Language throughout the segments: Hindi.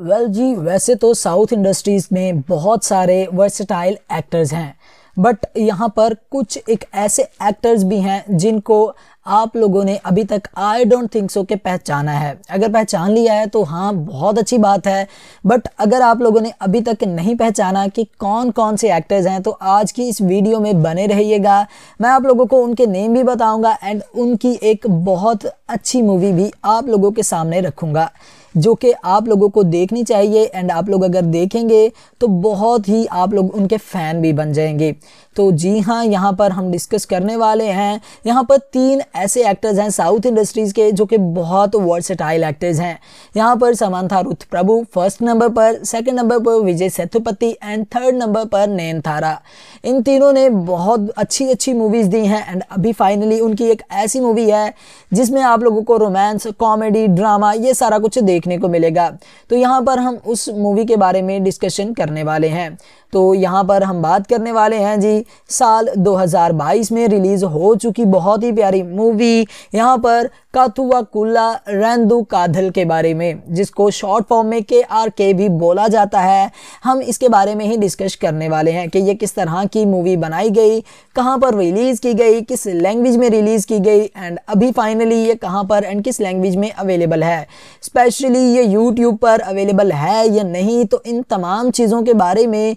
वेल well जी वैसे तो साउथ इंडस्ट्रीज़ में बहुत सारे वर्सटाइल एक्टर्स हैं बट यहाँ पर कुछ एक ऐसे एक्टर्स भी हैं जिनको आप लोगों ने अभी तक आई डोंट थिंक सो के पहचाना है अगर पहचान लिया है तो हाँ बहुत अच्छी बात है बट अगर आप लोगों ने अभी तक नहीं पहचाना कि कौन कौन से एक्टर्स हैं तो आज की इस वीडियो में बने रहिएगा मैं आप लोगों को उनके नेम भी बताऊंगा एंड उनकी एक बहुत अच्छी मूवी भी आप लोगों के सामने रखूँगा जो कि आप लोगों को देखनी चाहिए एंड आप लोग अगर देखेंगे तो बहुत ही आप लोग उनके फ़ैन भी बन जाएंगे तो जी हाँ यहाँ पर हम डिस्कस करने वाले हैं यहाँ पर तीन ऐसे एक्टर्स हैं साउथ इंडस्ट्रीज़ के जो कि बहुत वर्सेटाइल एक्टर्स हैं यहाँ पर समानथा रुथ प्रभु फर्स्ट नंबर पर सेकेंड नंबर पर Vijay Sethupathi and third number पर नैन थारा इन तीनों ने बहुत अच्छी अच्छी मूवीज़ दी हैं एंड अभी फाइनली उनकी एक ऐसी मूवी है जिसमें आप लोगों को रोमांस कॉमेडी ड्रामा ये सारा कुछ देखने को मिलेगा तो यहाँ पर हम उस मूवी के बारे में डिस्कशन करने वाले हैं तो यहाँ पर हम बात करने वाले हैं जी साल 2022 में रिलीज़ हो चुकी बहुत ही प्यारी मूवी यहाँ पर काथुआ कुल्ला रेंदू काधल के बारे में जिसको शॉर्ट फॉर्म में के आर के भी बोला जाता है हम इसके बारे में ही डिस्कस करने वाले हैं कि ये किस तरह की मूवी बनाई गई कहाँ पर रिलीज़ की गई किस लैंग्वेज में रिलीज़ की गई एंड अभी फाइनली ये कहाँ पर एंड किस लैंग्वेज में अवेलेबल है स्पेशली ये यूट्यूब पर अवेलेबल है या नहीं तो इन तमाम चीज़ों के बारे में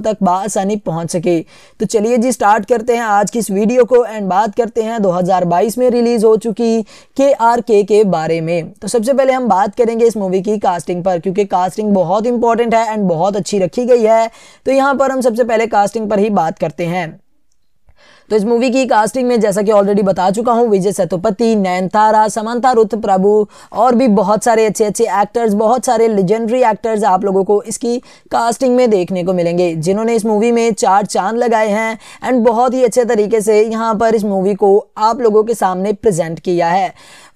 तक बसानी पहुंच सके तो चलिए जी स्टार्ट करते हैं आज की इस वीडियो को एंड बात करते हैं 2022 में रिलीज़ हो चुकी के आर के के बारे में तो सबसे पहले हम बात करेंगे इस मूवी की कास्टिंग पर क्योंकि कास्टिंग बहुत इंपॉर्टेंट है एंड बहुत अच्छी रखी गई है तो यहाँ पर हम सबसे पहले कास्टिंग पर ही बात करते हैं तो इस मूवी की कास्टिंग में जैसा कि ऑलरेडी बता चुका हूँ विजय सेतुपति नयनतारा समानता रुथ प्रभु और भी बहुत सारे अच्छे अच्छे एक्टर्स बहुत सारे लेजेंडरी एक्टर्स आप लोगों को इसकी कास्टिंग में देखने को मिलेंगे जिन्होंने इस मूवी में चार चांद लगाए हैं एंड बहुत ही अच्छे तरीके से यहाँ पर इस मूवी को आप लोगों के सामने प्रेजेंट किया है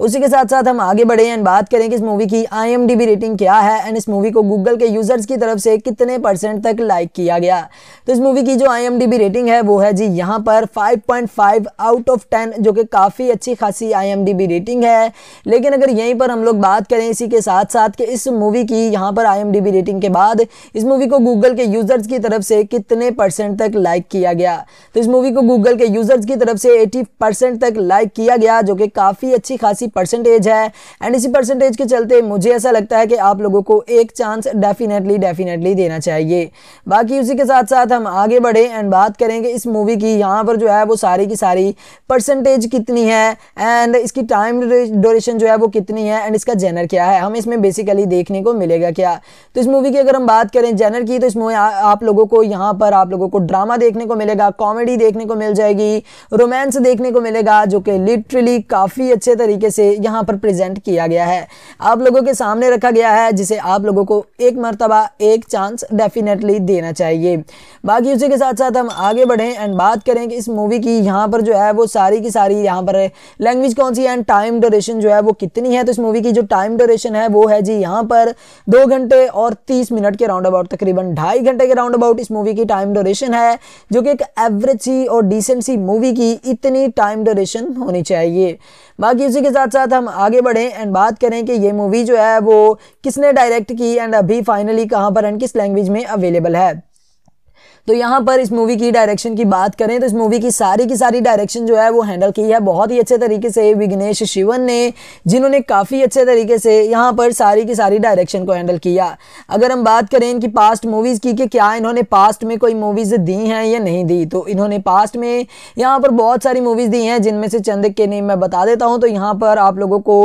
उसी के साथ साथ हम आगे बढ़े एंड बात करें कि इस मूवी की आई रेटिंग क्या है एंड इस मूवी को गूगल के यूजर्स की तरफ से कितने परसेंट तक लाइक किया गया तो इस मूवी की जो आई रेटिंग है वो है जी यहाँ पर 5.5 आउट ऑफ 10 जो कि काफ़ी अच्छी खासी आईएमडीबी रेटिंग है लेकिन अगर यहीं पर हम लोग बात करें इसी के साथ साथ कि इस मूवी की यहाँ पर आईएमडीबी रेटिंग के बाद इस मूवी को गूगल के यूज़र्स की तरफ से कितने परसेंट तक लाइक किया गया तो इस मूवी को गूगल के यूज़र्स की तरफ से एटी तक लाइक किया गया जो कि काफ़ी अच्छी खासी परसेंटेज है एंड इसी परसेंटेज के चलते मुझे ऐसा लगता है कि आप लोगों को एक चांस डेफिनेटली डेफिनेटली देना चाहिए बाकी उसी के साथ साथ हम आगे बढ़ें एंड बात करें कि इस मूवी की यहाँ पर जो है है वो सारी की सारी परसेंटेज कितनी है एंड इसकी टाइम ड्यूरेशन जो है वो कितनी है एंड इसका जेनर क्या है हम इसमें बेसिकली देखने को मिलेगा क्या तो इस मूवी की अगर हम बात करें जेनर की तो इस मूवी आप लोगों को यहाँ पर आप लोगों को ड्रामा देखने को मिलेगा कॉमेडी देखने को मिल जाएगी रोमांस देखने को मिलेगा जो कि लिटरली काफ़ी अच्छे तरीके से यहाँ पर प्रेजेंट किया गया है आप लोगों के सामने रखा गया है जिसे आप लोगों को एक मरतबा एक चांस डेफिनेटली देना चाहिए बाकी उसी के साथ साथ हम आगे बढ़ें एंड बात करें कि इस मूवी मूवी की यहाँ पर जो है वो सारी की सारी यहाँ पर है लैंग्वेज कौन सी एंड टाइम ड्यूरेशन जो है वो कितनी है तो इस मूवी की जो टाइम ड्यूरेशन है वो है जी यहाँ पर दो घंटे और तीस मिनट के राउंड अबाउट तकरीबन ढाई घंटे के राउंड अबाउट इस मूवी की टाइम ड्यूरेशन है जो कि एक एवरेज सी और डिसेंट सी मूवी की इतनी टाइम ड्यूरेशन होनी चाहिए बाकी उसी के साथ साथ हम आगे बढ़ें एंड बात करें कि ये मूवी जो है वो किसने डायरेक्ट की एंड अभी फाइनली कहाँ पर एंड किस लैंग्वेज में अवेलेबल है तो यहाँ पर इस मूवी की डायरेक्शन की बात करें तो इस मूवी की सारी की सारी डायरेक्शन जो है वो हैंडल की है बहुत ही अच्छे तरीके से विघ्नेश शिवन ने जिन्होंने काफ़ी अच्छे तरीके से यहाँ पर सारी की सारी डायरेक्शन को हैंडल किया अगर हम बात करें इनकी पास्ट मूवीज़ की कि क्या इन्होंने पास्ट में कोई मूवीज़ दी हैं या नहीं दी तो इन्होंने पास्ट में यहाँ पर बहुत सारी मूवीज़ दी हैं जिनमें से चंद के नेम मैं बता देता हूँ तो यहाँ पर आप लोगों को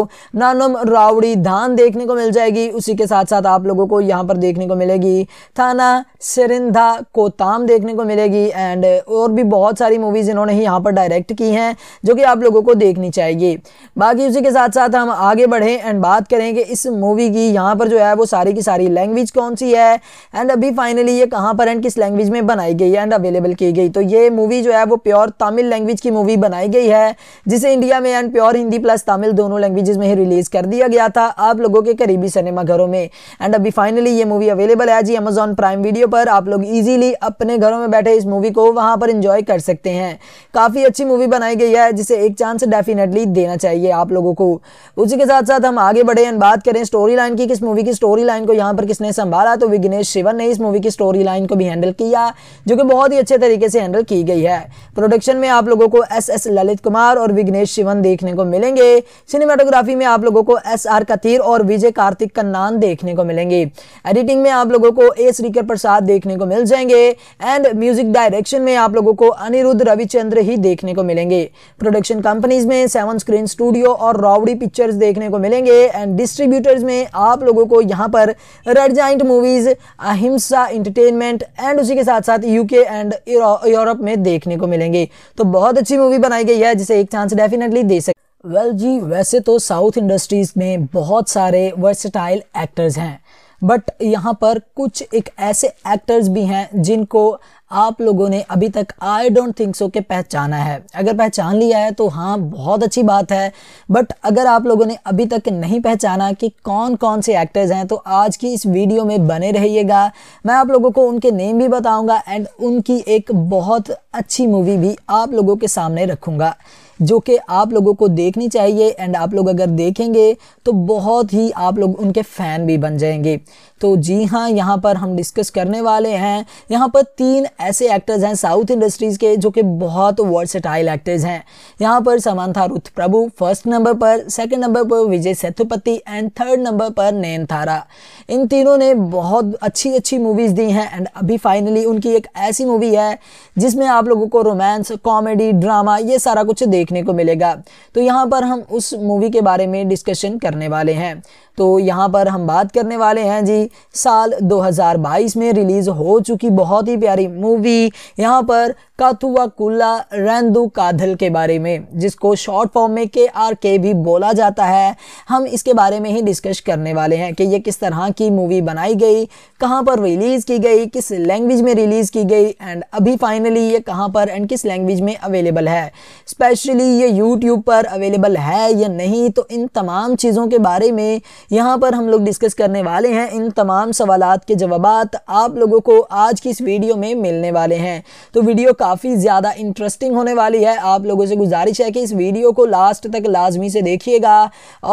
नानम रावड़ी धान देखने को मिल जाएगी उसी के साथ साथ आप लोगों को यहाँ पर देखने को मिलेगी थाना सिरिंधा कोता काम देखने को मिलेगी एंड uh, और भी बहुत सारी मूवीज़ इन्होंने ही यहाँ पर डायरेक्ट की हैं जो कि आप लोगों को देखनी चाहिए बाकी उसी के साथ साथ हम आगे बढ़ें एंड बात करें कि इस मूवी की यहाँ पर जो है वो सारी की सारी लैंग्वेज कौन सी है एंड अभी फाइनली ये कहाँ पर एंड किस लैंग्वेज में बनाई गई है एंड अवेलेबल की गई तो ये मूवी जो है वो प्योर तमिल लैंग्वेज की मूवी बनाई गई है जिसे इंडिया में and pure Hindi plus Tamil दोनों लैंग्वेज में ही रिलीज़ कर दिया गया था आप लोगों के करीबी सिनेमाघरों में एंड अभी फाइनली ये मूवी अवेलेबल है जी अमेजॉन प्राइम वीडियो पर आप लोग ईजिली अब अपने घरों में बैठे इस मूवी को वहां पर इंजॉय कर सकते हैं काफ़ी अच्छी मूवी बनाई गई है जिसे एक चांस डेफिनेटली देना चाहिए आप लोगों को उसी के साथ साथ हम आगे बढ़े एंड बात करें स्टोरी लाइन की किस मूवी की स्टोरी लाइन को यहाँ पर किसने संभाला तो विघ्नेश शिवन ने इस मूवी की स्टोरी लाइन को भी हैंडल किया जो कि बहुत ही अच्छे तरीके से हैंडल की गई है प्रोडक्शन में आप लोगों को एस एस ललित कुमार और विघ्नेश शिवन देखने को मिलेंगे सिनेमाटोग्राफी में आप लोगों को एस आर कथीर और विजय कार्तिक कन्नान देखने को मिलेंगे एडिटिंग में आप लोगों को ए श्रीकर प्रसाद देखने को मिल जाएंगे एंड म्यूजिक डायरेक्शन में आप लोगों को अनिरुद्ध रविचंद्र ही देखने को मिलेंगे प्रोडक्शन कंपनीज में सेवन स्क्रीन स्टूडियो और रावड़ी पिक्चर्स देखने को मिलेंगे एंड डिस्ट्रीब्यूटर्स में आप लोगों को यहाँ पर Red Giant Movies Ahimsa Entertainment and उसी के साथ साथ यूके एंड यूरोप में देखने को मिलेंगे तो बहुत अच्छी मूवी बनाई गई है जिसे एक चांस डेफिनेटली दे सकते वेल well, जी वैसे तो साउथ इंडस्ट्रीज में बहुत सारे वर्सटाइल एक्टर्स हैं बट यहाँ पर कुछ एक ऐसे एक्टर्स भी हैं जिनको आप लोगों ने अभी तक आई डोंट थिंक सो के पहचाना है अगर पहचान लिया है तो हाँ बहुत अच्छी बात है बट अगर आप लोगों ने अभी तक नहीं पहचाना कि कौन कौन से एक्टर्स हैं तो आज की इस वीडियो में बने रहिएगा मैं आप लोगों को उनके नेम भी बताऊंगा एंड उनकी एक बहुत अच्छी मूवी भी आप लोगों के सामने रखूँगा जो कि आप लोगों को देखनी चाहिए एंड आप लोग अगर देखेंगे तो बहुत ही आप लोग उनके फ़ैन भी बन जाएंगे तो जी हाँ यहाँ पर हम डिस्कस करने वाले हैं यहाँ पर तीन ऐसे एक्टर्स हैं साउथ इंडस्ट्रीज़ के जो कि बहुत वर्सेटाइल एक्टर्स हैं यहाँ पर समांथा रुथ प्रभु फर्स्ट नंबर पर सेकंड नंबर पर Vijay Sethupathi and third number पर नैनतारा इन तीनों ने बहुत अच्छी अच्छी मूवीज़ दी हैं एंड अभी फाइनली उनकी एक ऐसी मूवी है जिसमें आप लोगों को रोमांस कॉमेडी ड्रामा ये सारा कुछ देखने को मिलेगा तो यहाँ पर हम उस मूवी के बारे में डिस्कशन करने वाले हैं तो यहाँ पर हम बात करने वाले हैं जी साल 2022 में रिलीज़ हो चुकी बहुत ही प्यारी मूवी यहाँ पर कुल्ला रेंदू काधल के बारे में जिसको शॉर्ट फॉर्म में के आर के भी बोला जाता है हम इसके बारे में ही डिस्कस करने वाले हैं कि ये किस तरह की मूवी बनाई गई कहाँ पर रिलीज़ की गई किस लैंग्वेज में रिलीज़ की गई एंड अभी फाइनली ये कहाँ पर एंड किस लैंग्वेज में अवेलेबल है स्पेशली ये यूट्यूब पर अवेलेबल है या नहीं तो इन तमाम चीज़ों के बारे में यहाँ पर हम लोग डिस्कस करने वाले हैं इन तमाम सवाल के जवाब आप लोगों को आज की इस वीडियो में मिलने वाले हैं तो वीडियो का काफ़ी ज़्यादा इंटरेस्टिंग होने वाली है आप लोगों से गुजारिश है कि इस वीडियो को लास्ट तक लाजमी से देखिएगा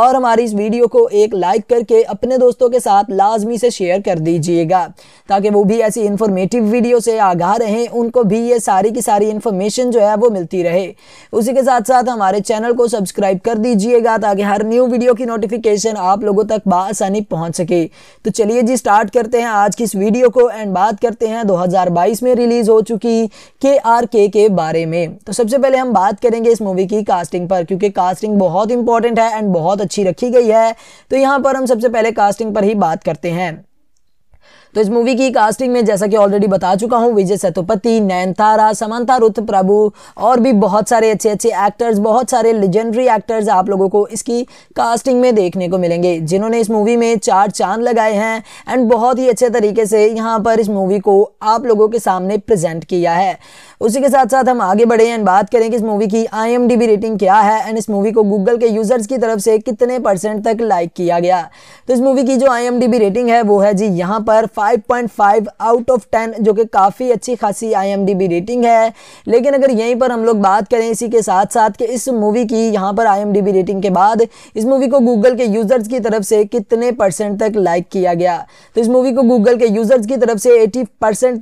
और हमारी इस वीडियो को एक लाइक करके अपने दोस्तों के साथ लाजमी से शेयर कर दीजिएगा ताकि वो भी ऐसी इन्फॉर्मेटिव वीडियो से आगाह रहें उनको भी ये सारी की सारी इन्फॉर्मेशन जो है वो मिलती रहे उसी के साथ साथ हमारे चैनल को सब्सक्राइब कर दीजिएगा ताकि हर न्यू वीडियो की नोटिफिकेशन आप लोगों तक बसानी पहुँच सके तो चलिए जी स्टार्ट करते हैं आज की इस वीडियो को एंड बात करते हैं 2022 में रिलीज़ हो चुकी के आर के के बारे में तो सबसे पहले हम बात करेंगे इस मूवी की कास्टिंग पर क्योंकि कास्टिंग बहुत इंपॉर्टेंट है एंड बहुत अच्छी रखी गई है तो यहाँ पर हम सबसे पहले कास्टिंग पर ही बात करते हैं तो इस मूवी की कास्टिंग में जैसा कि ऑलरेडी बता चुका हूँ विजय सेतुपति नयनतारा समांता रुत प्रभु और भी बहुत सारे अच्छे अच्छे एक्टर्स बहुत सारे लेजेंडरी एक्टर्स आप लोगों को इसकी कास्टिंग में देखने को मिलेंगे जिन्होंने इस मूवी में चार चांद लगाए हैं एंड बहुत ही अच्छे तरीके से यहाँ पर इस मूवी को आप लोगों के सामने प्रेजेंट किया है उसी के साथ साथ हम आगे बढ़े एंड बात करें कि इस मूवी की आई रेटिंग क्या है एंड इस मूवी को गूगल के यूजर्स की तरफ से कितने परसेंट तक लाइक किया गया तो इस मूवी की जो आई रेटिंग है वो है जी यहाँ पर फाइव 5.5 आउट ऑफ 10 जो कि काफ़ी अच्छी खासी आई रेटिंग है लेकिन अगर यहीं पर हम लोग बात करें इसी के साथ साथ कि इस मूवी की यहाँ पर आई रेटिंग के बाद इस मूवी को गूगल के यूज़र्स की तरफ से कितने परसेंट तक लाइक किया गया तो इस मूवी को गूगल के यूज़र्स की तरफ से एटी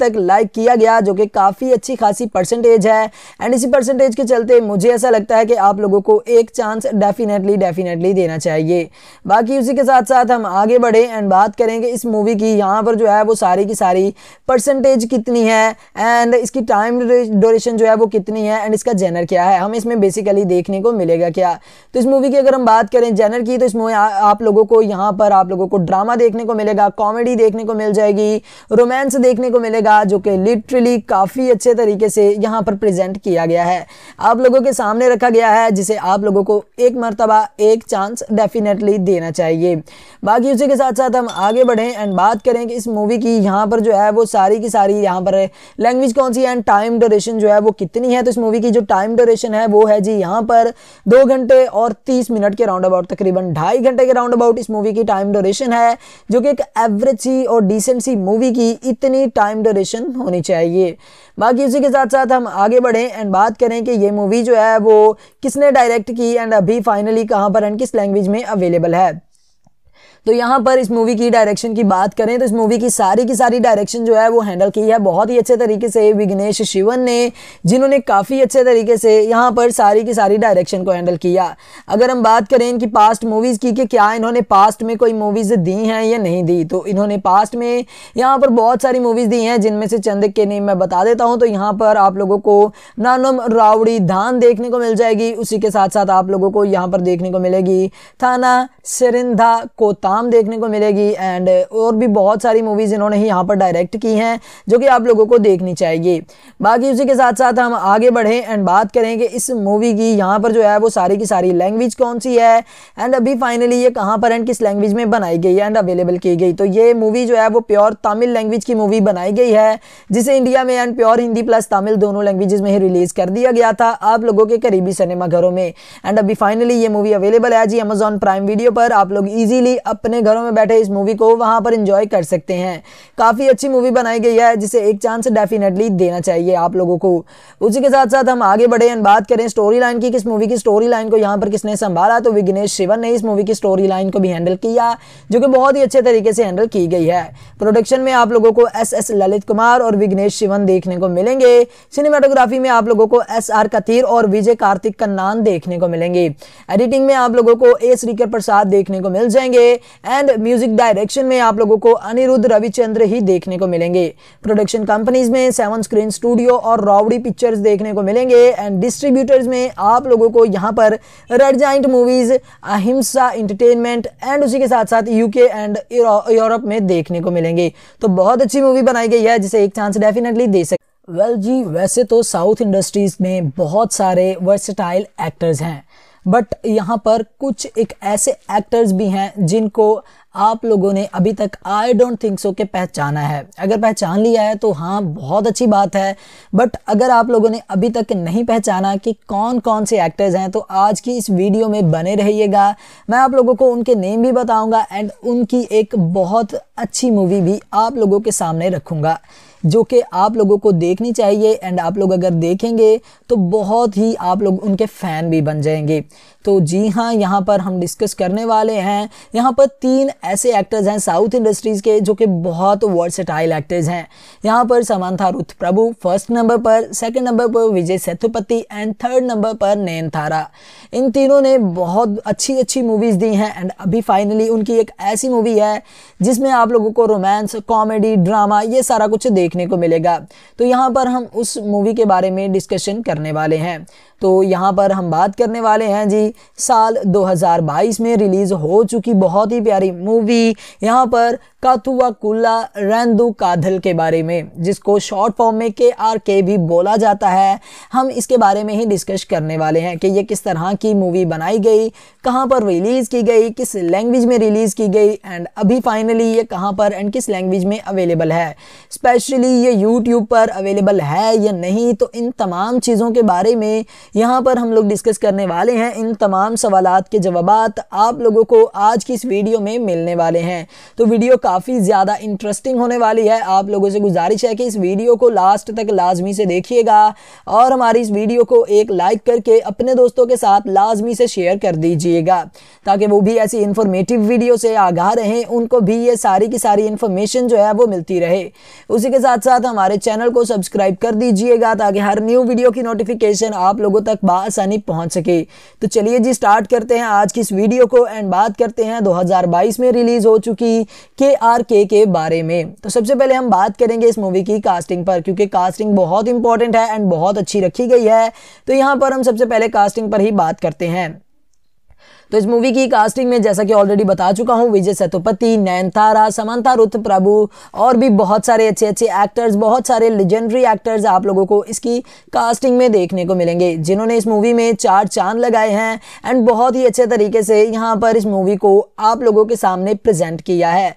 तक लाइक किया गया जो कि काफ़ी अच्छी खासी परसेंटेज है एंड इसी परसेंटेज के चलते मुझे ऐसा लगता है कि आप लोगों को एक चांस डेफिनेटली डेफिनेटली देना चाहिए बाकी उसी के साथ साथ हम आगे बढ़े एंड बात करेंगे इस मूवी की यहाँ पर जो है है वो सारी की सारी परसेंटेज कितनी है एंड इसकी टाइम ड्यूरेशन जो है वो कितनी है एंड इसका जेनर क्या है हमें इसमें बेसिकली देखने को मिलेगा क्या तो इस मूवी की अगर हम बात करें जेनर की तो इस मूवी आप लोगों को यहाँ पर आप लोगों को ड्रामा देखने को मिलेगा कॉमेडी देखने को मिल जाएगी रोमांस देखने को मिलेगा जो कि लिटरली काफ़ी अच्छे तरीके से यहाँ पर प्रजेंट किया गया है आप लोगों के सामने रखा गया है जिसे आप लोगों को एक मरतबा एक चांस डेफिनेटली देना चाहिए बाकी उसी के साथ साथ हम आगे बढ़ें एंड बात करें कि इस मूवी की यहाँ पर जो है वो सारी की सारी यहाँ पर है लैंग्वेज कौन सी है एंड टाइम ड्यूरेशन जो है वो कितनी है तो इस मूवी की जो टाइम ड्यूरेशन है वो है जी यहाँ पर दो घंटे और तीस मिनट के राउंड अबाउट तकरीबन ढाई घंटे के राउंड अबाउट इस मूवी की टाइम ड्यूरेशन है जो कि एक एवरेज सी और डिसेंट सी मूवी की इतनी टाइम ड्यूरेशन होनी चाहिए बाकी उसी के साथ साथ हम आगे बढ़ें एंड बात करें कि ये मूवी जो है वो किसने डायरेक्ट की एंड अभी फाइनली कहाँ पर एंड किस लैंग्वेज में अवेलेबल है तो यहाँ पर इस मूवी की डायरेक्शन की बात करें तो इस मूवी की सारी की सारी डायरेक्शन जो है वो हैंडल की है बहुत ही अच्छे तरीके से विघ्नेश शिवन ने जिन्होंने काफ़ी अच्छे तरीके से यहाँ पर सारी की सारी डायरेक्शन को हैंडल किया अगर हम बात करें इनकी पास्ट मूवीज़ की कि क्या इन्होंने पास्ट में कोई मूवीज़ दी हैं या नहीं दी तो इन्होंने पास्ट में यहाँ पर बहुत सारी मूवीज़ दी हैं जिनमें से चंद के नेम मैं बता देता हूँ तो यहाँ पर आप लोगों को नानम रावड़ी धान देखने को मिल जाएगी उसी के साथ साथ आप लोगों को यहाँ पर देखने को मिलेगी थाना सरिंधा कोता गुलाम देखने को मिलेगी एंड uh, और भी बहुत सारी मूवीज़ इन्होंने ही यहाँ पर डायरेक्ट की हैं जो कि आप लोगों को देखनी चाहिए बाकी उसी के साथ साथ हम आगे बढ़ें एंड बात करें कि इस मूवी की यहाँ पर जो है वो सारी की सारी लैंग्वेज कौन सी है एंड अभी फाइनली ये कहाँ पर एंड किस लैंग्वेज में बनाई गई है एंड अवेलेबल की गई तो ये मूवी जो है वो प्योर तमिल लैंग्वेज की मूवी बनाई गई है जिसे इंडिया में and pure Hindi plus Tamil दोनों लैंग्वेज में ही रिलीज़ कर दिया गया था आप लोगों के करीबी सिनेमाघरों में एंड अभी फाइनली ये मूवी अवेलेबल है जी अमेजॉन प्राइम वीडियो पर आप लोग ईजिली अब अपने घरों में बैठे इस मूवी को वहां पर इंजॉय कर सकते हैं काफ़ी अच्छी मूवी बनाई गई है जिसे एक चांस डेफिनेटली देना चाहिए आप लोगों को उसी के साथ साथ हम आगे बढ़े एंड बात करें स्टोरी लाइन की किस मूवी की स्टोरी लाइन को यहाँ पर किसने संभाला तो विघ्नेश शिवन ने इस मूवी की स्टोरी लाइन को भी हैंडल किया जो कि बहुत ही अच्छे तरीके से हैंडल की गई है प्रोडक्शन में आप लोगों को एस एस ललित कुमार और विघ्नेश शिवन देखने को मिलेंगे सिनेमाटोग्राफी में आप लोगों को एस आर कथीर और विजय कार्तिक नाम देखने को मिलेंगे एडिटिंग में आप लोगों को ए श्रीकर प्रसाद देखने को मिल जाएंगे एंड म्यूजिक डायरेक्शन में आप लोगों को अनिरुद्ध रविचंद्र ही देखने को मिलेंगे प्रोडक्शन कंपनीज में सेवन स्क्रीन स्टूडियो और रावड़ी पिक्चर्स देखने को मिलेंगे एंड डिस्ट्रीब्यूटर्स में आप लोगों को यहाँ पर Red Giant Movies Ahimsa Entertainment and उसी के साथ साथ यूके एंड यूरोप में देखने को मिलेंगे तो बहुत अच्छी मूवी बनाई गई है जिसे एक चांस डेफिनेटली दे सकते वेल well, जी वैसे तो साउथ इंडस्ट्रीज़ में बहुत सारे वर्सटाइल एक्टर्स हैं बट यहाँ पर कुछ एक ऐसे एक्टर्स भी हैं जिनको आप लोगों ने अभी तक आई डोंट थिंक सो के पहचाना है अगर पहचान लिया है तो हाँ बहुत अच्छी बात है बट अगर आप लोगों ने अभी तक नहीं पहचाना कि कौन कौन से एक्टर्स हैं तो आज की इस वीडियो में बने रहिएगा मैं आप लोगों को उनके नेम भी बताऊंगा एंड उनकी एक बहुत अच्छी मूवी भी आप लोगों के सामने रखूँगा जो कि आप लोगों को देखनी चाहिए एंड आप लोग अगर देखेंगे तो बहुत ही आप लोग उनके फ़ैन भी बन जाएंगे तो जी हाँ यहाँ पर हम डिस्कस करने वाले हैं यहाँ पर तीन ऐसे एक्टर्स हैं साउथ इंडस्ट्रीज़ के जो कि बहुत वर्सेटाइल एक्टर्स हैं यहाँ पर समांथा रुथ प्रभु फर्स्ट नंबर पर सेकंड नंबर पर Vijay Sethupathi and third number पर नैनतारा इन तीनों ने बहुत अच्छी अच्छी मूवीज़ दी हैं एंड अभी फाइनली उनकी एक ऐसी मूवी है जिसमें आप लोगों को रोमांस कॉमेडी ड्रामा ये सारा कुछ देखने को मिलेगा तो यहाँ पर हम उस मूवी के बारे में डिस्कशन करने वाले हैं तो यहाँ पर हम बात करने वाले हैं जी साल 2022 में रिलीज़ हो चुकी बहुत ही प्यारी मूवी यहाँ पर काथुआकुला रेंदू काधल के बारे में जिसको शॉर्ट फॉर्म में के आर के भी बोला जाता है हम इसके बारे में ही डिस्कस करने वाले हैं कि ये किस तरह की मूवी बनाई गई कहाँ पर रिलीज़ की गई किस लैंग्वेज में रिलीज़ की गई एंड अभी फाइनली ये कहाँ पर एंड किस लैंग्वेज में अवेलेबल है स्पेशली ये यूट्यूब पर अवेलेबल है या नहीं तो इन तमाम चीज़ों के बारे में यहाँ पर हम लोग डिस्कस करने वाले हैं इन तमाम सवाल के जवाब आप लोगों को आज की इस वीडियो में मिलने वाले हैं तो वीडियो का काफ़ी ज़्यादा इंटरेस्टिंग होने वाली है आप लोगों से गुजारिश है कि इस वीडियो को लास्ट तक लाजमी से देखिएगा और हमारी इस वीडियो को एक लाइक करके अपने दोस्तों के साथ लाजमी से शेयर कर दीजिएगा ताकि वो भी ऐसी इन्फॉर्मेटिव वीडियो से आगाह रहें उनको भी ये सारी की सारी इन्फॉर्मेशन जो है वो मिलती रहे उसी के साथ साथ हमारे चैनल को सब्सक्राइब कर दीजिएगा ताकि हर न्यू वीडियो की नोटिफिकेशन आप लोगों तक बसानी पहुँच सके तो चलिए जी स्टार्ट करते हैं आज की इस वीडियो को एंड बात करते हैं 2022 में रिलीज़ हो चुकी के आर के के बारे में तो सबसे पहले हम बात करेंगे इस मूवी की कास्टिंग पर क्योंकि कास्टिंग बहुत इंपॉर्टेंट है एंड बहुत अच्छी रखी गई है तो यहाँ पर हम सबसे पहले कास्टिंग पर ही बात करते हैं तो इस मूवी की कास्टिंग में जैसा कि ऑलरेडी बता चुका हूँ विजय सेतुपति तारा समंता रुत प्रभु और भी बहुत सारे अच्छे अच्छे एक्टर्स बहुत सारे लेजेंडरी एक्टर्स आप लोगों को इसकी कास्टिंग में देखने को मिलेंगे जिन्होंने इस मूवी में चार चांद लगाए हैं एंड बहुत ही अच्छे तरीके से यहाँ पर इस मूवी को आप लोगों के सामने प्रेजेंट किया है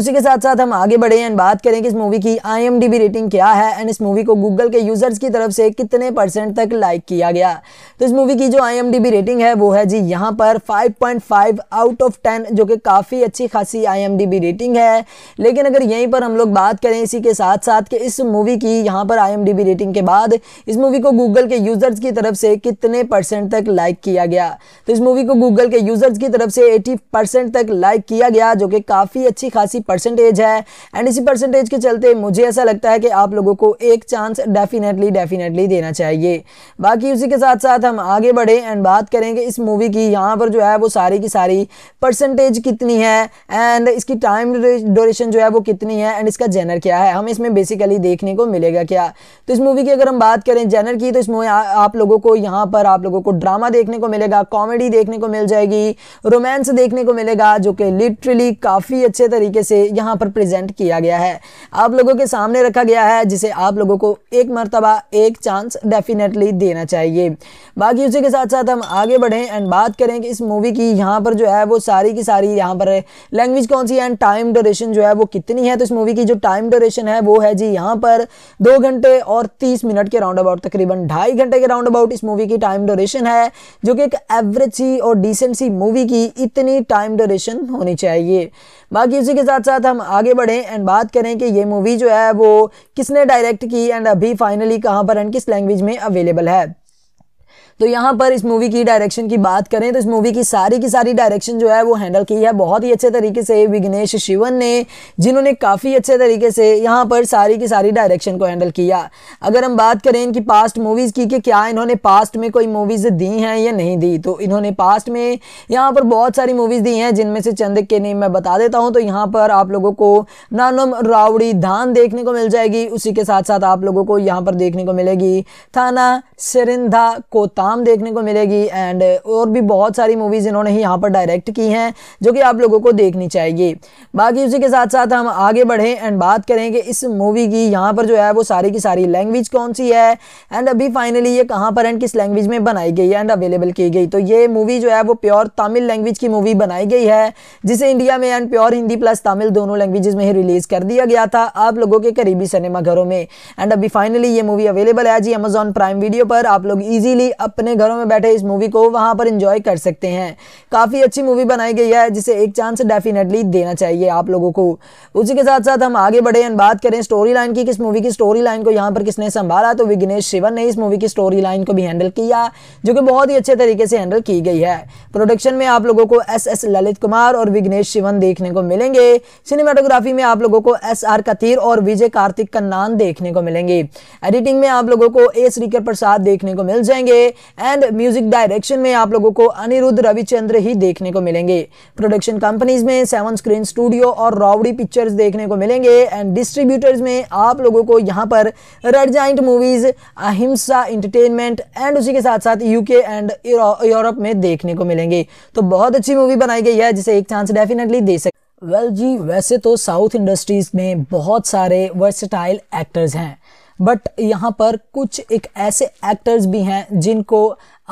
उसी के साथ साथ हम आगे बढ़े एंड बात करें कि इस मूवी की आई रेटिंग क्या है एंड इस मूवी को गूगल के यूजर्स की तरफ से कितने परसेंट तक लाइक किया गया तो इस मूवी की जो आई रेटिंग है वो है जी यहाँ पर 5.5 आउट ऑफ 10 जो कि काफ़ी अच्छी खासी आई रेटिंग है लेकिन अगर यहीं पर हम लोग बात करें इसी के साथ साथ कि इस मूवी की यहाँ पर आई रेटिंग के बाद इस मूवी को गूगल के यूज़र्स की तरफ से कितने परसेंट तक लाइक किया गया तो इस मूवी को गूगल के यूज़र्स की तरफ से एटी तक लाइक किया गया जो कि काफ़ी अच्छी खासी परसेंटेज है एंड इसी परसेंटेज के चलते मुझे ऐसा लगता है कि आप लोगों को एक चांस डेफिनेटली डेफिनेटली देना चाहिए बाकी उसी के साथ साथ हम आगे बढ़े एंड बात करेंगे इस मूवी की यहाँ पर जो जो है वो सारी की सारी परसेंटेज कितनी है एंड इसकी टाइम ड्यूरेशन जो है वो कितनी है एंड इसका जेनर क्या है हम इसमें बेसिकली देखने को मिलेगा क्या तो इस मूवी की अगर हम बात करें जेनर की तो इस मूवी आप लोगों को यहाँ पर आप लोगों को ड्रामा देखने को मिलेगा कॉमेडी देखने को मिल जाएगी रोमांस देखने को मिलेगा जो कि लिटरली काफ़ी अच्छे तरीके से यहाँ पर प्रजेंट किया गया है आप लोगों के सामने रखा गया है जिसे आप लोगों को एक मरतबा एक चांस डेफिनेटली देना चाहिए बाकी उसी के साथ साथ हम आगे बढ़ें एंड बात करें कि इस मूवी की यहाँ पर जो है वो सारी की सारी यहाँ पर है लैंग्वेज कौन सी है एंड टाइम ड्यूरेशन जो है वो कितनी है तो इस मूवी की जो टाइम ड्यूरेशन है वो है जी यहाँ पर दो घंटे और तीस मिनट के राउंड अबाउट तकरीबन ढाई घंटे के राउंड अबाउट इस मूवी की टाइम ड्यूरेशन है जो कि एक एवरेज सी और डिसेंट सी मूवी की इतनी टाइम डोरेशन होनी चाहिए बाकी उसी के साथ साथ हम आगे बढ़ें एंड बात करें कि ये मूवी जो है वो किसने डायरेक्ट की एंड अभी फाइनली कहाँ पर एंड किस लैंग्वेज में अवेलेबल है तो यहाँ पर इस मूवी की डायरेक्शन की बात करें तो इस मूवी की सारी की सारी डायरेक्शन जो है वो हैंडल की है बहुत ही अच्छे तरीके से विघ्नेश शिवन ने जिन्होंने काफ़ी अच्छे तरीके से यहाँ पर सारी की सारी डायरेक्शन को हैंडल किया अगर हम बात करें इनकी पास्ट मूवीज़ की कि क्या इन्होंने पास्ट में कोई मूवीज़ दी हैं या नहीं दी तो इन्होंने पास्ट में यहाँ पर बहुत सारी मूवीज़ दी हैं जिनमें से चंद के नेम मैं बता देता हूँ तो यहाँ पर आप लोगों को नानम रावड़ी धान देखने को मिल जाएगी उसी के साथ साथ आप लोगों को यहाँ पर देखने को मिलेगी थाना सरिंधा कोता गुलाम देखने को मिलेगी एंड uh, और भी बहुत सारी मूवीज़ इन्होंने ही यहाँ पर डायरेक्ट की हैं जो कि आप लोगों को देखनी चाहिए बाकी उसी के साथ साथ हम आगे बढ़ें एंड बात करें कि इस मूवी की यहाँ पर जो है वो सारी की सारी लैंग्वेज कौन सी है एंड अभी फाइनली ये कहाँ पर एंड किस लैंग्वेज में बनाई गई एंड अवेलेबल की गई तो ये मूवी जो है वो प्योर तमिल लैंग्वेज की मूवी बनाई गई है जिसे इंडिया में and pure Hindi plus Tamil दोनों लैंग्वेज में ही रिलीज़ कर दिया गया था आप लोगों के करीबी सिनेमाघरों में एंड अभी फाइनली ये मूवी अवेलेबल है जी अमेजॉन प्राइम वीडियो पर आप लोग ईजिली अपने घरों में बैठे इस मूवी को वहां पर इंजॉय कर सकते हैं काफ़ी अच्छी मूवी बनाई गई है जिसे एक चांस डेफिनेटली देना चाहिए आप लोगों को उसी के साथ साथ हम आगे बढ़े एंड बात करें स्टोरी लाइन की किस मूवी की स्टोरी लाइन को यहाँ पर किसने संभाला तो विघ्नेश शिवन ने इस मूवी की स्टोरी लाइन को भी हैंडल किया जो कि बहुत ही अच्छे तरीके से हैंडल की गई है प्रोडक्शन में आप लोगों को एस एस ललित कुमार और विघ्नेश शिवन देखने को मिलेंगे सिनेमाटोग्राफी में आप लोगों को एस आर कथीर और विजय कार्तिक का नाम देखने को मिलेंगे एडिटिंग में आप लोगों को ए श्रीकर प्रसाद देखने को मिल जाएंगे एंड म्यूजिक डायरेक्शन में आप लोगों को अनिरुद्ध रविचंद्र ही देखने को मिलेंगे प्रोडक्शन कंपनीज में सेवन स्क्रीन स्टूडियो और रावड़ी पिक्चर्स देखने को मिलेंगे एंड डिस्ट्रीब्यूटर्स में आप लोगों को यहाँ पर Red Giant Movies Ahimsa Entertainment and उसी के साथ साथ यूके एंड यूरोप में देखने को मिलेंगे तो बहुत अच्छी मूवी बनाई गई है जिसे एक चांस डेफिनेटली दे सकते वेल well, जी वैसे तो साउथ इंडस्ट्रीज़ में बहुत सारे वर्सटाइल एक्टर्स हैं बट यहाँ पर कुछ एक ऐसे एक्टर्स भी हैं जिनको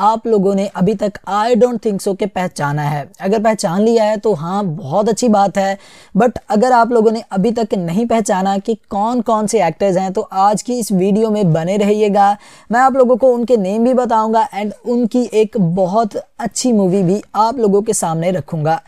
आप लोगों ने अभी तक आई डोंट थिंक सो के पहचाना है अगर पहचान लिया है तो हाँ बहुत अच्छी बात है बट अगर आप लोगों ने अभी तक नहीं पहचाना कि कौन कौन से एक्टर्स हैं तो आज की इस वीडियो में बने रहिएगा मैं आप लोगों को उनके नेम भी बताऊंगा एंड उनकी एक बहुत अच्छी मूवी भी आप लोगों के सामने रखूँगा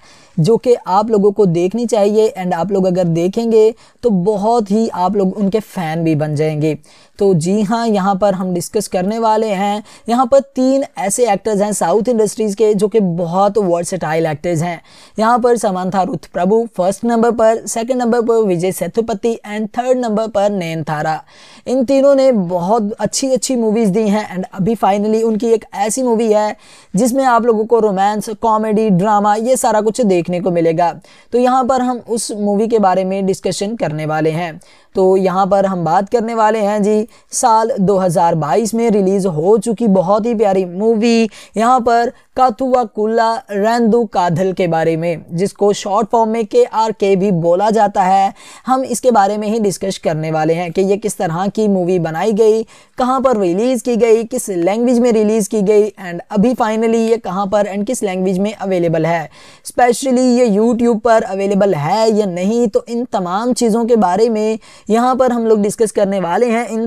जो कि आप लोगों को देखनी चाहिए एंड आप लोग अगर देखेंगे तो बहुत ही आप लोग उनके फ़ैन भी बन जाएंगे तो जी हाँ यहाँ पर हम डिस्कस करने वाले हैं यहाँ पर तीन ऐसे एक्टर्स हैं साउथ इंडस्ट्रीज़ के जो कि बहुत वर्सेटाइल एक्टर्स हैं यहाँ पर समांथा रुथ प्रभु फर्स्ट नंबर पर सेकंड नंबर पर Vijay Sethupathi and third number पर नैनतारा इन तीनों ने बहुत अच्छी अच्छी मूवीज़ दी हैं एंड अभी फाइनली उनकी एक ऐसी मूवी है जिसमें आप लोगों को रोमांस कॉमेडी ड्रामा ये सारा कुछ देखने को मिलेगा तो यहाँ पर हम उस मूवी के बारे में डिस्कशन करने वाले हैं तो यहाँ पर हम बात करने वाले हैं जी साल 2022 में रिलीज़ हो चुकी बहुत ही प्यारी मूवी यहाँ पर कथुआ कुल्ला रेंदू काधल के बारे में जिसको शॉर्ट फॉर्म में के आर के भी बोला जाता है हम इसके बारे में ही डिस्कस करने वाले हैं कि ये किस तरह की मूवी बनाई गई कहाँ पर रिलीज़ की गई किस लैंग्वेज में रिलीज़ की गई एंड अभी फाइनली ये कहाँ पर एंड किस लैंग्वेज में अवेलेबल है स्पेशली ये यूट्यूब पर अवेलेबल है या नहीं तो इन तमाम चीज़ों के बारे में यहाँ पर हम लोग डिस्कस करने वाले हैं इन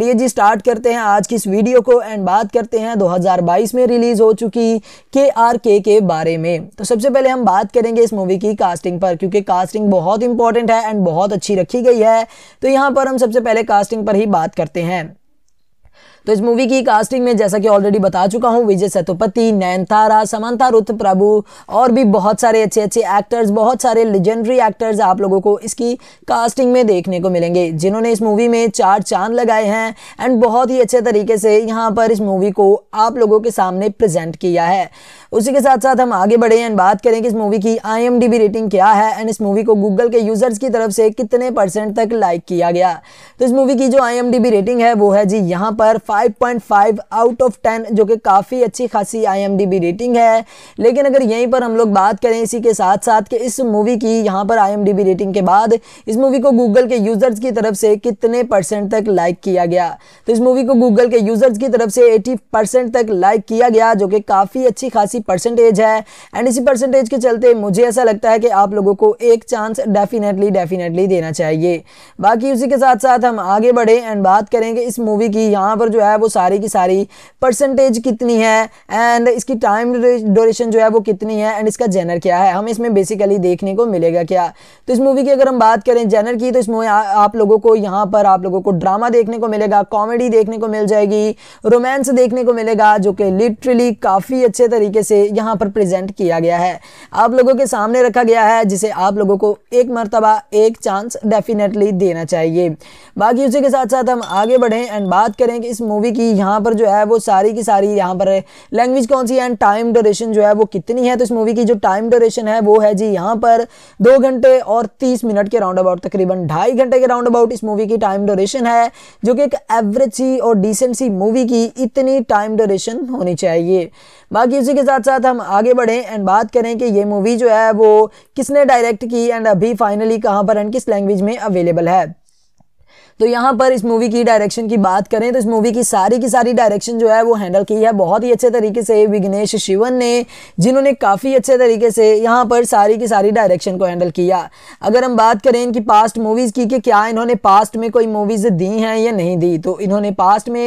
चलिए जी स्टार्ट करते हैं आज की इस वीडियो को एंड बात करते हैं 2022 में रिलीज़ हो चुकी के आर के के बारे में तो सबसे पहले हम बात करेंगे इस मूवी की कास्टिंग पर क्योंकि कास्टिंग बहुत इंपॉर्टेंट है एंड बहुत अच्छी रखी गई है तो यहाँ पर हम सबसे पहले कास्टिंग पर ही बात करते हैं तो इस मूवी की कास्टिंग में जैसा कि ऑलरेडी बता चुका हूँ विजय सेतुपति नयनतारा समंता रुत प्रभु और भी बहुत सारे अच्छे अच्छे एक्टर्स बहुत सारे लेजेंडरी एक्टर्स आप लोगों को इसकी कास्टिंग में देखने को मिलेंगे जिन्होंने इस मूवी में चार चांद लगाए हैं एंड बहुत ही अच्छे तरीके से यहाँ पर इस मूवी को आप लोगों के सामने प्रेजेंट किया है उसी के साथ साथ हम आगे बढ़े एंड बात करें कि इस मूवी की आई रेटिंग क्या है एंड इस मूवी को गूगल के यूज़र्स की तरफ से कितने परसेंट तक लाइक किया गया तो इस मूवी की जो आई रेटिंग है वो है जी यहाँ पर 5.5 आउट ऑफ 10 जो कि काफ़ी अच्छी खासी आई रेटिंग है लेकिन अगर यहीं पर हम लोग बात करें इसी के साथ साथ कि इस मूवी की यहाँ पर आई रेटिंग के बाद इस मूवी को गूगल के यूज़र्स की तरफ से कितने परसेंट तक लाइक किया गया तो इस मूवी को गूगल के यूज़र्स की तरफ से एटी तक लाइक किया गया जो कि काफ़ी अच्छी खासी परसेंटेज है एंड इसी परसेंटेज के चलते मुझे ऐसा लगता है कि आप लोगों को एक चांस डेफिनेटली डेफिनेटली देना चाहिए बाकी उसी के साथ साथ हम आगे बढ़े एंड बात करेंगे इस मूवी की यहाँ पर जो है वो सारी की सारी परसेंटेज कितनी है एंड इसकी टाइम ड्यूरेशन जो है वो कितनी है एंड इसका जेनर क्या है हम इसमें बेसिकली देखने को मिलेगा क्या तो इस मूवी की अगर हम बात करें जेनर की तो इस मूवी आप लोगों को यहाँ पर आप लोगों को ड्रामा देखने को मिलेगा कॉमेडी देखने को मिल जाएगी रोमांस देखने को मिलेगा जो कि लिटरली काफ़ी अच्छे तरीके से इसे यहाँ पर प्रेजेंट किया गया है आप लोगों के सामने रखा गया है जिसे आप लोगों को एक मरतबा एक चांस डेफिनेटली देना चाहिए बाकी उसी के साथ साथ हम आगे बढ़ें एंड बात करें कि इस मूवी की यहाँ पर जो है वो सारी की सारी यहाँ पर लैंग्वेज कौन सी एंड टाइम ड्यूरेशन जो है वो कितनी है तो इस मूवी की जो टाइम ड्यूरेशन है वो है जी यहाँ पर दो घंटे और तीस मिनट के राउंड अबाउट तकरीबन ढाई घंटे के राउंड अबाउट इस मूवी की टाइम ड्यूरेशन है जो कि एक एवरेज सी और डिसेंट सी मूवी की इतनी टाइम ड्यूरेशन होनी चाहिए बाकी उसी के साथ साथ साथ हम आगे बढ़ें एंड बात करें कि ये मूवी जो है वो किसने डायरेक्ट की एंड अभी फाइनली कहाँ पर एंड किस लैंग्वेज में अवेलेबल है तो यहाँ पर इस मूवी की डायरेक्शन की बात करें तो इस मूवी की सारी की सारी डायरेक्शन जो है वो हैंडल की है बहुत ही अच्छे तरीके से विघ्नेश शिवन ने जिन्होंने काफ़ी अच्छे तरीके से यहाँ पर सारी की सारी डायरेक्शन को हैंडल किया अगर हम बात करें इनकी पास्ट मूवीज़ की कि क्या इन्होंने पास्ट में कोई मूवीज़ दी हैं या नहीं दी तो इन्होंने पास्ट में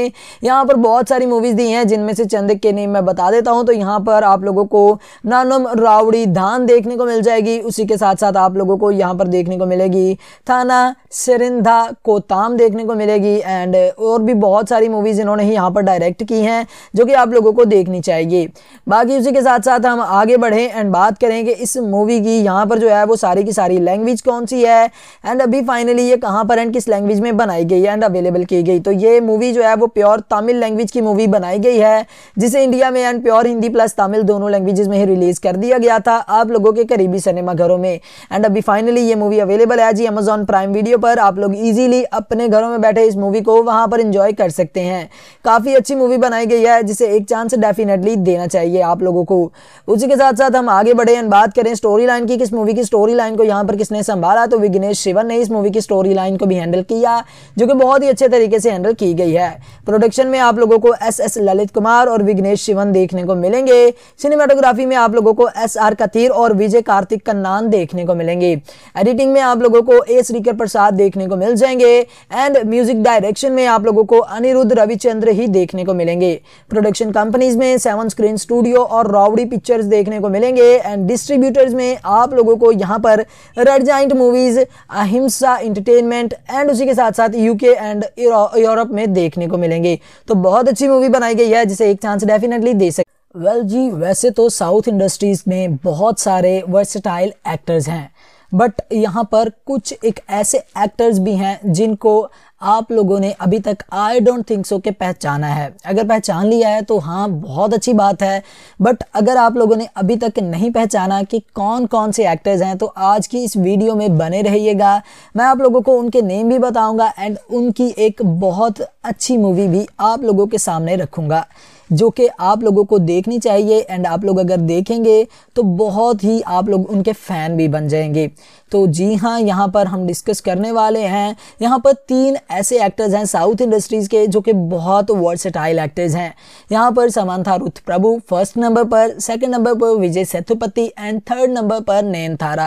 यहाँ पर बहुत सारी मूवीज़ दी हैं जिनमें से चंद के नेम मैं बता देता हूँ तो यहाँ पर आप लोगों को नानम रावड़ी धान देखने को मिल जाएगी उसी के साथ साथ आप लोगों को यहाँ पर देखने को मिलेगी थाना सिरिंधा कोता गुलाम देखने को मिलेगी एंड uh, और भी बहुत सारी मूवीज़ इन्होंने ही यहाँ पर डायरेक्ट की हैं जो कि आप लोगों को देखनी चाहिए बाकी उसी के साथ साथ हम आगे बढ़ें एंड बात करें कि इस मूवी की यहाँ पर जो है वो सारी की सारी लैंग्वेज कौन सी है एंड अभी फाइनली ये कहाँ पर एंड किस लैंग्वेज में बनाई गई है एंड अवेलेबल की गई तो ये मूवी जो है वो प्योर तमिल लैंग्वेज की मूवी बनाई गई है जिसे इंडिया में and pure Hindi plus Tamil दोनों लैंग्वेज में ही रिलीज़ कर दिया गया था आप लोगों के करीबी सिनेमाघरों में एंड अभी फाइनली ये मूवी अवेलेबल है जी अमेजॉन प्राइम वीडियो पर आप लोग ईजिली अपने घरों में बैठे इस मूवी को वहां पर इंजॉय कर सकते हैं काफ़ी अच्छी मूवी बनाई गई है जिसे एक चांस डेफिनेटली देना चाहिए आप लोगों को उसी के साथ साथ हम आगे बढ़े एंड बात करें स्टोरी लाइन की किस मूवी की स्टोरी लाइन को यहाँ पर किसने संभाला तो विघ्नेश शिवन ने इस मूवी की स्टोरी लाइन को भी हैंडल किया जो कि बहुत ही अच्छे तरीके से हैंडल की गई है प्रोडक्शन में आप लोगों को एस एस ललित कुमार और विघ्नेश शिवन देखने को मिलेंगे सिनेमाटोग्राफी में आप लोगों को एस आर कथिर और विजय कार्तिक नाम देखने को मिलेंगे एडिटिंग में आप लोगों को ए श्रीकर प्रसाद देखने को मिल जाएंगे एंड म्यूजिक डायरेक्शन में आप लोगों को अनिरुद्ध रविचंद्र ही देखने को मिलेंगे प्रोडक्शन कंपनीज में सेवन स्क्रीन स्टूडियो और रावड़ी पिक्चर्स देखने को मिलेंगे एंड डिस्ट्रीब्यूटर्स में आप लोगों को यहाँ पर Red Giant Movies Ahimsa Entertainment and उसी के साथ साथ यूके एंड यूरोप में देखने को मिलेंगे तो बहुत अच्छी मूवी बनाई गई है जिसे एक चांस डेफिनेटली दे सकते वेल well, जी वैसे तो साउथ इंडस्ट्रीज़ में बहुत सारे वर्सटाइल एक्टर्स हैं बट यहाँ पर कुछ एक ऐसे एक्टर्स भी हैं जिनको आप लोगों ने अभी तक आई डोंट थिंक सो के पहचाना है अगर पहचान लिया है तो हाँ बहुत अच्छी बात है बट अगर आप लोगों ने अभी तक नहीं पहचाना कि कौन कौन से एक्टर्स हैं तो आज की इस वीडियो में बने रहिएगा मैं आप लोगों को उनके नेम भी बताऊंगा एंड उनकी एक बहुत अच्छी मूवी भी आप लोगों के सामने रखूँगा जो कि आप लोगों को देखनी चाहिए एंड आप लोग अगर देखेंगे तो बहुत ही आप लोग उनके फ़ैन भी बन जाएंगे तो जी हाँ यहाँ पर हम डिस्कस करने वाले हैं यहाँ पर तीन ऐसे एक्टर्स हैं साउथ इंडस्ट्रीज़ के जो कि बहुत वर्सेटाइल एक्टर्स हैं यहाँ पर समांथा रुथ प्रभु फर्स्ट नंबर पर सेकंड नंबर पर Vijay Sethupathi and third number पर थारा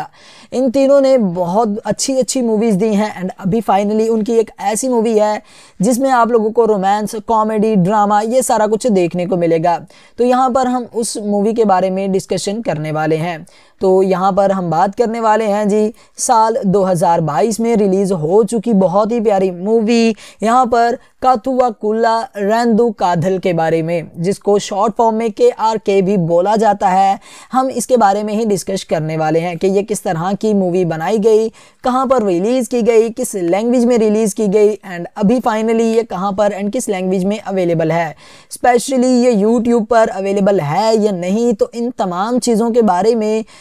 इन तीनों ने बहुत अच्छी अच्छी मूवीज़ दी हैं एंड अभी फाइनली उनकी एक ऐसी मूवी है जिसमें आप लोगों को रोमांस कॉमेडी ड्रामा ये सारा कुछ देखने को मिलेगा तो यहाँ पर हम उस मूवी के बारे में डिस्कशन करने वाले हैं तो यहाँ पर हम बात करने वाले हैं जी साल 2022 में रिलीज़ हो चुकी बहुत ही प्यारी मूवी यहाँ पर काथुआ कुल्ला रेंदू काधल के बारे में जिसको शॉर्ट फॉर्म में के आर के भी बोला जाता है हम इसके बारे में ही डिस्कस करने वाले हैं कि ये किस तरह की मूवी बनाई गई कहाँ पर रिलीज़ की गई किस लैंग्वेज में रिलीज़ की गई एंड अभी फाइनली ये कहाँ पर एंड किस लैंग्वेज में अवेलेबल है स्पेशली ये यूट्यूब पर अवेलेबल है या नहीं तो इन तमाम चीज़ों के बारे में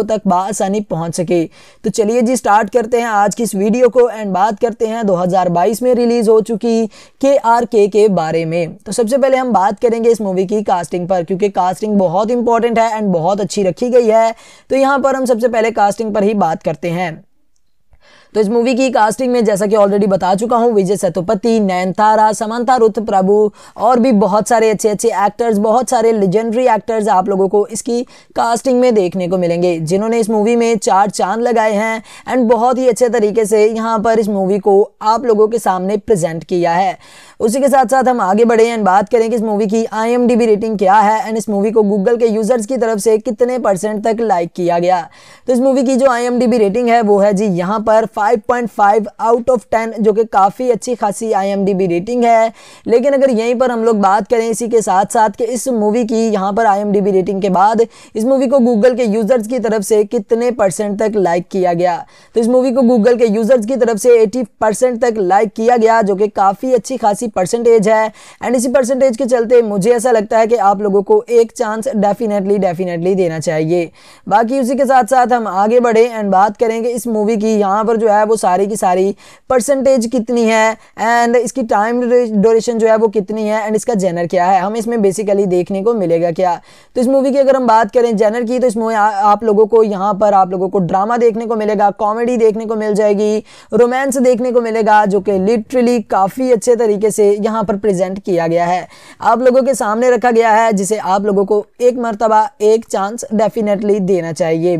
लोगों तक बसानी पहुंच सके तो चलिए जी स्टार्ट करते हैं आज की इस वीडियो को एंड बात करते हैं 2022 में रिलीज़ हो चुकी के आर के के बारे में तो सबसे पहले हम बात करेंगे इस मूवी की कास्टिंग पर क्योंकि कास्टिंग बहुत इंपॉर्टेंट है एंड बहुत अच्छी रखी गई है तो यहाँ पर हम सबसे पहले कास्टिंग पर ही बात करते हैं तो इस मूवी की कास्टिंग में जैसा कि ऑलरेडी बता चुका हूँ विजय सेतुपति नयनतारा समांता रुथ प्रभु और भी बहुत सारे अच्छे अच्छे एक्टर्स बहुत सारे लेजेंडरी एक्टर्स आप लोगों को इसकी कास्टिंग में देखने को मिलेंगे जिन्होंने इस मूवी में चार चांद लगाए हैं एंड बहुत ही अच्छे तरीके से यहाँ पर इस मूवी को आप लोगों के सामने प्रजेंट किया है उसी के साथ साथ हम आगे बढ़े एंड बात करें कि इस मूवी की आई रेटिंग क्या है एंड इस मूवी को गूगल के यूजर्स की तरफ से कितने परसेंट तक लाइक किया गया तो इस मूवी की जो आई रेटिंग है वो है जी यहाँ पर 5.5 आउट ऑफ 10 जो कि काफ़ी अच्छी खासी आई रेटिंग है लेकिन अगर यहीं पर हम लोग बात करें इसी के साथ साथ कि इस मूवी की यहाँ पर आई रेटिंग के बाद इस मूवी को गूगल के यूजर्स की तरफ से कितने परसेंट तक लाइक किया गया तो इस मूवी को गूगल के यूजर्स की तरफ से एटी तक लाइक किया गया जो कि काफ़ी अच्छी खासी परसेंटेज है एंड इसी परसेंटेज के चलते मुझे ऐसा लगता है कि आप लोगों को एक चांस डेफिनेटली डेफिनेटली देना चाहिए बाकी उसी के साथ साथ हम आगे बढ़े एंड बात करेंगे इस मूवी की यहाँ पर जो है वो सारी की सारी परसेंटेज कितनी है एंड इसकी टाइम डोरेशन जो है वो कितनी है एंड इसका जेनर क्या है हम इसमें बेसिकली देखने को मिलेगा क्या तो इस मूवी की अगर हम बात करें जेनर की तो इस मूवी आप लोगों को यहाँ पर आप लोगों को ड्रामा देखने को मिलेगा कॉमेडी देखने को मिल जाएगी रोमांस देखने को मिलेगा जो कि लिटरली काफ़ी अच्छे तरीके से इसे यहाँ पर प्रेजेंट किया गया है आप लोगों के सामने रखा गया है जिसे आप लोगों को एक मरतबा एक चांस डेफिनेटली देना चाहिए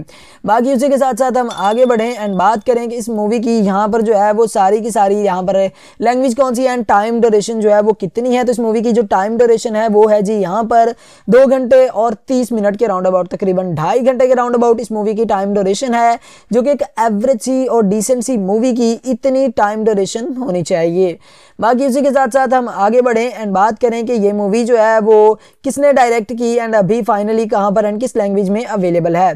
बाकी उसी के साथ साथ हम आगे बढ़ें एंड बात करें कि इस मूवी की यहाँ पर जो है वो सारी की सारी यहाँ पर लैंग्वेज कौन सी एंड टाइम ड्यूरेशन जो है वो कितनी है तो इस मूवी की जो टाइम ड्यूरेशन है वो है जी यहाँ पर दो घंटे और तीस मिनट के राउंड अबाउट तकरीबन ढाई घंटे के राउंड अबाउट इस मूवी की टाइम ड्यूरेशन है जो कि एक एवरेज सी और डिसेंट सी मूवी की इतनी टाइम ड्यूरेशन होनी चाहिए बाकी उसी के साथ साथ साथ हम आगे बढ़ें एंड बात करें कि ये मूवी जो है वो किसने डायरेक्ट की एंड अभी फाइनली कहाँ पर एंड किस लैंग्वेज में अवेलेबल है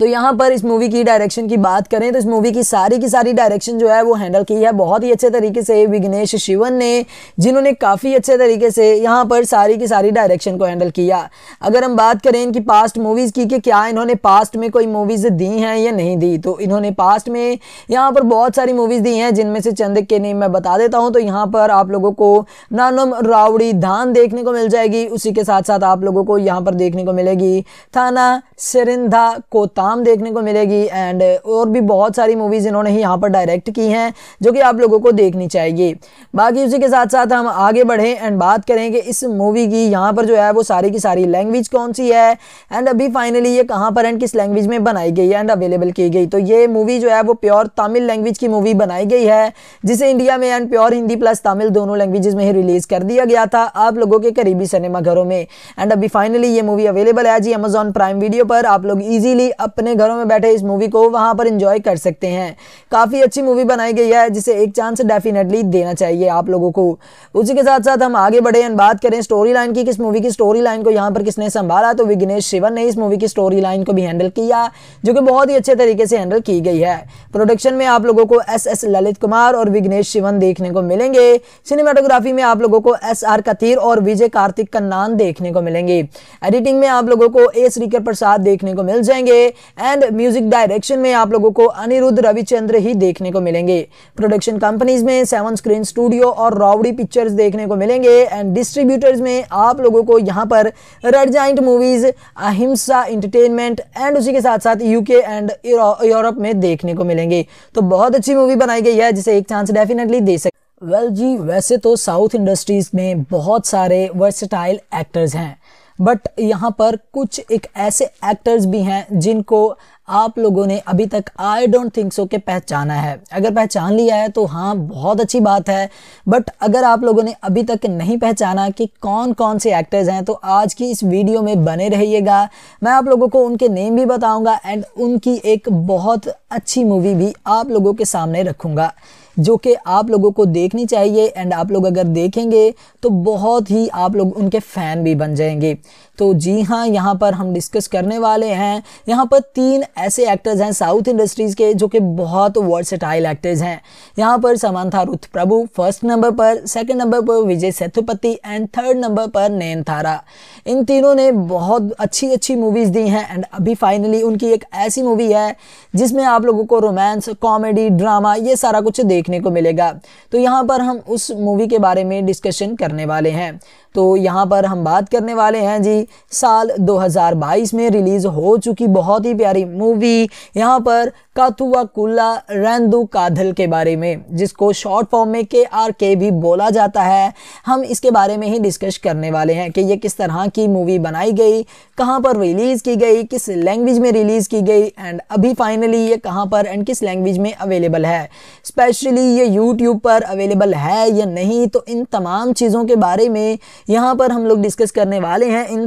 तो यहाँ पर इस मूवी की डायरेक्शन की बात करें तो इस मूवी की सारी की सारी डायरेक्शन जो है वो हैंडल की है बहुत ही अच्छे तरीके से विघ्नेश शिवन ने जिन्होंने काफ़ी अच्छे तरीके से यहाँ पर सारी की सारी डायरेक्शन को हैंडल किया अगर हम बात करें इनकी पास्ट मूवीज़ की कि क्या इन्होंने पास्ट में कोई मूवीज़ दी हैं या नहीं दी तो इन्होंने पास्ट में यहाँ पर बहुत सारी मूवीज़ दी हैं जिनमें से चंद के नेम मैं बता देता हूँ तो यहाँ पर आप लोगों को नानम रावड़ी धान देखने को मिल जाएगी उसी के साथ साथ आप लोगों को यहाँ पर देखने को मिलेगी थाना सिरिंधा कोता काम देखने को मिलेगी एंड uh, और भी बहुत सारी मूवीज़ इन्होंने ही यहाँ पर डायरेक्ट की हैं जो कि आप लोगों को देखनी चाहिए बाकी उसी के साथ साथ हम आगे बढ़ें एंड बात करें कि इस मूवी की यहाँ पर जो है वो सारी की सारी लैंग्वेज कौन सी है एंड अभी फाइनली ये कहाँ पर एंड किस लैंग्वेज में बनाई गई है एंड अवेलेबल की गई तो ये मूवी जो है वो प्योर तमिल लैंग्वेज की मूवी बनाई गई है जिसे इंडिया में and pure Hindi plus Tamil दोनों लैंग्वेज में ही रिलीज़ कर दिया गया था आप लोगों के करीबी सिनेमाघरों में एंड अभी फाइनली ये मूवी अवेलेबल है जी अमेजॉन प्राइम वीडियो पर आप लोग ईजिली अपने घरों में बैठे इस मूवी को वहां पर इंजॉय कर सकते हैं काफ़ी अच्छी मूवी बनाई गई है जिसे एक चांस डेफिनेटली देना चाहिए आप लोगों को उसी के साथ साथ हम आगे बढ़े बात करें स्टोरी लाइन की किस मूवी की स्टोरी लाइन को यहाँ पर किसने संभाला तो विग्नेश शिवन ने इस मूवी की स्टोरी लाइन को भी हैंडल किया जो कि बहुत ही अच्छे तरीके से हैंडल की गई है प्रोडक्शन में आप लोगों को एस एस ललित कुमार और विग्नेश शिवन देखने को मिलेंगे सिनेमाटोग्राफी में आप लोगों को एस आर कथिर और विजय कार्तिक नाम देखने को मिलेंगे एडिटिंग में आप लोगों को ए श्रीकर प्रसाद देखने को मिल जाएंगे एंड म्यूजिक डायरेक्शन में आप लोगों को अनिरुद्ध रविचंद्र ही देखने को मिलेंगे प्रोडक्शन कंपनीज में सेवन स्क्रीन स्टूडियो और रावड़ी पिक्चर्स देखने को मिलेंगे एंड डिस्ट्रीब्यूटर्स में आप लोगों को यहाँ पर Red Giant Movies Ahimsa Entertainment and उसी के साथ साथ यूके एंड यूरोप में देखने को मिलेंगे तो बहुत अच्छी मूवी बनाई गई है जिसे एक चांस डेफिनेटली दे सकते वेल well, जी वैसे तो साउथ इंडस्ट्रीज़ में बहुत सारे वर्सटाइल एक्टर्स हैं बट यहाँ पर कुछ एक ऐसे एक्टर्स भी हैं जिनको आप लोगों ने अभी तक आई डोंट थिंक सो के पहचाना है अगर पहचान लिया है तो हाँ बहुत अच्छी बात है बट अगर आप लोगों ने अभी तक नहीं पहचाना कि कौन कौन से एक्टर्स हैं तो आज की इस वीडियो में बने रहिएगा मैं आप लोगों को उनके नेम भी बताऊंगा एंड उनकी एक बहुत अच्छी मूवी भी आप लोगों के सामने रखूँगा जो कि आप लोगों को देखनी चाहिए एंड आप लोग अगर देखेंगे तो बहुत ही आप लोग उनके फ़ैन भी बन जाएंगे तो जी हाँ यहाँ पर हम डिस्कस करने वाले हैं यहाँ पर तीन ऐसे एक्टर्स हैं साउथ इंडस्ट्रीज़ के जो कि बहुत वर्सेटाइल एक्टर्स हैं यहाँ पर समानथा रुथ प्रभु फर्स्ट नंबर पर सेकेंड नंबर पर Vijay Sethupathi and third number पर नैन थारा इन तीनों ने बहुत अच्छी अच्छी मूवीज़ दी हैं एंड अभी फाइनली उनकी एक ऐसी मूवी है जिसमें आप लोगों को रोमांस कॉमेडी ड्रामा ये सारा कुछ देखने को मिलेगा तो यहाँ पर हम उस मूवी के बारे में डिस्कशन करने वाले हैं तो यहाँ पर हम बात करने वाले हैं जी साल 2022 में रिलीज़ हो चुकी बहुत ही प्यारी मूवी यहाँ पर काथुआ कुल्ला रेंदू काधल के बारे में जिसको शॉर्ट फॉर्म में के आर के भी बोला जाता है हम इसके बारे में ही डिस्कस करने वाले हैं कि ये किस तरह की मूवी बनाई गई कहाँ पर रिलीज़ की गई किस लैंग्वेज में रिलीज़ की गई एंड अभी फाइनली ये कहाँ पर एंड किस लैंग्वेज में अवेलेबल है स्पेशली ये यूट्यूब पर अवेलेबल है या नहीं तो इन तमाम चीज़ों के बारे में यहाँ पर हम लोग डिस्कस करने वाले हैं इन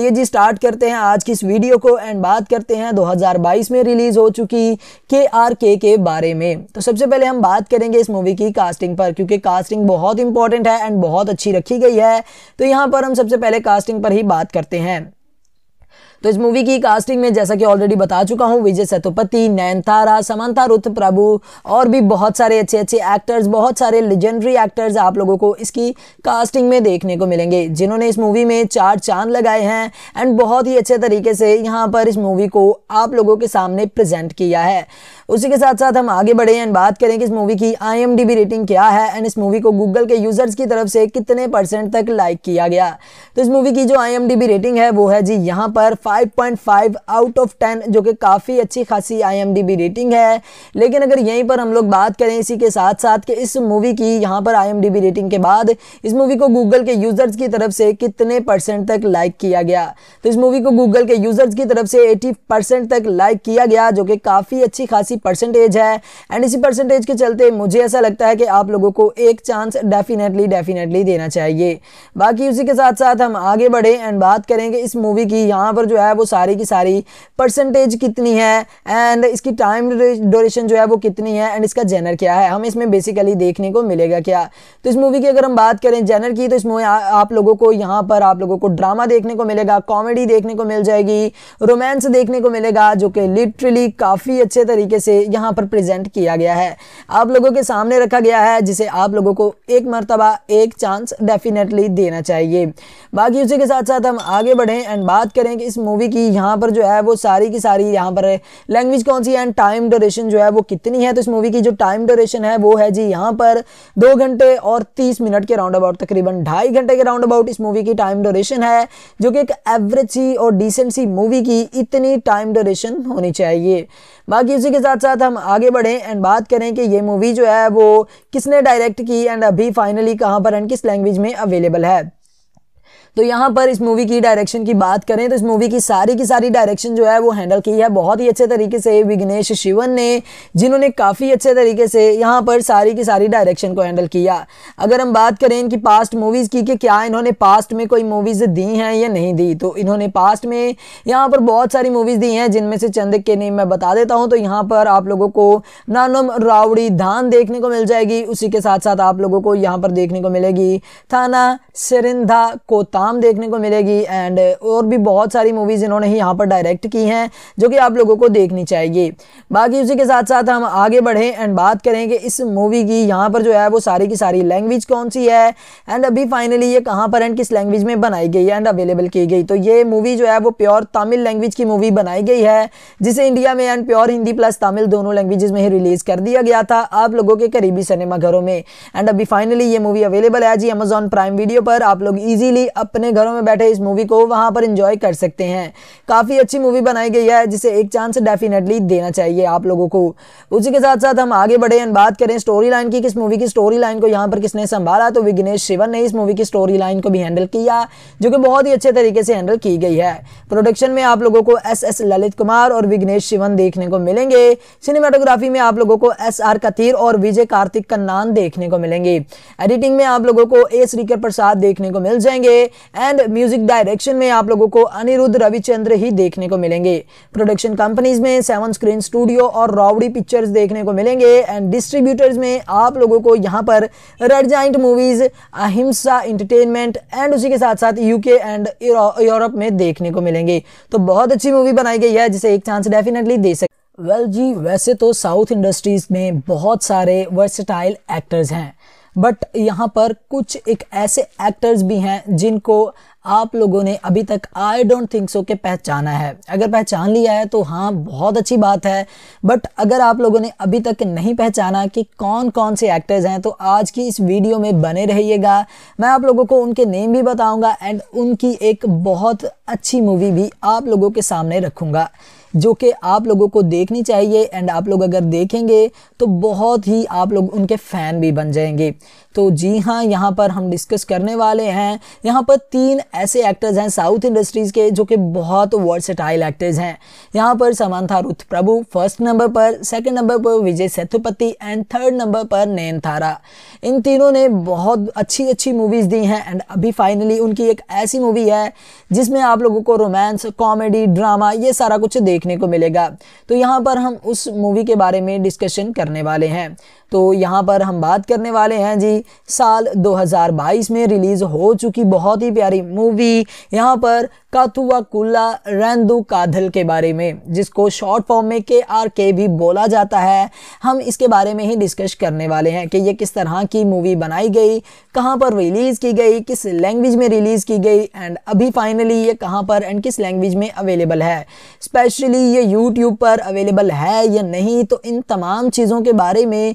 चलिए जी स्टार्ट करते हैं आज की इस वीडियो को एंड बात करते हैं 2022 में रिलीज़ हो चुकी के आर के के बारे में तो सबसे पहले हम बात करेंगे इस मूवी की कास्टिंग पर क्योंकि कास्टिंग बहुत इंपॉर्टेंट है एंड बहुत अच्छी रखी गई है तो यहाँ पर हम सबसे पहले कास्टिंग पर ही बात करते हैं तो इस मूवी की कास्टिंग में जैसा कि ऑलरेडी बता चुका हूँ विजय सेतुपति नयनतारा समंता रुथ प्रभु और भी बहुत सारे अच्छे अच्छे एक्टर्स बहुत सारे लेजेंडरी एक्टर्स आप लोगों को इसकी कास्टिंग में देखने को मिलेंगे जिन्होंने इस मूवी में चार चांद लगाए हैं एंड बहुत ही अच्छे तरीके से यहाँ पर इस मूवी को आप लोगों के सामने प्रेजेंट किया है उसी के साथ साथ हम आगे बढ़े एंड बात करें कि इस मूवी की आई रेटिंग क्या है एंड इस मूवी को गूगल के यूजर्स की तरफ से कितने परसेंट तक लाइक किया गया तो इस मूवी की जो आई रेटिंग है वो है जी यहाँ पर 5.5 आउट ऑफ 10 जो कि काफ़ी अच्छी खासी आई रेटिंग है लेकिन अगर यहीं पर हम लोग बात करें इसी के साथ साथ कि इस मूवी की यहाँ पर आई रेटिंग के बाद इस मूवी को गूगल के यूजर्स की तरफ से कितने परसेंट तक लाइक किया गया तो इस मूवी को गूगल के यूजर्स की तरफ से एटी तक लाइक किया गया जो कि काफ़ी अच्छी खासी परसेंटेज है एंड इसी परसेंटेज के चलते मुझे ऐसा लगता है कि आप लोगों को एक चांस डेफिनेटली डेफिनेटली देना चाहिए बाकी उसी के साथ साथ हम आगे बढ़े एंड बात करेंगे इस मूवी की यहाँ पर जो है वो सारी की सारी परसेंटेज कितनी है एंड इसकी टाइम डोरेशन जो है वो कितनी है एंड इसका जेनर क्या है हम इसमें बेसिकली देखने को मिलेगा क्या तो इस मूवी की अगर हम बात करें जेनर की तो इस मूवी आप लोगों को यहाँ पर आप लोगों को ड्रामा देखने को मिलेगा कॉमेडी देखने को मिल जाएगी रोमांस देखने को मिलेगा जो कि लिटरली काफ़ी अच्छे तरीके से इसे यहाँ पर प्रेजेंट किया गया है आप लोगों के सामने रखा गया है जिसे आप लोगों को एक मरतबा एक चांस डेफिनेटली देना चाहिए बाकी उसी के साथ साथ हम आगे बढ़ें एंड बात करें कि इस मूवी की यहाँ पर जो है वो सारी की सारी यहाँ पर लैंग्वेज कौन सी एंड टाइम ड्यूरेशन जो है वो कितनी है तो इस मूवी की जो टाइम ड्यूरेशन है वो है जी यहाँ पर दो घंटे और तीस मिनट के राउंड अबाउट तकरीबन ढाई घंटे के राउंड अबाउट इस मूवी की टाइम ड्यूरेशन है जो कि एक एवरेज सी और डिसेंट सी मूवी की इतनी टाइम ड्यूरेशन होनी चाहिए बाकी उसी के साथ साथ साथ हम आगे बढ़ें एंड बात करें कि ये मूवी जो है वो किसने डायरेक्ट की एंड अभी फाइनली कहाँ पर एंड किस लैंग्वेज में अवेलेबल है तो यहाँ पर इस मूवी की डायरेक्शन की बात करें तो इस मूवी की सारी की सारी डायरेक्शन जो है वो हैंडल की है बहुत ही अच्छे तरीके से विघ्नेश शिवन ने जिन्होंने काफ़ी अच्छे तरीके से यहाँ पर सारी की सारी डायरेक्शन को हैंडल किया अगर हम बात करें इनकी पास्ट मूवीज़ की कि क्या इन्होंने पास्ट में कोई मूवीज़ दी हैं या नहीं दी तो इन्होंने पास्ट में यहाँ पर बहुत सारी मूवीज़ दी हैं जिनमें से चंद के नेम मैं बता देता हूँ तो यहाँ पर आप लोगों को नानम रावड़ी धान देखने को मिल जाएगी उसी के साथ साथ आप लोगों को यहाँ पर देखने को मिलेगी थाना सिरिंधा कोता शाम देखने को मिलेगी एंड uh, और भी बहुत सारी मूवीज़ इन्होंने ही यहाँ पर डायरेक्ट की हैं जो कि आप लोगों को देखनी चाहिए बाकी उसी के साथ साथ हम आगे बढ़ें एंड बात करें कि इस मूवी की यहाँ पर जो है वो सारी की सारी लैंग्वेज कौन सी है एंड अभी फाइनली ये कहाँ पर एंड किस लैंग्वेज में बनाई गई है एंड अवेलेबल की गई तो ये मूवी जो है वो प्योर तमिल लैंग्वेज की मूवी बनाई गई है जिसे इंडिया में and pure Hindi plus Tamil दोनों लैंग्वेज में ही रिलीज़ कर दिया गया था आप लोगों के करीबी सिनेमाघरों में एंड अभी फाइनली ये मूवी अवेलेबल है जी अमेजॉन प्राइम वीडियो पर आप लोग ईजिली अपने घरों में बैठे इस मूवी को वहां पर इंजॉय कर सकते हैं काफ़ी अच्छी मूवी बनाई गई है जिसे एक चांस डेफिनेटली देना चाहिए आप लोगों को उसी के साथ साथ हम आगे बढ़े बात करें स्टोरी लाइन की किस मूवी की स्टोरी लाइन को यहाँ पर किसने संभाला तो विघ्नेश शिवन ने इस मूवी की स्टोरी लाइन को भी हैंडल किया जो कि बहुत ही अच्छे तरीके से हैंडल की गई है प्रोडक्शन में आप लोगों को एस एस ललित कुमार और विघ्नेश शिवन देखने को मिलेंगे सिनेमाटोग्राफी में आप लोगों को एस आर कथिर और विजय कार्तिक कन्नान देखने को मिलेंगे एडिटिंग में आप लोगों को ए श्रीकर प्रसाद देखने को मिल जाएंगे एंड म्यूजिक डायरेक्शन में आप लोगों को अनिरुद्ध रविचंद्र ही देखने को मिलेंगे प्रोडक्शन कंपनीज में सेवन स्क्रीन स्टूडियो और रावड़ी पिक्चर्स देखने को मिलेंगे एंड डिस्ट्रीब्यूटर्स में आप लोगों को यहाँ पर Red Giant Movies Ahimsa Entertainment and उसी के साथ साथ यूके एंड यूरोप में देखने को मिलेंगे तो बहुत अच्छी मूवी बनाई गई है जिसे एक चांस डेफिनेटली दे सकते वेल well, जी वैसे तो साउथ इंडस्ट्रीज में बहुत सारे वर्सटाइल एक्टर्स हैं बट यहाँ पर कुछ एक ऐसे एक्टर्स भी हैं जिनको आप लोगों ने अभी तक आई डोंट थिंक सो के पहचाना है अगर पहचान लिया है तो हाँ बहुत अच्छी बात है बट अगर आप लोगों ने अभी तक नहीं पहचाना कि कौन कौन से एक्टर्स हैं तो आज की इस वीडियो में बने रहिएगा मैं आप लोगों को उनके नेम भी बताऊंगा एंड उनकी एक बहुत अच्छी मूवी भी आप लोगों के सामने रखूँगा जो कि आप लोगों को देखनी चाहिए एंड आप लोग अगर देखेंगे तो बहुत ही आप लोग उनके फ़ैन भी बन जाएंगे तो जी हाँ यहाँ पर हम डिस्कस करने वाले हैं यहाँ पर तीन ऐसे एक्टर्स हैं साउथ इंडस्ट्रीज़ के जो कि बहुत वर्सेटाइल एक्टर्स हैं यहाँ पर समानथा रुथ प्रभु फर्स्ट नंबर पर सेकंड नंबर पर Vijay Sethupathi and third number पर नयनतारा इन तीनों ने बहुत अच्छी अच्छी मूवीज़ दी हैं एंड अभी फाइनली उनकी एक ऐसी मूवी है जिसमें आप लोगों को रोमांस कॉमेडी ड्रामा ये सारा कुछ देखने को मिलेगा तो यहाँ पर हम उस मूवी के बारे में डिस्कशन करने वाले हैं तो यहाँ पर हम बात करने वाले हैं जी साल 2022 में रिलीज़ हो चुकी बहुत ही प्यारी मूवी यहाँ पर काथुआ कुल्ला रेंदू काधल के बारे में जिसको शॉर्ट फॉर्म में के आर के भी बोला जाता है हम इसके बारे में ही डिस्कश करने वाले हैं कि ये किस तरह की मूवी बनाई गई कहाँ पर रिलीज़ की गई किस लैंग्वेज में रिलीज़ की गई एंड अभी फाइनली ये कहाँ पर एंड किस लैंग्वेज में अवेलेबल है स्पेशली ये यूट्यूब पर अवेलेबल है या नहीं तो इन तमाम चीज़ों के बारे में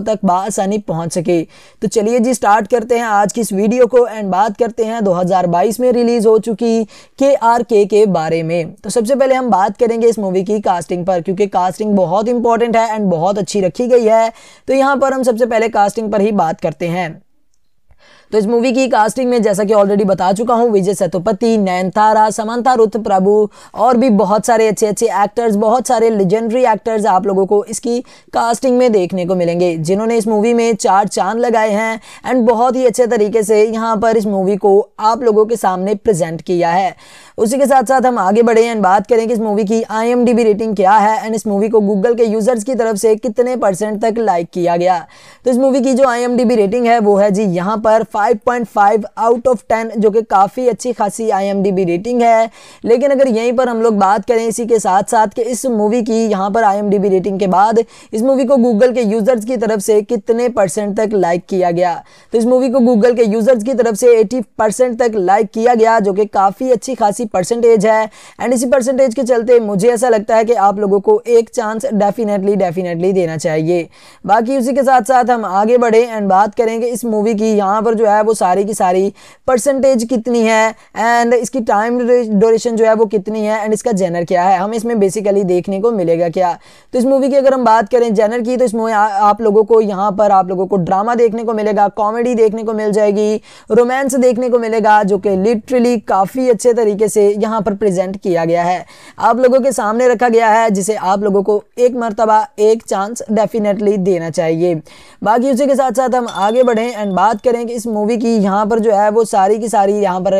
लोगों तक बासानी पहुंच सके तो चलिए जी स्टार्ट करते हैं आज की इस वीडियो को एंड बात करते हैं 2022 में रिलीज़ हो चुकी के आर के के बारे में तो सबसे पहले हम बात करेंगे इस मूवी की कास्टिंग पर क्योंकि कास्टिंग बहुत इंपॉर्टेंट है एंड बहुत अच्छी रखी गई है तो यहाँ पर हम सबसे पहले कास्टिंग पर ही बात करते हैं तो इस मूवी की कास्टिंग में जैसा कि ऑलरेडी बता चुका हूँ विजय सेतुपति नयनतारा समांता रुथ प्रभु और भी बहुत सारे अच्छे अच्छे एक्टर्स बहुत सारे लेजेंडरी एक्टर्स आप लोगों को इसकी कास्टिंग में देखने को मिलेंगे जिन्होंने इस मूवी में चार चांद लगाए हैं एंड बहुत ही अच्छे तरीके से यहाँ पर इस मूवी को आप लोगों के सामने प्रेजेंट किया है उसी के साथ साथ हम आगे बढ़े एंड बात करें कि इस मूवी की आई रेटिंग क्या है एंड इस मूवी को गूगल के यूजर्स की तरफ से कितने परसेंट तक लाइक किया गया तो इस मूवी की जो आई रेटिंग है वो है जी यहाँ पर 5.5 आउट ऑफ 10 जो कि काफ़ी अच्छी खासी आई रेटिंग है लेकिन अगर यहीं पर हम लोग बात करें इसी के साथ साथ कि इस मूवी की यहाँ पर आई रेटिंग के बाद इस मूवी को गूगल के यूजर्स की तरफ से कितने परसेंट तक लाइक किया गया तो इस मूवी को गूगल के यूजर्स की तरफ से एटी तक लाइक किया गया जो कि काफ़ी अच्छी खासी परसेंटेज है एंड इसी परसेंटेज के चलते मुझे ऐसा लगता है कि आप लोगों को एक चांस डेफिनेटली डेफिनेटली देना चाहिए बाकी उसी के साथ साथ हम आगे बढ़े एंड बात करेंगे इस मूवी की यहाँ पर जो है वो सारी की सारी परसेंटेज कितनी है एंड इसकी टाइम डोरेशन जो है वो कितनी है एंड इसका जेनर क्या है हम इसमें बेसिकली देखने को मिलेगा क्या तो इस मूवी की अगर हम बात करें जेनर की तो इस मूवी आप लोगों को यहाँ पर आप लोगों को ड्रामा देखने को मिलेगा कॉमेडी देखने को मिल जाएगी रोमांस देखने को मिलेगा जो कि लिटरली काफ़ी अच्छे तरीके से इसे यहाँ पर प्रेजेंट किया गया है आप लोगों के सामने रखा गया है जिसे आप लोगों को एक मरतबा एक चांस डेफिनेटली देना चाहिए बाकी उसी के साथ साथ हम आगे बढ़ें एंड बात करें कि इस मूवी की यहाँ पर जो है वो सारी की सारी यहाँ पर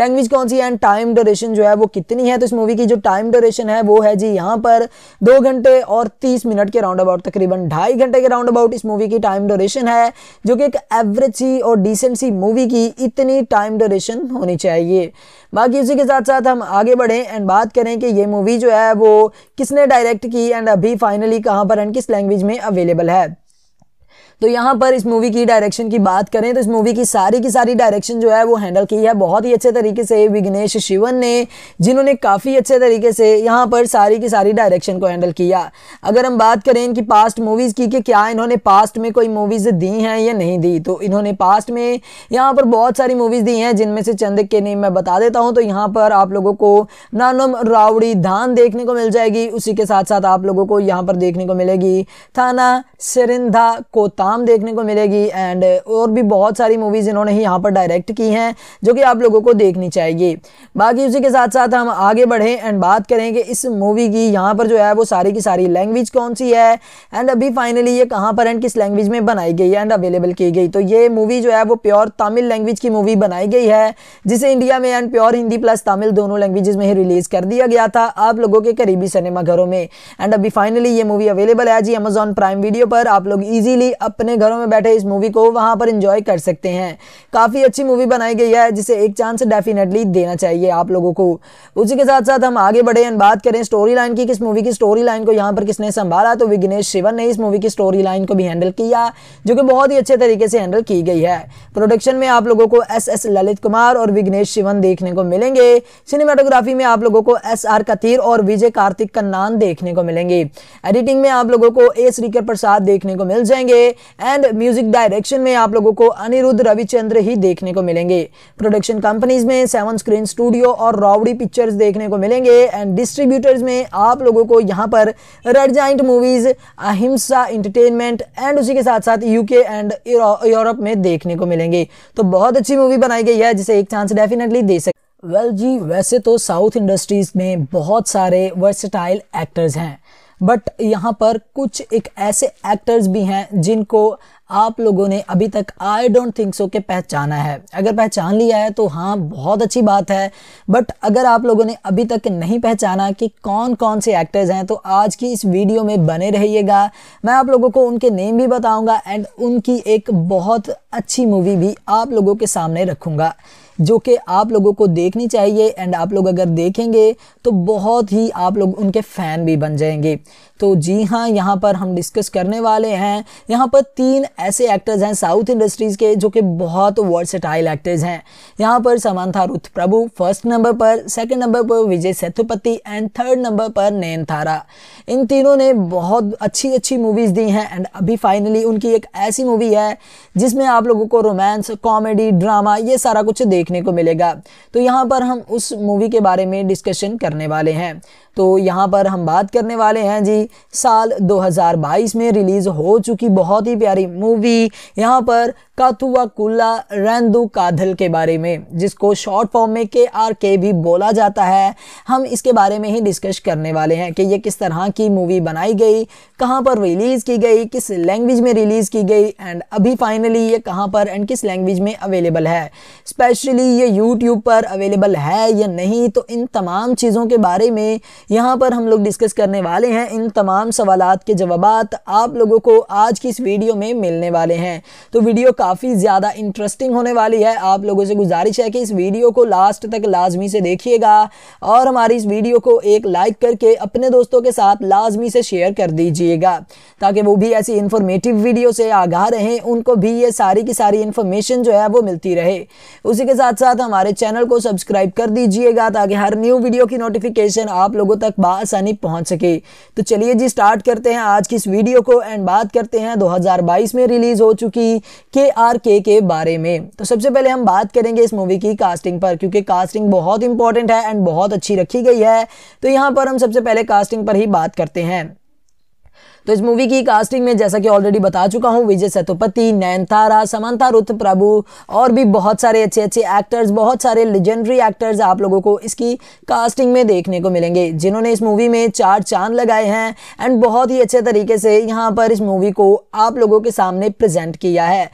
लैंग्वेज कौन सी एंड टाइम ड्यूरेशन जो है वो कितनी है तो इस मूवी की जो टाइम ड्यूरेशन है वो है जी यहाँ पर दो घंटे और तीस मिनट के राउंड अबाउट तकरीबन ढाई घंटे के राउंड अबाउट इस मूवी की टाइम ड्यूरेशन है जो कि एक एवरेज सी और डिसेंट सी मूवी की इतनी टाइम ड्यूरेशन होनी चाहिए बाकी उसी के साथ साथ साथ हम आगे बढ़ें एंड बात करें कि ये मूवी जो है वो किसने डायरेक्ट की एंड अभी फाइनली कहाँ पर एंड किस लैंग्वेज में अवेलेबल है तो यहाँ पर इस मूवी की डायरेक्शन की बात करें तो इस मूवी की सारी की सारी डायरेक्शन जो है वो हैंडल की है बहुत ही अच्छे तरीके से विघ्नेश शिवन ने जिन्होंने काफ़ी अच्छे तरीके से यहाँ पर सारी की सारी डायरेक्शन को हैंडल किया अगर हम बात करें इनकी पास्ट मूवीज़ की कि क्या इन्होंने पास्ट में कोई मूवीज़ दी हैं या नहीं दी तो इन्होंने पास्ट में यहाँ पर बहुत सारी मूवीज़ दी हैं जिनमें से चंद के नेम मैं बता देता हूँ तो यहाँ पर आप लोगों को नानम रावड़ी धान देखने को मिल जाएगी उसी के साथ साथ आप लोगों को यहाँ पर देखने को मिलेगी थाना सिरिंधा कोता काम देखने को मिलेगी एंड uh, और भी बहुत सारी मूवीज़ इन्होंने ही यहाँ पर डायरेक्ट की हैं जो कि आप लोगों को देखनी चाहिए बाकी उसी के साथ साथ हम आगे बढ़ें एंड बात करें कि इस मूवी की यहाँ पर जो है वो सारी की सारी लैंग्वेज कौन सी है एंड अभी फाइनली ये कहाँ पर एंड किस लैंग्वेज में बनाई गई है एंड अवेलेबल की गई तो ये मूवी जो है वो प्योर तमिल लैंग्वेज की मूवी बनाई गई है जिसे इंडिया में and pure Hindi plus Tamil दोनों लैंग्वेज में ही रिलीज़ कर दिया गया था आप लोगों के करीबी सिनेमाघरों में एंड अभी फाइनली ये मूवी अवेलेबल है जी अमेजॉन प्राइम वीडियो पर आप लोग ईजिली अपने घरों में बैठे इस मूवी को वहाँ पर इंजॉय कर सकते हैं काफ़ी अच्छी मूवी बनाई गई है जिसे एक चांस डेफिनेटली देना चाहिए आप लोगों को उसी के साथ साथ हम आगे बढ़े एंड बात करें स्टोरी लाइन की किस मूवी की स्टोरी लाइन को यहाँ पर किसने संभाला तो विग्नेश शिवन ने इस मूवी की स्टोरी लाइन को भी हैंडल किया जो कि बहुत ही अच्छे तरीके से हैंडल की गई है प्रोडक्शन में आप लोगों को एस एस ललित कुमार और विग्नेश शिवन देखने को मिलेंगे सिनेमाटोग्राफी में आप लोगों को एस आर कथीर और विजय कार्तिक नाम देखने को मिलेंगे एडिटिंग में आप लोगों को ए श्रीकर प्रसाद देखने को मिल जाएंगे एंड म्यूजिक डायरेक्शन में आप लोगों को अनिरुद्ध रविचंद्र ही देखने को मिलेंगे प्रोडक्शन कंपनीज में सेवन स्क्रीन स्टूडियो और रावड़ी पिक्चर्स देखने को मिलेंगे एंड डिस्ट्रीब्यूटर्स में आप लोगों को यहाँ पर Red Giant Movies Ahimsa Entertainment and उसी के साथ साथ यूके एंड यूरोप में देखने को मिलेंगे तो बहुत अच्छी मूवी बनाई गई है जिसे एक चांस डेफिनेटली दे सकते वेल well जी वैसे तो साउथ इंडस्ट्रीज में बहुत सारे वर्सटाइल एक्टर्स हैं बट यहाँ पर कुछ एक ऐसे एक्टर्स भी हैं जिनको आप लोगों ने अभी तक आई डोंट थिंक सो के पहचाना है अगर पहचान लिया है तो हाँ बहुत अच्छी बात है बट अगर आप लोगों ने अभी तक नहीं पहचाना कि कौन कौन से एक्टर्स हैं तो आज की इस वीडियो में बने रहिएगा मैं आप लोगों को उनके नेम भी बताऊंगा एंड उनकी एक बहुत अच्छी मूवी भी आप लोगों के सामने रखूँगा जो कि आप लोगों को देखनी चाहिए एंड आप लोग अगर देखेंगे तो बहुत ही आप लोग उनके फ़ैन भी बन जाएंगे तो जी हाँ यहाँ पर हम डिस्कस करने वाले हैं यहाँ पर तीन ऐसे एक्टर्स हैं साउथ इंडस्ट्रीज़ के जो कि बहुत वर्सेटाइल एक्टर्स हैं यहाँ पर समानथा रुथ प्रभु फर्स्ट नंबर पर सेकेंड नंबर पर Vijay Sethupathi and third number पर नैनतारा इन तीनों ने बहुत अच्छी अच्छी मूवीज़ दी हैं एंड अभी फाइनली उनकी एक ऐसी मूवी है जिसमें आप लोगों को रोमांस कॉमेडी ड्रामा ये सारा कुछ देखने को मिलेगा तो यहाँ पर हम उस मूवी के बारे में डिस्कशन करने वाले हैं तो यहाँ पर हम बात करने वाले हैं जी साल 2022 में रिलीज़ हो चुकी बहुत ही प्यारी मूवी यहाँ पर कुल्ला रेंदु काधल के बारे में जिसको शॉर्ट फॉर्म में के आर के भी बोला जाता है हम इसके बारे में ही डिस्कस करने वाले हैं कि ये किस तरह की मूवी बनाई गई कहाँ पर रिलीज़ की गई किस लैंग्वेज में रिलीज़ की गई एंड अभी फाइनली ये कहाँ पर एंड किस लैंग्वेज में अवेलेबल है स्पेशली ये यूट्यूब पर अवेलेबल है या नहीं तो इन तमाम चीज़ों के बारे में यहाँ पर हम लोग डिस्कस करने वाले हैं इन तमाम सवाल के जवाब आप लोगों को आज की इस वीडियो में मिलने वाले हैं तो वीडियो का काफ़ी ज़्यादा इंटरेस्टिंग होने वाली है आप लोगों से गुजारिश है कि इस वीडियो को लास्ट तक लाजमी से देखिएगा और हमारी इस वीडियो को एक लाइक करके अपने दोस्तों के साथ लाजमी से शेयर कर दीजिएगा ताकि वो भी ऐसी इन्फॉर्मेटिव वीडियो से आगाह रहें उनको भी ये सारी की सारी इन्फॉर्मेशन जो है वो मिलती रहे उसी के साथ साथ हमारे चैनल को सब्सक्राइब कर दीजिएगा ताकि हर न्यू वीडियो की नोटिफिकेशन आप लोगों तक बसानी पहुँच सके तो चलिए जी स्टार्ट करते हैं आज की इस वीडियो को एंड बात करते हैं 2022 में रिलीज़ हो चुकी के आर के के बारे में तो सबसे पहले हम बात करेंगे इस मूवी की कास्टिंग पर क्योंकि कास्टिंग बहुत इंपॉर्टेंट है एंड बहुत अच्छी रखी गई है तो यहाँ पर हम सबसे पहले कास्टिंग पर ही बात करते हैं तो इस मूवी की कास्टिंग में जैसा कि ऑलरेडी बता चुका हूँ विजय सेतुपति नयनतारा समांता रुथ प्रभु और भी बहुत सारे अच्छे अच्छे एक्टर्स बहुत सारे लेजेंडरी एक्टर्स आप लोगों को इसकी कास्टिंग में देखने को मिलेंगे जिन्होंने इस मूवी में चार चांद लगाए हैं एंड बहुत ही अच्छे तरीके से यहाँ पर इस मूवी को आप लोगों के सामने प्रेजेंट किया है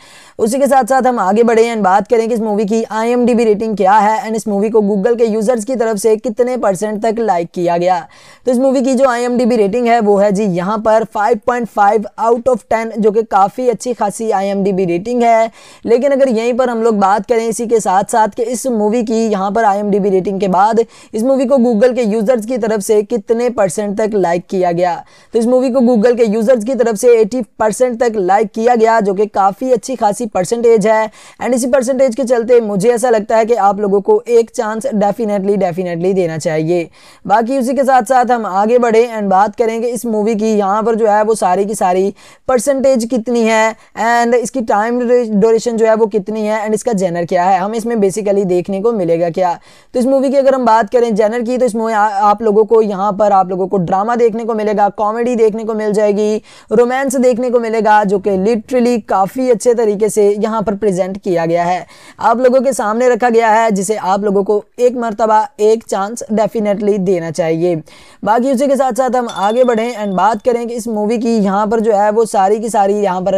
उसी के साथ साथ हम आगे बढ़े एंड बात करें कि इस मूवी की आई रेटिंग क्या है एंड इस मूवी को गूगल के यूजर्स की तरफ से कितने परसेंट तक लाइक किया गया तो इस मूवी की जो आई रेटिंग है वो है जी यहाँ पर 5.5 आउट ऑफ 10 जो कि काफ़ी अच्छी खासी आईएमडीबी रेटिंग है लेकिन अगर यहीं पर हम लोग बात करें इसी के साथ साथ कि इस मूवी की यहां पर आईएमडीबी रेटिंग के बाद इस मूवी को गूगल के यूज़र्स की तरफ से कितने परसेंट तक लाइक किया गया तो इस मूवी को गूगल के यूज़र्स की तरफ से एटी तक लाइक किया गया जो कि काफ़ी अच्छी खासी परसेंटेज है एंड इसी परसेंटेज के चलते मुझे ऐसा लगता है कि आप लोगों को एक चांस डेफिनेटली डेफिनेटली देना चाहिए बाकी उसी के साथ साथ हम आगे बढ़ें एंड बात करेंगे इस मूवी की यहाँ पर जो है वो सारी की सारी परसेंटेज कितनी है एंड इसकी टाइम ड्यूरेशन जो है वो कितनी है एंड इसका जेनर क्या है हमें इसमें बेसिकली देखने को मिलेगा क्या तो इस मूवी की अगर हम बात करें जेनर की तो इस मूवी आप लोगों को यहाँ पर आप लोगों को ड्रामा देखने को मिलेगा कॉमेडी देखने को मिल जाएगी रोमांस देखने को मिलेगा जो कि लिटरली काफ़ी अच्छे तरीके से यहाँ पर प्रजेंट किया गया है आप लोगों के सामने रखा गया है जिसे आप लोगों को एक मरतबा एक चांस डेफिनेटली देना चाहिए बाकी उसी के साथ साथ हम आगे बढ़ें एंड बात करें कि इस मूवी मूवी की यहाँ पर जो है वो सारी की सारी यहाँ पर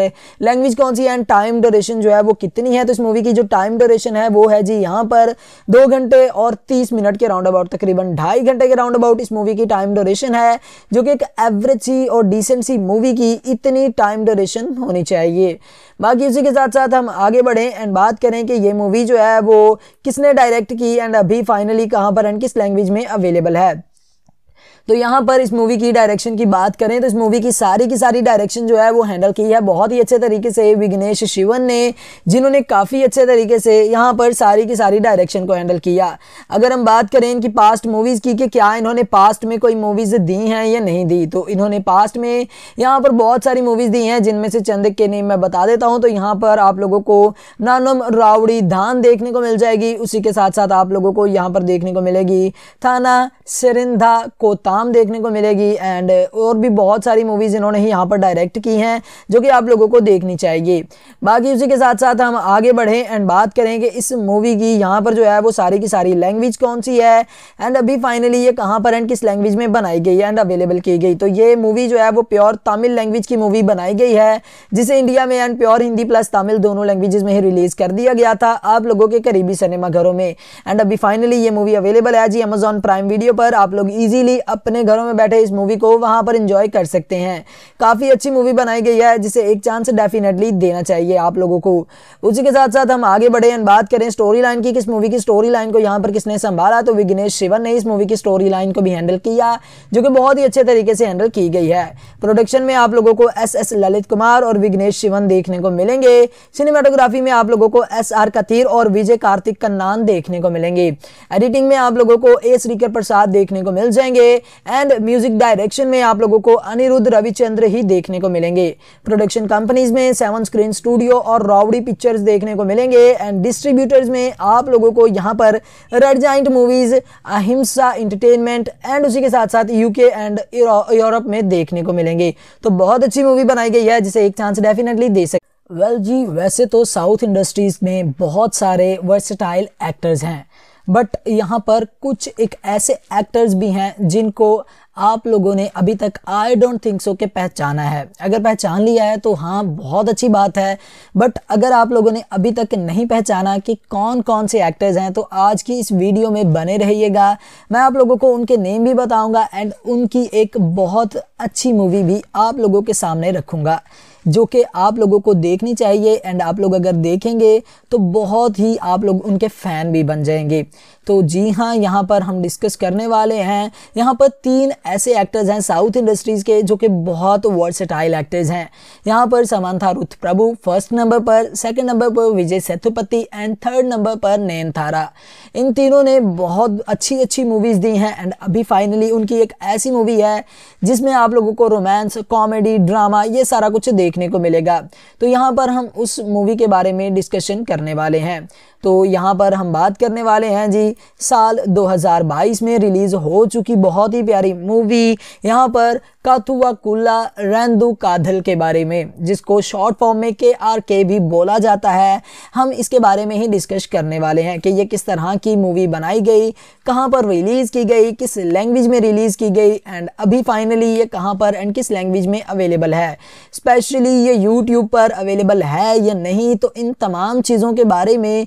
लैंग्वेज कौन सी है एंड टाइम ड्यूरेशन जो है वो कितनी है तो इस मूवी की जो टाइम ड्यूरेशन है वो है जी यहाँ पर दो घंटे और तीस मिनट के राउंड अबाउट तकरीबन ढाई घंटे के राउंड अबाउट इस मूवी की टाइम ड्यूरेशन है जो कि एक एवरेज सी और डिसेंट सी मूवी की इतनी टाइम ड्यूरेशन होनी चाहिए बाकी उसी के साथ साथ हम आगे बढ़ें एंड बात करें कि ये मूवी जो है वो किसने डायरेक्ट की एंड अभी फाइनली कहाँ पर एंड किस लैंग्वेज में अवेलेबल है तो यहाँ पर इस मूवी की डायरेक्शन की बात करें तो इस मूवी की सारी की सारी डायरेक्शन जो है वो हैंडल की है बहुत ही अच्छे तरीके से विघ्नेश शिवन ने जिन्होंने काफ़ी अच्छे तरीके से यहाँ पर सारी की सारी डायरेक्शन को हैंडल किया अगर हम बात करें इनकी पास्ट मूवीज़ की कि क्या इन्होंने पास्ट में कोई मूवीज़ दी हैं या नहीं दी तो इन्होंने पास्ट में यहाँ पर बहुत सारी मूवीज़ दी हैं जिनमें से चंद के नेम मैं बता देता हूँ तो यहाँ पर आप लोगों को नानम रावड़ी धान देखने को मिल जाएगी उसी के साथ साथ आप लोगों को यहाँ पर देखने को मिलेगी थाना सिरिंधा कोता काम देखने को मिलेगी एंड uh, और भी बहुत सारी मूवीज़ इन्होंने ही यहाँ पर डायरेक्ट की हैं जो कि आप लोगों को देखनी चाहिए बाकी उसी के साथ साथ हम आगे बढ़ें एंड बात करें कि इस मूवी की यहाँ पर जो है वो सारी की सारी लैंग्वेज कौन सी है एंड अभी फाइनली ये कहाँ पर एंड किस लैंग्वेज में बनाई गई है एंड अवेलेबल की गई तो ये मूवी जो है वो प्योर तमिल लैंग्वेज की मूवी बनाई गई है जिसे इंडिया में and pure Hindi plus Tamil दोनों लैंग्वेज में ही रिलीज़ कर दिया गया था आप लोगों के करीबी सिनेमाघरों में एंड अभी फाइनली ये मूवी अवेलेबल है जी अमेजॉन प्राइम वीडियो पर आप लोग ईजिली अब अपने घरों में बैठे इस मूवी को वहां पर इंजॉय कर सकते हैं काफ़ी अच्छी मूवी बनाई गई है जिसे एक चांस डेफिनेटली देना चाहिए आप लोगों को उसी के साथ साथ हम आगे बढ़े एंड बात करें स्टोरी लाइन की किस मूवी की स्टोरी लाइन को यहाँ पर किसने संभाला तो विघ्नेश शिवन ने इस मूवी की स्टोरी लाइन को भी हैंडल किया जो कि बहुत ही अच्छे तरीके से हैंडल की गई है प्रोडक्शन में आप लोगों को एस एस ललित कुमार और विघ्नेश शिवन देखने को मिलेंगे सिनेमाटोग्राफी में आप लोगों को एस आर कथीर और विजय कार्तिक का नाम देखने को मिलेंगे एडिटिंग में आप लोगों को ए श्रीकर प्रसाद देखने को मिल जाएंगे एंड म्यूजिक डायरेक्शन में आप लोगों को अनिरुद्ध रविचंद्र ही देखने को मिलेंगे प्रोडक्शन कंपनीज में सेवन स्क्रीन स्टूडियो और रावड़ी पिक्चर्स देखने को मिलेंगे एंड डिस्ट्रीब्यूटर्स में आप लोगों को यहाँ पर Red Giant Movies Ahimsa Entertainment and उसी के साथ साथ यूके एंड यूरोप में देखने को मिलेंगे तो बहुत अच्छी मूवी बनाई गई है जिसे एक चांस डेफिनेटली दे सकते वेल well, जी वैसे तो साउथ इंडस्ट्रीज में बहुत सारे वर्सटाइल एक्टर्स हैं बट यहाँ पर कुछ एक ऐसे एक्टर्स भी हैं जिनको आप लोगों ने अभी तक आई डोंट थिंक सो के पहचाना है अगर पहचान लिया है तो हाँ बहुत अच्छी बात है बट अगर आप लोगों ने अभी तक नहीं पहचाना कि कौन कौन से एक्टर्स हैं तो आज की इस वीडियो में बने रहिएगा मैं आप लोगों को उनके नेम भी बताऊंगा एंड उनकी एक बहुत अच्छी मूवी भी आप लोगों के सामने रखूँगा जो कि आप लोगों को देखनी चाहिए एंड आप लोग अगर देखेंगे तो बहुत ही आप लोग उनके फ़ैन भी बन जाएंगे तो जी हाँ यहाँ पर हम डिस्कस करने वाले हैं यहाँ पर तीन ऐसे एक्टर्स हैं साउथ इंडस्ट्रीज़ के जो कि बहुत वर्सेटाइल एक्टर्स हैं यहाँ पर समानथा रुथ प्रभु फर्स्ट नंबर पर सेकेंड नंबर पर Vijay Sethupathi and third number पर नयनतारा इन तीनों ने बहुत अच्छी अच्छी मूवीज़ दी हैं एंड अभी फाइनली उनकी एक ऐसी मूवी है जिसमें आप लोगों को रोमांस कॉमेडी ड्रामा ये सारा कुछ देखने को मिलेगा तो यहाँ पर हम उस मूवी के बारे में डिस्कशन करने वाले हैं तो यहाँ पर हम बात करने वाले हैं जी साल 2022 में रिलीज़ हो चुकी बहुत ही प्यारी मूवी यहाँ पर काथुआ कुल्ला रेंदू काधल के बारे में जिसको शॉर्ट फॉर्म में के आर के भी बोला जाता है हम इसके बारे में ही डिस्कस करने वाले हैं कि ये किस तरह की मूवी बनाई गई कहाँ पर रिलीज़ की गई किस लैंग्वेज में रिलीज़ की गई एंड अभी फाइनली ये कहाँ पर एंड किस लैंग्वेज में अवेलेबल है स्पेशली ये यूट्यूब पर अवेलेबल है या नहीं तो इन तमाम चीज़ों के बारे में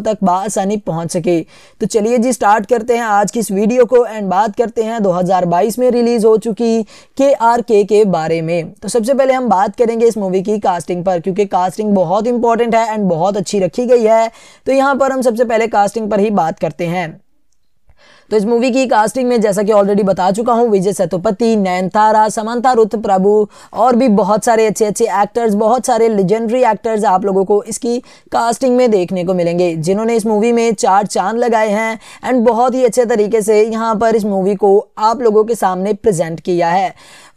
तक बसानी पहुंच सके तो चलिए जी स्टार्ट करते हैं आज की इस वीडियो को एंड बात करते हैं 2022 में रिलीज़ हो चुकी के आर के के बारे में तो सबसे पहले हम बात करेंगे इस मूवी की कास्टिंग पर क्योंकि कास्टिंग बहुत इंपॉर्टेंट है एंड बहुत अच्छी रखी गई है तो यहाँ पर हम सबसे पहले कास्टिंग पर ही बात करते हैं तो इस मूवी की कास्टिंग में जैसा कि ऑलरेडी बता चुका हूँ विजय सेतुपति नयनतारा समांता रुथ प्रभु और भी बहुत सारे अच्छे अच्छे एक्टर्स बहुत सारे लेजेंडरी एक्टर्स आप लोगों को इसकी कास्टिंग में देखने को मिलेंगे जिन्होंने इस मूवी में चार चांद लगाए हैं एंड बहुत ही अच्छे तरीके से यहाँ पर इस मूवी को आप लोगों के सामने प्रेजेंट किया है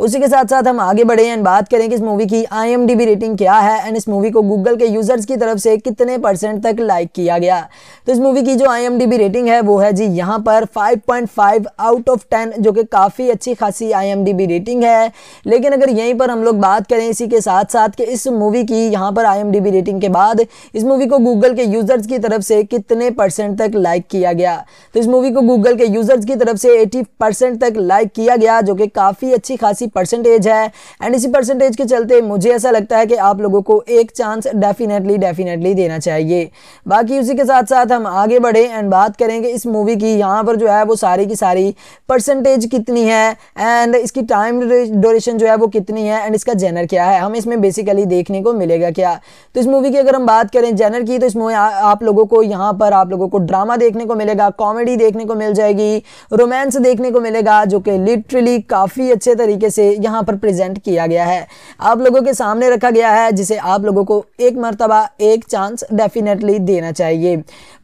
उसी के साथ साथ हम आगे बढ़े एंड बात करें कि इस मूवी की आई रेटिंग क्या है एंड इस मूवी को गूगल के यूजर्स की तरफ से कितने परसेंट तक लाइक किया गया तो इस मूवी की जो आई रेटिंग है वो है जी यहाँ पर 5.5 आउट ऑफ 10 जो कि काफ़ी अच्छी खासी आई रेटिंग है लेकिन अगर यहीं पर हम लोग बात करें इसी के साथ साथ कि इस मूवी की यहाँ पर आई रेटिंग के बाद इस मूवी को गूगल के यूज़र्स की तरफ से कितने परसेंट तक लाइक किया गया तो इस मूवी को गूगल के यूज़र्स की तरफ से एटी तक लाइक किया गया जो कि काफ़ी अच्छी खासी परसेंटेज है एंड इसी परसेंटेज के चलते मुझे ऐसा लगता है कि आप लोगों को एक चांस डेफिनेटली डेफिनेटली देना चाहिए बाकी उसी के साथ साथ हम आगे बढ़े एंड बात करें कि इस मूवी की यहाँ पर जो है वो सारी की सारी परसेंटेज कितनी है एंड इसकी टाइम ड्यूरेशन जो है वो कितनी है एंड इसका जेनर क्या है हमें इसमें बेसिकली देखने को मिलेगा क्या तो इस मूवी की अगर हम बात करें जेनर की तो इस मूवी आप लोगों को यहाँ पर आप लोगों को ड्रामा देखने को मिलेगा कॉमेडी देखने को मिल जाएगी रोमांस देखने को मिलेगा जो कि लिटरली काफ़ी अच्छे तरीके से यहाँ पर प्रजेंट किया गया है आप लोगों के सामने रखा गया है जिसे आप लोगों को एक मरतबा एक चांस डेफिनेटली देना चाहिए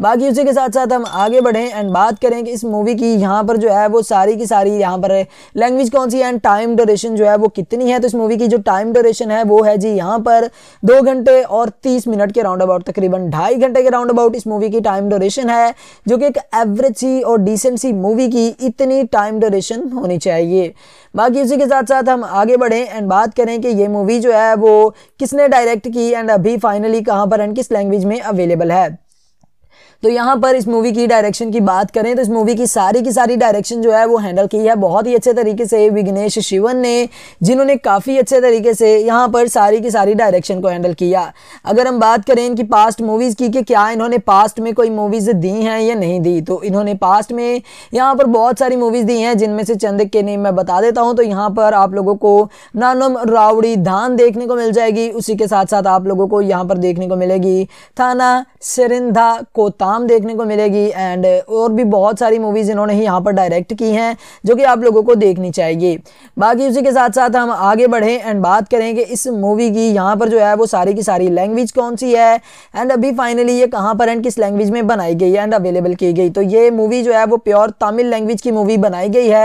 बाकी उसी के साथ साथ हम आगे बढ़ें एंड बात करें कि इस मूवी मूवी की यहाँ पर जो है वो सारी की सारी यहाँ पर लैंग्वेज कौन सी है एंड टाइम ड्यूरेशन जो है वो कितनी है तो इस मूवी की जो टाइम ड्यूरेशन है वो है जी यहाँ पर दो घंटे और तीस मिनट के राउंड अबाउट तकरीबन ढाई घंटे के राउंड अबाउट इस मूवी की टाइम ड्यूरेशन है जो कि एक एवरेज सी और डिसेंट सी मूवी की इतनी टाइम ड्यूरेशन होनी चाहिए बाकी उसी के साथ साथ हम आगे बढ़ें एंड बात करें कि ये मूवी जो है वो किसने डायरेक्ट की एंड अभी फाइनली कहाँ पर एंड किस लैंग्वेज में अवेलेबल है तो यहाँ पर इस मूवी की डायरेक्शन की बात करें तो इस मूवी की सारी की सारी डायरेक्शन जो है वो हैंडल की है बहुत ही अच्छे तरीके से विघ्नेश शिवन ने जिन्होंने काफ़ी अच्छे तरीके से यहाँ पर सारी की सारी डायरेक्शन को हैंडल किया अगर हम बात करें इनकी पास्ट मूवीज़ की कि क्या इन्होंने पास्ट में कोई मूवीज़ दी हैं या नहीं दी तो इन्होंने पास्ट में यहाँ पर बहुत सारी मूवीज़ दी हैं जिनमें से चंद के नेम मैं बता देता हूँ तो यहाँ पर आप लोगों को नानम रावड़ी धान देखने को मिल जाएगी उसी के साथ साथ आप लोगों को यहाँ पर देखने को मिलेगी थाना सरिंधा कोता काम देखने को मिलेगी एंड uh, और भी बहुत सारी मूवीज़ इन्होंने यहाँ पर डायरेक्ट की हैं जो कि आप लोगों को देखनी चाहिए बाकी उसी के साथ साथ हम आगे बढ़ें एंड बात करें कि इस मूवी की यहाँ पर जो है वो सारी की सारी लैंग्वेज कौन सी है एंड अभी फाइनली ये कहाँ पर एंड किस लैंग्वेज में बनाई गई है एंड अवेलेबल की गई तो ये मूवी जो है वो प्योर तमिल लैंग्वेज की मूवी बनाई गई है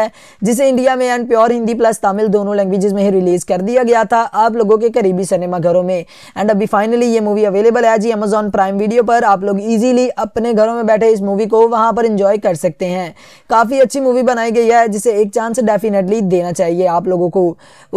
जिसे इंडिया में and pure Hindi plus Tamil दोनों लैंग्वेज में ही रिलीज़ कर दिया गया था आप लोगों के करीबी सिनेमाघरों में एंड अभी फाइनली ये मूवी अवेलेबल है जी अमेजॉन प्राइम वीडियो पर आप लोग ईजिली अब अपने घरों में बैठे इस मूवी को वहां पर इंजॉय कर सकते हैं काफ़ी अच्छी मूवी बनाई गई है जिसे एक चांस डेफिनेटली देना चाहिए आप लोगों को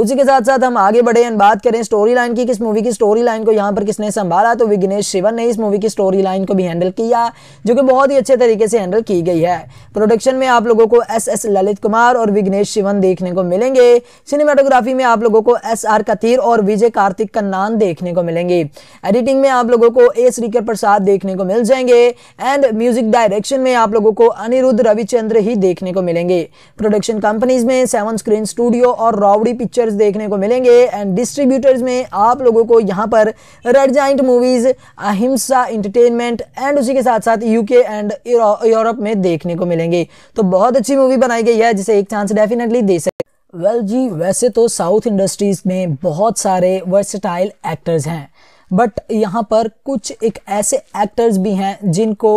उसी के साथ साथ हम आगे बढ़े एंड बात करें स्टोरी लाइन की किस मूवी की स्टोरी लाइन को यहाँ पर किसने संभाला तो विघ्नेश शिवन ने इस मूवी की स्टोरी लाइन को भी हैंडल किया जो कि बहुत ही अच्छे तरीके से हैंडल की गई है प्रोडक्शन में आप लोगों को एस एस ललित कुमार और विघ्नेश शिवन देखने को मिलेंगे सिनेमाटोग्राफी में आप लोगों को एस आर कथीर और विजय कार्तिक का नाम देखने को मिलेंगे एडिटिंग में आप लोगों को ए श्रीकर प्रसाद देखने को मिल जाएंगे एंड म्यूजिक डायरेक्शन में आप लोगों को अनिरुद्ध रविचंद्र ही देखने को मिलेंगे प्रोडक्शन कंपनीज में सेवन स्क्रीन स्टूडियो और रावड़ी पिक्चर्स देखने को मिलेंगे एंड डिस्ट्रीब्यूटर्स में आप लोगों को यहाँ पर Red Giant Movies Ahimsa Entertainment and उसी के साथ साथ यूके एंड यूरोप में देखने को मिलेंगे तो बहुत अच्छी मूवी बनाई गई है जिसे एक चांस डेफिनेटली दे सकते वेल well, जी वैसे तो साउथ इंडस्ट्रीज में बहुत सारे वर्सटाइल एक्टर्स हैं बट यहाँ पर कुछ एक ऐसे एक्टर्स भी हैं जिनको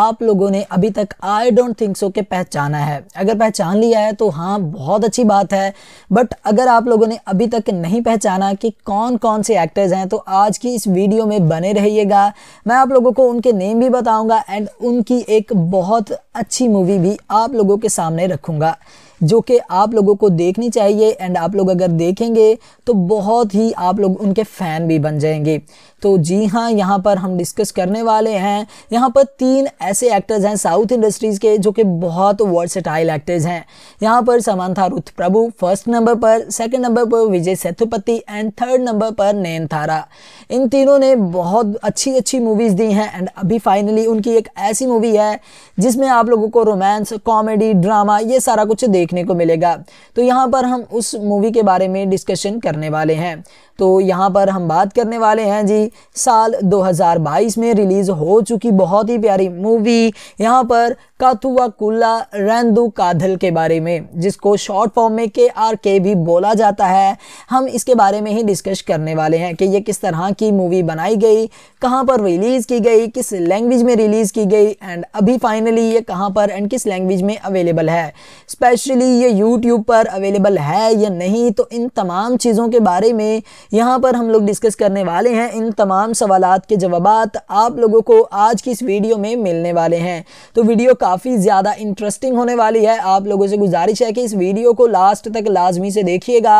आप लोगों ने अभी तक आई डोंट थिंक सो के पहचाना है अगर पहचान लिया है तो हाँ बहुत अच्छी बात है बट अगर आप लोगों ने अभी तक नहीं पहचाना कि कौन कौन से एक्टर्स हैं तो आज की इस वीडियो में बने रहिएगा मैं आप लोगों को उनके नेम भी बताऊंगा एंड उनकी एक बहुत अच्छी मूवी भी आप लोगों के सामने रखूँगा जो कि आप लोगों को देखनी चाहिए एंड आप लोग अगर देखेंगे तो बहुत ही आप लोग उनके फ़ैन भी बन जाएंगे तो जी हाँ यहाँ पर हम डिस्कस करने वाले हैं यहाँ पर तीन ऐसे एक्टर्स हैं साउथ इंडस्ट्रीज़ के जो कि बहुत वर्सेटाइल एक्टर्स हैं यहाँ पर समानथा रुथ प्रभु फर्स्ट नंबर पर सेकेंड नंबर पर Vijay Sethupathi and third number पर नैन थारा इन तीनों ने बहुत अच्छी अच्छी मूवीज़ दी हैं एंड अभी फाइनली उनकी एक ऐसी मूवी है जिसमें आप लोगों को रोमांस कॉमेडी ड्रामा ये सारा कुछ देखने को मिलेगा तो यहाँ पर हम उस मूवी के बारे में डिस्कशन करने वाले हैं तो यहाँ पर हम बात करने वाले हैं जी साल 2022 में रिलीज़ हो चुकी बहुत ही प्यारी मूवी यहाँ पर कुल्ला रेंदू काधल के बारे में जिसको शॉर्ट फॉर्म में के आर के भी बोला जाता है हम इसके बारे में ही डिस्कस करने वाले हैं कि ये किस तरह की मूवी बनाई गई कहाँ पर रिलीज़ की गई किस लैंग्वेज में रिलीज़ की गई एंड अभी फाइनली ये कहाँ पर एंड किस लैंग्वेज में अवेलेबल है स्पेशली ये यूट्यूब पर अवेलेबल है या नहीं तो इन तमाम चीज़ों के बारे में यहाँ पर हम लोग डिस्कस करने वाले हैं इन तमाम सवाल के जवाब आप लोगों को आज की इस वीडियो में मिलने वाले हैं तो वीडियो का काफ़ी ज़्यादा इंटरेस्टिंग होने वाली है आप लोगों से गुजारिश है कि इस वीडियो को लास्ट तक लाजमी से देखिएगा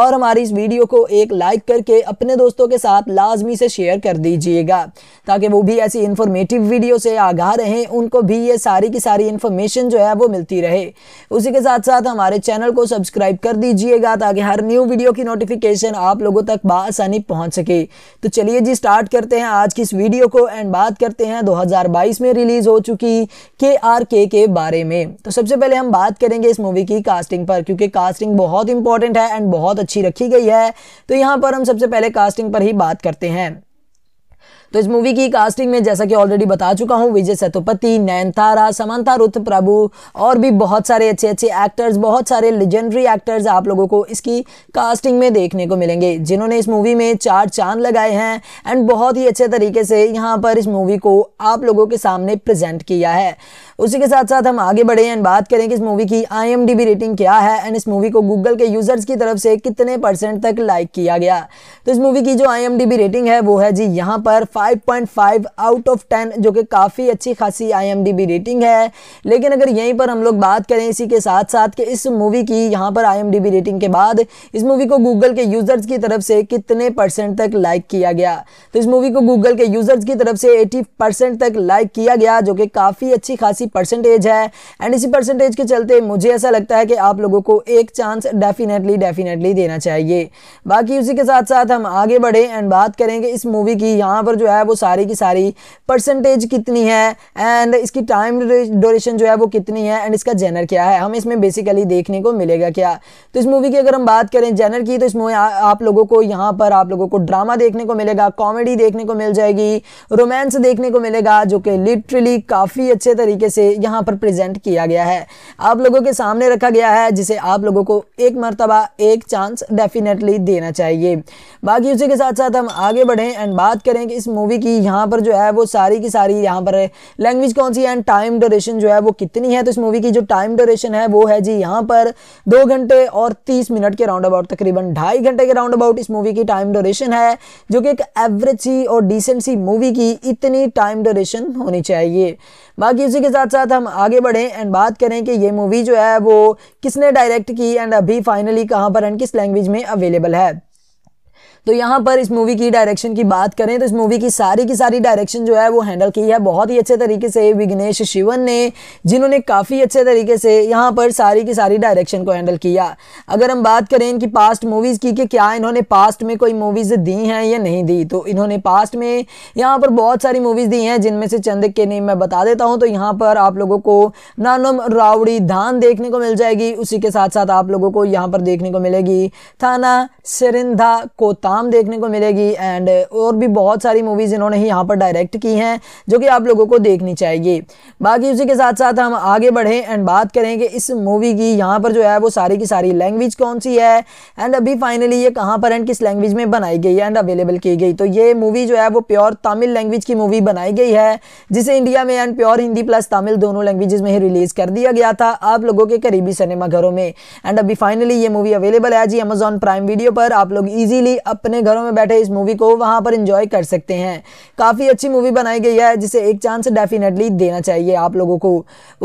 और हमारी इस वीडियो को एक लाइक करके अपने दोस्तों के साथ लाजमी से शेयर कर दीजिएगा ताकि वो भी ऐसी इन्फॉर्मेटिव वीडियो से आगाह रहें उनको भी ये सारी की सारी इन्फॉर्मेशन जो है वो मिलती रहे उसी के साथ साथ हमारे चैनल को सब्सक्राइब कर दीजिएगा ताकि हर न्यू वीडियो की नोटिफिकेशन आप लोगों तक बसानी पहुँच सके तो चलिए जी स्टार्ट करते हैं आज की इस वीडियो को एंड बात करते हैं 2022 में रिलीज़ हो चुकी के आर के के बारे में तो सबसे पहले हम बात करेंगे इस मूवी की कास्टिंग पर क्योंकि कास्टिंग बहुत इंपॉर्टेंट है एंड बहुत अच्छी रखी गई है तो यहाँ पर हम सबसे पहले कास्टिंग पर ही बात करते हैं तो इस मूवी की कास्टिंग में जैसा कि ऑलरेडी बता चुका हूँ विजय सेतुपति नयनतारा समांता रुथ प्रभु और भी बहुत सारे अच्छे अच्छे एक्टर्स बहुत सारे लेजेंडरी एक्टर्स आप लोगों को इसकी कास्टिंग में देखने को मिलेंगे जिन्होंने इस मूवी में चार चांद लगाए हैं एंड बहुत ही अच्छे तरीके से यहाँ पर इस मूवी को आप लोगों के सामने प्रजेंट किया है उसी के साथ साथ हम आगे बढ़े एंड बात करें कि इस मूवी की आई रेटिंग क्या है एंड इस मूवी को गूगल के यूज़र्स की तरफ से कितने परसेंट तक लाइक किया गया तो इस मूवी की जो आई रेटिंग है वो है जी यहाँ पर 5.5 आउट ऑफ 10 जो कि काफ़ी अच्छी खासी आई रेटिंग है लेकिन अगर यहीं पर हम लोग बात करें इसी के साथ साथ कि इस मूवी की यहाँ पर आई रेटिंग के बाद इस मूवी को गूगल के यूज़र्स की तरफ से कितने परसेंट तक लाइक किया गया तो इस मूवी को गूगल के यूज़र्स की तरफ से एटी तक लाइक किया गया जो कि काफ़ी अच्छी खासी ऐसी परसेंटेज है एंड इसी परसेंटेज के चलते मुझे ऐसा लगता है कि आप लोगों को एक चांस डेफिनेटली डेफिनेटली देना चाहिए बाकी उसी के साथ साथ हम आगे बढ़े एंड बात करेंगे इस मूवी की यहाँ पर जो है वो सारी की सारी परसेंटेज कितनी है एंड इसकी टाइम ड्यूरेशन जो है वो कितनी है एंड इसका जेनर क्या है हम इसमें बेसिकली देखने को मिलेगा क्या तो इस मूवी की अगर हम बात करें जेनर की तो इस मूवी आप लोगों को यहाँ पर आप लोगों को ड्रामा देखने को मिलेगा कॉमेडी देखने को मिल जाएगी रोमांस देखने को मिलेगा जो कि लिटरली काफ़ी अच्छे तरीके से यहाँ पर प्रेजेंट किया गया है आप लोगों के सामने रखा गया है जिसे आप लोगों को एक मरतबा एक चांस डेफिनेटली देना चाहिए बाकी उसी के साथ साथ हम आगे बढ़ें एंड बात करें कि इस मूवी की यहाँ पर जो है वो सारी की सारी यहाँ पर लैंग्वेज कौन सी एंड टाइम ड्यूरेशन जो है वो कितनी है तो इस मूवी की जो टाइम ड्यूरेशन है वो है जी यहाँ पर दो घंटे और तीस मिनट के राउंड अबाउट तकरीबन ढाई घंटे के राउंड अबाउट इस मूवी की टाइम ड्यूरेशन है जो कि एक एवरेज सी और डिसेंट सी मूवी की इतनी टाइम ड्यूरेशन होनी चाहिए बाकी उसी के साथ साथ साथ हम आगे बढ़ें एंड बात करें कि ये मूवी जो है वो किसने डायरेक्ट की एंड अभी फाइनली कहाँ पर एंड किस लैंग्वेज में अवेलेबल है तो यहाँ पर इस मूवी की डायरेक्शन की बात करें तो इस मूवी की सारी की सारी डायरेक्शन जो है वो हैंडल की है बहुत ही अच्छे तरीके से विघ्नेश शिवन ने जिन्होंने काफ़ी अच्छे तरीके से यहाँ पर सारी की सारी डायरेक्शन को हैंडल किया अगर हम बात करें इनकी पास्ट मूवीज़ की कि क्या इन्होंने पास्ट में कोई मूवीज़ दी हैं या नहीं दी तो इन्होंने पास्ट में यहाँ पर बहुत सारी मूवीज़ दी हैं जिनमें से चंद के नेम मैं बता देता हूँ तो यहाँ पर आप लोगों को नानम रावड़ी धान देखने को मिल जाएगी उसी के साथ साथ आप लोगों को यहाँ पर देखने को मिलेगी थाना सिरिंधा कोता काम देखने को मिलेगी एंड uh, और भी बहुत सारी मूवीज़ इन्होंने ही यहाँ पर डायरेक्ट की हैं जो कि आप लोगों को देखनी चाहिए बाकी उसी के साथ साथ हम आगे बढ़ें एंड बात करें कि इस मूवी की यहाँ पर जो है वो सारी की सारी लैंग्वेज कौन सी है एंड अभी फाइनली ये कहाँ पर एंड किस लैंग्वेज में बनाई गई है एंड अवेलेबल की गई तो ये मूवी जो है वो प्योर तमिल लैंग्वेज की मूवी बनाई गई है जिसे इंडिया में and pure Hindi plus Tamil दोनों लैंग्वेज में ही रिलीज़ कर दिया गया था आप लोगों के करीबी सिनेमाघरों में एंड अभी फाइनली ये मूवी अवेलेबल है जी अमेजॉन प्राइम वीडियो पर आप लोग ईजिली अब अपने घरों में बैठे इस मूवी को वहां पर इंजॉय कर सकते हैं काफ़ी अच्छी मूवी बनाई गई है जिसे एक चांस डेफिनेटली देना चाहिए आप लोगों को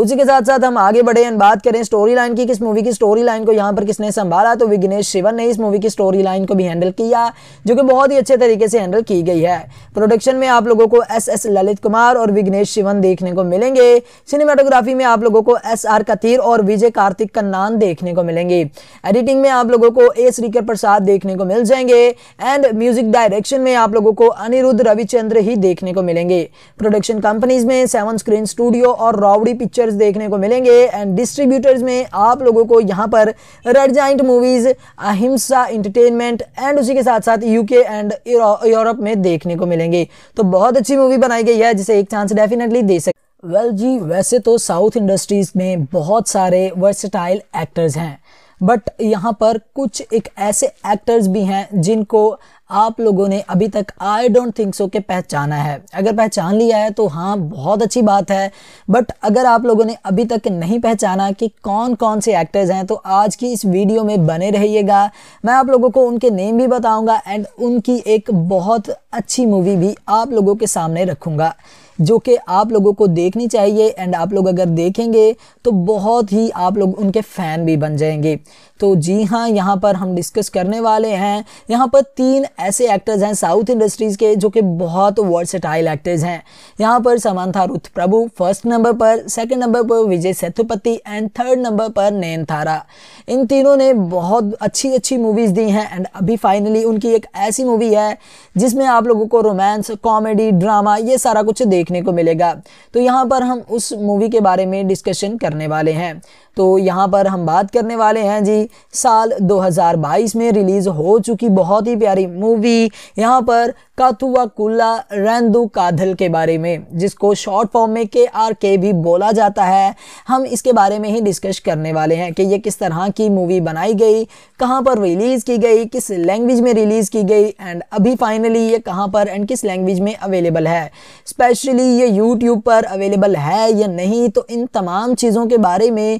उसी के साथ साथ हम आगे बढ़े एंड बात करें स्टोरी लाइन की किस मूवी की स्टोरी लाइन को यहाँ पर किसने संभाला तो विघ्नेश शिवन ने इस मूवी की स्टोरी लाइन को भी हैंडल किया जो कि बहुत ही अच्छे तरीके से हैंडल की गई है प्रोडक्शन में आप लोगों को एस एस ललित कुमार और विघ्नेश शिवन देखने को मिलेंगे सिनेमाटोग्राफी में आप लोगों को एस आर कथीर और विजय कार्तिक कन्नान देखने को मिलेंगे एडिटिंग में आप लोगों को ए श्रीकर प्रसाद देखने को मिल जाएंगे एंड म्यूजिक डायरेक्शन में आप लोगों को अनिरुद्ध रविचंद्र ही देखने को मिलेंगे प्रोडक्शन कंपनीज में सेवन स्क्रीन स्टूडियो और रावड़ी पिक्चर्स देखने को मिलेंगे एंड डिस्ट्रीब्यूटर्स में आप लोगों को यहाँ पर Red Giant Movies Ahimsa Entertainment and उसी के साथ साथ यूके एंड यूरोप में देखने को मिलेंगे तो बहुत अच्छी मूवी बनाई गई है जिसे एक चांस डेफिनेटली दे सकते वेल well, जी वैसे तो साउथ इंडस्ट्रीज में बहुत सारे वर्सटाइल एक्टर्स हैं बट यहाँ पर कुछ एक ऐसे एक्टर्स भी हैं जिनको आप लोगों ने अभी तक आई डोंट थिंक सो के पहचाना है अगर पहचान लिया है तो हाँ बहुत अच्छी बात है बट अगर आप लोगों ने अभी तक नहीं पहचाना कि कौन कौन से एक्टर्स हैं तो आज की इस वीडियो में बने रहिएगा मैं आप लोगों को उनके नेम भी बताऊंगा एंड उनकी एक बहुत अच्छी मूवी भी आप लोगों के सामने रखूँगा जो कि आप लोगों को देखनी चाहिए एंड आप लोग अगर देखेंगे तो बहुत ही आप लोग उनके फ़ैन भी बन जाएंगे तो जी हाँ यहाँ पर हम डिस्कस करने वाले हैं यहाँ पर तीन ऐसे एक्टर्स हैं साउथ इंडस्ट्रीज़ के जो कि बहुत वर्सेटाइल एक्टर्स हैं यहाँ पर समांथा रुथ प्रभु फर्स्ट नंबर पर सेकंड नंबर पर Vijay Sethupathi and third number पर नैन इन तीनों ने बहुत अच्छी अच्छी मूवीज़ दी हैं एंड अभी फाइनली उनकी एक ऐसी मूवी है जिसमें आप लोगों को रोमांस कॉमेडी ड्रामा ये सारा कुछ देखने को मिलेगा तो यहाँ पर हम उस मूवी के बारे में डिस्कशन करने वाले हैं तो यहाँ पर हम बात करने वाले हैं जी साल 2022 में रिलीज़ हो चुकी बहुत ही प्यारी मूवी यहाँ पर काथुआ कुल्ला रेंदू काधल के बारे में जिसको शॉर्ट फॉर्म में के आर के भी बोला जाता है हम इसके बारे में ही डिस्कस करने वाले हैं कि ये किस तरह की मूवी बनाई गई कहाँ पर रिलीज़ की गई किस लैंग्वेज में रिलीज़ की गई एंड अभी फाइनली ये कहाँ पर एंड किस लैंग्वेज में अवेलेबल है स्पेशली ये यूट्यूब पर अवेलेबल है या नहीं तो इन तमाम चीज़ों के बारे में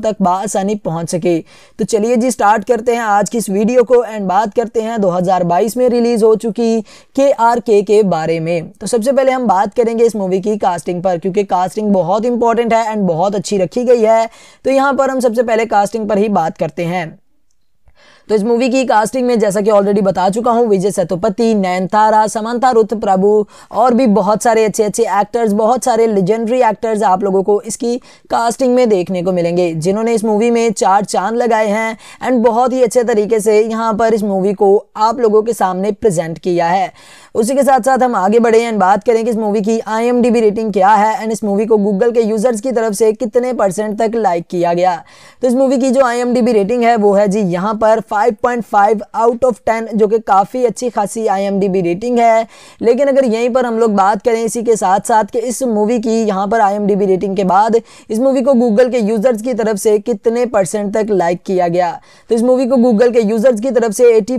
तक बसानी पहुंच सके तो चलिए जी स्टार्ट करते हैं आज की इस वीडियो को एंड बात करते हैं 2022 में रिलीज़ हो चुकी के आर के के बारे में तो सबसे पहले हम बात करेंगे इस मूवी की कास्टिंग पर क्योंकि कास्टिंग बहुत इंपॉर्टेंट है एंड बहुत अच्छी रखी गई है तो यहाँ पर हम सबसे पहले कास्टिंग पर ही बात करते हैं तो इस मूवी की कास्टिंग में जैसा कि ऑलरेडी बता चुका हूँ विजय सेतुपति नयनतारा समानता रुत प्रभु और भी बहुत सारे अच्छे अच्छे एक्टर्स बहुत सारे लेजेंडरी एक्टर्स आप लोगों को इसकी कास्टिंग में देखने को मिलेंगे जिन्होंने इस मूवी में चार चांद लगाए हैं एंड बहुत ही अच्छे तरीके से यहाँ पर इस मूवी को आप लोगों के सामने प्रेजेंट किया है उसी के साथ साथ हम आगे बढ़े एंड बात करें कि इस मूवी की आई रेटिंग क्या है एंड इस मूवी को गूगल के यूजर्स की तरफ से कितने परसेंट तक लाइक किया गया तो इस मूवी की जो आई रेटिंग है वो है जी यहाँ पर फाइव 5.5 आउट ऑफ 10 जो कि काफ़ी अच्छी खासी आई रेटिंग है लेकिन अगर यहीं पर हम लोग बात करें इसी के साथ साथ कि इस मूवी की यहाँ पर आई रेटिंग के बाद इस मूवी को गूगल के यूज़र्स की तरफ से कितने परसेंट तक लाइक किया गया तो इस मूवी को गूगल के यूज़र्स की तरफ से एटी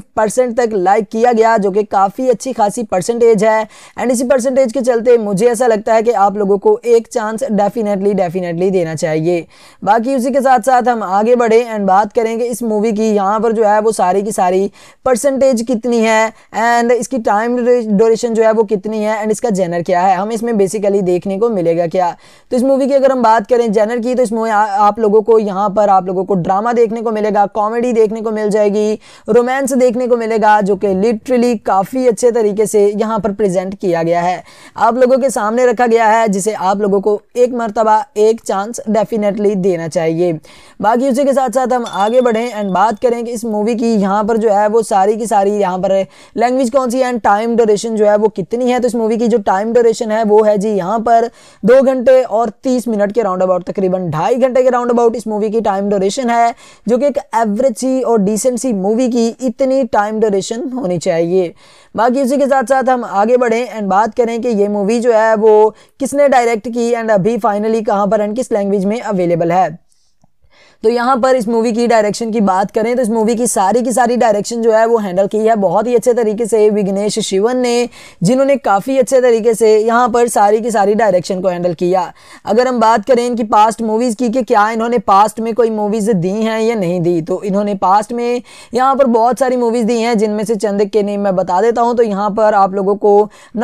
तक लाइक किया गया जो कि काफ़ी अच्छी खासी परसेंटेज है एंड इसी परसेंटेज के चलते मुझे ऐसा लगता है कि आप लोगों को एक चांस डेफिनेटली डेफिनेटली देना चाहिए बाकी उसी के साथ साथ हम आगे बढ़े एंड बात करेंगे इस मूवी की यहाँ पर जो है है वो सारी की सारी परसेंटेज कितनी है एंड इसकी टाइम ड्यूरेशन जो है वो कितनी है एंड इसका जेनर क्या है हम इसमें बेसिकली देखने को मिलेगा क्या तो इस मूवी की अगर हम बात करें जेनर की तो इस मूवी आप लोगों को यहाँ पर आप लोगों को ड्रामा देखने को मिलेगा कॉमेडी देखने को मिल जाएगी रोमांस देखने को मिलेगा जो कि लिटरली काफ़ी अच्छे तरीके से यहाँ पर प्रजेंट किया गया है आप लोगों के सामने रखा गया है जिसे आप लोगों को एक मरतबा एक चांस डेफिनेटली देना चाहिए बाकी उसी के साथ साथ हम आगे बढ़ें एंड बात करें कि इस मूवी की यहाँ पर जो है वो सारी की सारी यहाँ पर है लैंग्वेज कौन सी है एंड टाइम ड्यूरेशन जो है वो कितनी है तो इस मूवी की जो टाइम ड्यूरेशन है वो है जी यहाँ पर दो घंटे और तीस मिनट के राउंड अबाउट तकरीबन ढाई घंटे के राउंड अबाउट इस मूवी की टाइम ड्यूरेशन है जो कि एक एवरेज सी और डिसेंट सी मूवी की इतनी टाइम ड्यूरेशन होनी चाहिए बाकी उसी के साथ साथ हम आगे बढ़ें एंड बात करें कि ये मूवी जो है वो किसने डायरेक्ट की एंड अभी फाइनली कहाँ पर एंड किस लैंग्वेज में अवेलेबल है तो यहाँ पर इस मूवी की डायरेक्शन की बात करें तो इस मूवी की सारी की सारी डायरेक्शन जो है वो हैंडल की है बहुत ही अच्छे तरीके से विघ्नेश शिवन ने जिन्होंने काफ़ी अच्छे तरीके से यहाँ पर सारी की सारी डायरेक्शन को हैंडल किया अगर हम बात करें इनकी पास्ट मूवीज़ की कि क्या इन्होंने पास्ट में कोई मूवीज़ दी हैं या नहीं दी तो इन्होंने पास्ट में यहाँ पर बहुत सारी मूवीज़ दी हैं जिनमें से चंद के नेम मैं बता देता हूँ तो यहाँ पर आप लोगों को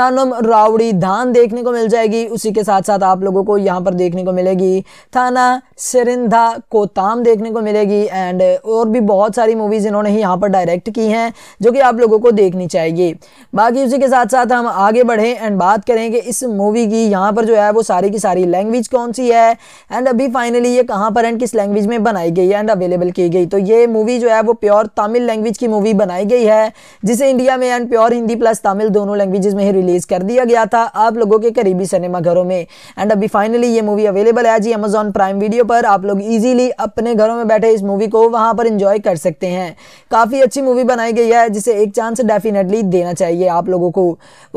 नानम रावड़ी धान देखने को मिल जाएगी उसी के साथ साथ आप लोगों को यहाँ पर देखने को मिलेगी थाना सरिंधा कोता गुलाम देखने को मिलेगी एंड uh, और भी बहुत सारी मूवीज़ इन्होंने ही यहाँ पर डायरेक्ट की हैं जो कि आप लोगों को देखनी चाहिए बाकी उसी के साथ साथ हम आगे बढ़ें एंड बात करें कि इस मूवी की यहाँ पर जो है वो सारी की सारी लैंग्वेज कौन सी है एंड अभी फाइनली ये कहाँ पर एंड किस लैंग्वेज में बनाई गई है एंड अवेलेबल की गई तो ये मूवी जो है वो प्योर तमिल लैंग्वेज की मूवी बनाई गई है जिसे इंडिया में and pure Hindi plus Tamil दोनों लैंग्वेज में ही रिलीज़ कर दिया गया था आप लोगों के करीबी सिनेमाघरों में एंड अभी फाइनली ये मूवी अवेलेबल है जी अमेजॉन प्राइम वीडियो पर आप लोग ईजिली अब अपने घरों में बैठे इस मूवी को वहां पर इंजॉय कर सकते हैं काफ़ी अच्छी मूवी बनाई गई है जिसे एक चांस डेफिनेटली देना चाहिए आप लोगों को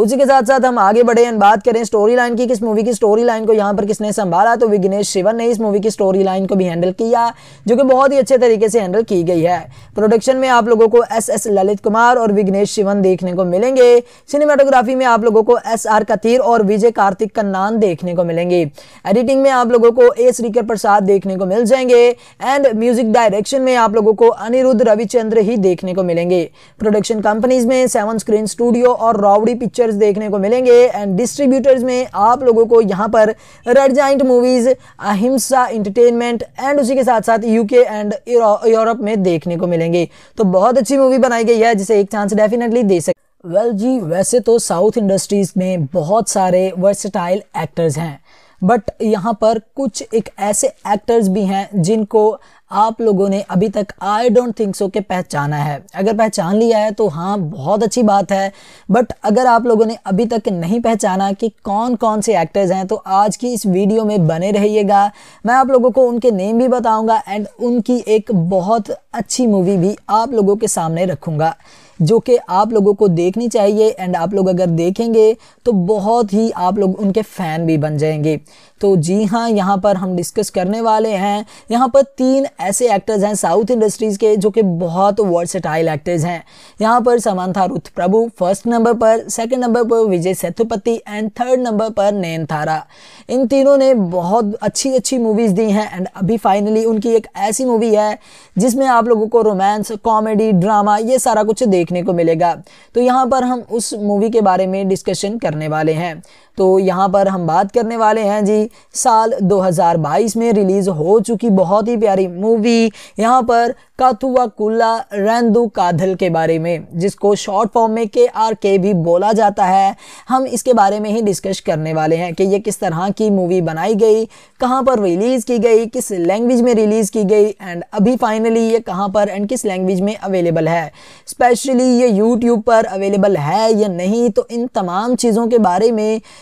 उसी के साथ साथ हम आगे बढ़े एंड बात करें स्टोरी लाइन की किस मूवी की स्टोरी लाइन को यहाँ पर किसने संभाला तो विघ्नेश शिवन ने इस मूवी की स्टोरी लाइन को भी हैंडल किया जो कि बहुत ही अच्छे तरीके से हैंडल की गई है प्रोडक्शन में आप लोगों को एस एस ललित कुमार और विघ्नेश शिवन देखने को मिलेंगे सिनेमाटोग्राफी में आप लोगों को एस आर कथीर और विजय कार्तिक नाम देखने को मिलेंगे एडिटिंग में आप लोगों को ए श्रीकर प्रसाद देखने को मिल जाएंगे एंड म्यूजिक डायरेक्शन में आप लोगों को अनिरुद्ध रविचंद्र ही देखने को मिलेंगे प्रोडक्शन कंपनीज में सेवन स्क्रीन स्टूडियो और रावड़ी पिक्चर्स देखने को मिलेंगे एंड डिस्ट्रीब्यूटर्स में आप लोगों को यहाँ पर Red Giant Movies Ahimsa Entertainment and उसी के साथ साथ यूके एंड यूरोप में देखने को मिलेंगे तो बहुत अच्छी मूवी बनाई गई है जिसे एक चांस डेफिनेटली दे सकते वेल well, जी वैसे तो साउथ इंडस्ट्रीज़ में बहुत सारे वर्सटाइल एक्टर्स हैं बट यहाँ पर कुछ एक ऐसे एक्टर्स भी हैं जिनको आप लोगों ने अभी तक आई डोंट थिंक सो के पहचाना है अगर पहचान लिया है तो हाँ बहुत अच्छी बात है बट अगर आप लोगों ने अभी तक नहीं पहचाना कि कौन कौन से एक्टर्स हैं तो आज की इस वीडियो में बने रहिएगा मैं आप लोगों को उनके नेम भी बताऊंगा एंड उनकी एक बहुत अच्छी मूवी भी आप लोगों के सामने रखूँगा जो कि आप लोगों को देखनी चाहिए एंड आप लोग अगर देखेंगे तो बहुत ही आप लोग उनके फ़ैन भी बन जाएंगे तो जी हाँ यहाँ पर हम डिस्कस करने वाले हैं यहाँ पर तीन ऐसे एक्टर्स हैं साउथ इंडस्ट्रीज़ के जो कि बहुत वर्सेटाइल एक्टर्स हैं यहाँ पर समांथा रुथ प्रभु फर्स्ट नंबर पर सेकंड नंबर पर Vijay Sethupathi and third number पर नैनतारा इन तीनों ने बहुत अच्छी अच्छी मूवीज़ दी हैं एंड अभी फाइनली उनकी एक ऐसी मूवी है जिसमें आप लोगों को रोमांस कॉमेडी ड्रामा ये सारा कुछ देखने को मिलेगा तो यहाँ पर हम उस मूवी के बारे में डिस्कशन करने वाले हैं तो यहाँ पर हम बात करने वाले हैं जी साल 2022 में रिलीज़ हो चुकी बहुत ही प्यारी मूवी यहाँ पर कथुआ कुल्ला रेंदू काधल के बारे में जिसको शॉर्ट फॉर्म में के आर के भी बोला जाता है हम इसके बारे में ही डिस्कस करने वाले हैं कि ये किस तरह की मूवी बनाई गई कहाँ पर रिलीज़ की गई किस लैंग्वेज में रिलीज़ की गई एंड अभी फाइनली ये कहाँ पर एंड किस लैंग्वेज में अवेलेबल है स्पेशली ये यूट्यूब पर अवेलेबल है या नहीं तो इन तमाम चीज़ों के बारे में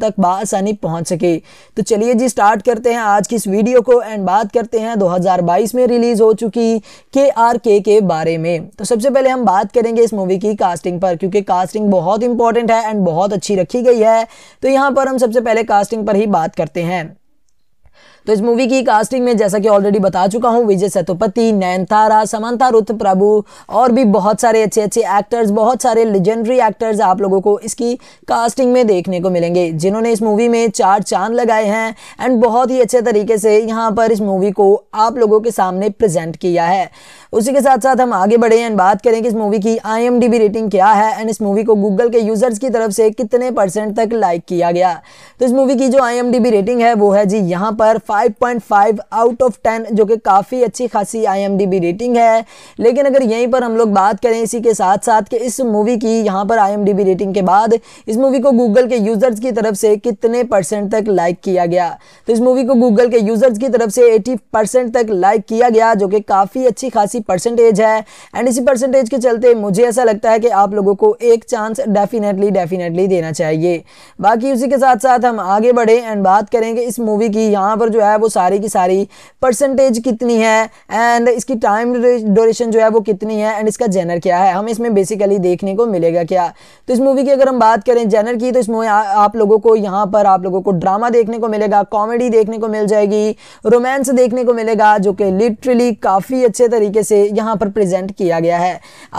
तक बसानी पहुंच सके तो चलिए जी स्टार्ट करते हैं आज की इस वीडियो को एंड बात करते हैं 2022 में रिलीज़ हो चुकी के आर के के बारे में तो सबसे पहले हम बात करेंगे इस मूवी की कास्टिंग पर क्योंकि कास्टिंग बहुत इंपॉर्टेंट है एंड बहुत अच्छी रखी गई है तो यहाँ पर हम सबसे पहले कास्टिंग पर ही बात करते हैं तो इस मूवी की कास्टिंग में जैसा कि ऑलरेडी बता चुका हूँ विजय सेतुपति नैनतारा समंता रुत प्रभु और भी बहुत सारे अच्छे अच्छे एक्टर्स बहुत सारे लेजेंडरी एक्टर्स आप लोगों को इसकी कास्टिंग में देखने को मिलेंगे जिन्होंने इस मूवी में चार चांद लगाए हैं एंड बहुत ही अच्छे तरीके से यहाँ पर इस मूवी को आप लोगों के सामने प्रेजेंट किया है उसी के साथ साथ हम आगे बढ़े एंड बात करें कि इस मूवी की आई रेटिंग क्या है एंड इस मूवी को गूगल के यूजर्स की तरफ से कितने परसेंट तक लाइक किया गया तो इस मूवी की जो आई रेटिंग है वो है जी यहाँ पर फाइव 5.5 आउट ऑफ 10 जो कि काफ़ी अच्छी खासी आई रेटिंग है लेकिन अगर यहीं पर हम लोग बात करें इसी के साथ साथ कि इस मूवी की यहाँ पर आई रेटिंग के बाद इस मूवी को गूगल के यूज़र्स की तरफ से कितने परसेंट तक लाइक किया गया तो इस मूवी को गूगल के यूज़र्स की तरफ से एटी तक लाइक किया गया जो कि काफ़ी अच्छी खासी परसेंटेज है एंड इसी परसेंटेज के चलते मुझे ऐसा लगता है कि आप लोगों को एक चांस डेफिनेटली डेफिनेटली देना चाहिए बाकी उसी के साथ साथ हम आगे बढ़े एंड बात करेंगे इस मूवी की यहाँ पर जो जो है वो सारी की सारी परसेंटेज कितनी है एंड इसकी टाइम ड्यूरेशन जो है वो कितनी है एंड इसका जेनर क्या है हम इसमें बेसिकली देखने को मिलेगा क्या तो इस मूवी की अगर हम बात करें जेनर की तो इस मूवी आप लोगों को यहाँ पर आप लोगों को ड्रामा देखने को मिलेगा कॉमेडी देखने को मिल जाएगी रोमांस देखने को मिलेगा जो कि लिटरली काफ़ी अच्छे तरीके से यहाँ पर प्रजेंट किया गया है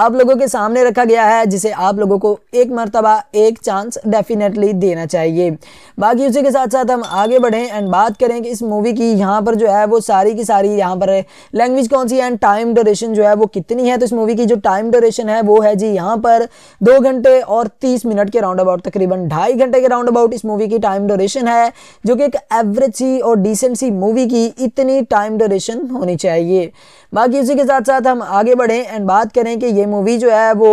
आप लोगों के सामने रखा गया है जिसे आप लोगों को एक मरतबा एक चांस डेफिनेटली देना चाहिए बाकी उसी के साथ साथ हम आगे बढ़ें एंड बात करें कि इस मूवी की यहाँ पर जो है वो सारी की सारी यहाँ पर है लैंग्वेज कौन सी है एंड टाइम ड्यूरेशन जो है वो कितनी है तो इस मूवी की जो टाइम ड्यूरेशन है वो है जी यहाँ पर दो घंटे और तीस मिनट के राउंड अबाउट तकरीबन ढाई घंटे के राउंड अबाउट इस मूवी की टाइम ड्यूरेशन है जो कि एक एवरेज सी और डिसेंट सी मूवी की इतनी टाइम ड्यूरेशन होनी चाहिए बाकी उसी के साथ साथ हम आगे बढ़ें एंड बात करें कि ये मूवी जो है वो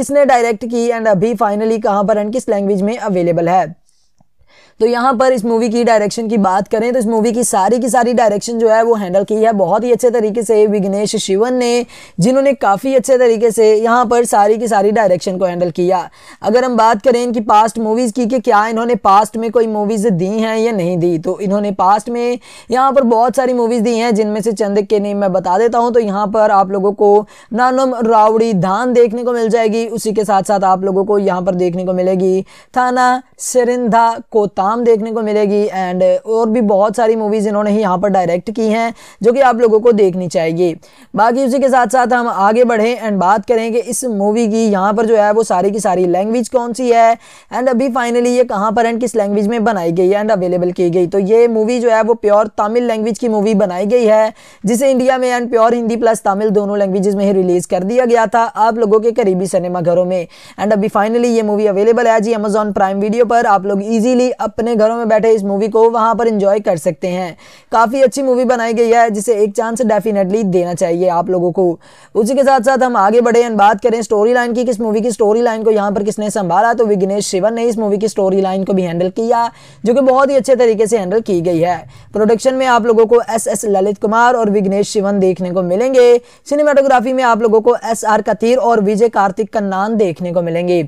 किसने डायरेक्ट की एंड अभी फाइनली कहाँ पर एंड किस लैंग्वेज में अवेलेबल है तो यहाँ पर इस मूवी की डायरेक्शन की बात करें तो इस मूवी की सारी की सारी डायरेक्शन जो है वो हैंडल की है बहुत ही अच्छे तरीके से विघ्नेश शिवन ने जिन्होंने काफ़ी अच्छे तरीके से यहाँ पर सारी की सारी डायरेक्शन को हैंडल किया अगर हम बात करें इनकी पास्ट मूवीज़ की कि क्या इन्होंने पास्ट में कोई मूवीज़ दी हैं या नहीं दी तो इन्होंने पास्ट में यहाँ पर बहुत सारी मूवीज़ दी हैं जिनमें से चंद के नेम मैं बता देता हूँ तो यहाँ पर आप लोगों को नानम रावड़ी धान देखने को मिल जाएगी उसी के साथ साथ आप लोगों को यहाँ पर देखने को मिलेगी थाना सरिंधा कोता गुलाम देखने को मिलेगी एंड uh, और भी बहुत सारी मूवीज़ इन्होंने ही यहाँ पर डायरेक्ट की हैं जो कि आप लोगों को देखनी चाहिए बाकी उसी के साथ साथ हम आगे बढ़ें एंड बात करें कि इस मूवी की यहाँ पर जो है वो सारी की सारी लैंग्वेज कौन सी है एंड अभी फाइनली ये कहाँ पर एंड किस लैंग्वेज में बनाई गई है एंड अवेलेबल की गई तो ये मूवी जो है वो प्योर तमिल लैंग्वेज की मूवी बनाई गई है जिसे इंडिया में and pure Hindi plus Tamil दोनों लैंग्वेज में ही रिलीज़ कर दिया गया था आप लोगों के करीबी सिनेमाघरों में एंड अभी फाइनली ये मूवी अवेलेबल है जी अमेजॉन प्राइम वीडियो पर आप लोग ईजिली अप अपने घरों में बैठे इस मूवी को वहां पर इंजॉय कर सकते हैं काफ़ी अच्छी मूवी बनाई गई है जिसे एक चांस डेफिनेटली देना चाहिए आप लोगों को उसी के साथ साथ हम आगे बढ़े एंड बात करें स्टोरी लाइन की किस मूवी की स्टोरी लाइन को यहाँ पर किसने संभाला तो विघ्नेश शिवन ने इस मूवी की स्टोरी लाइन को भी हैंडल किया जो कि बहुत ही अच्छे तरीके से हैंडल की गई है प्रोडक्शन में आप लोगों को एस एस ललित कुमार और विघ्नेश शिवन देखने को मिलेंगे सिनेमाटोग्राफी में आप लोगों को एस आर कथीर और विजय कार्तिक का नाम देखने को मिलेंगे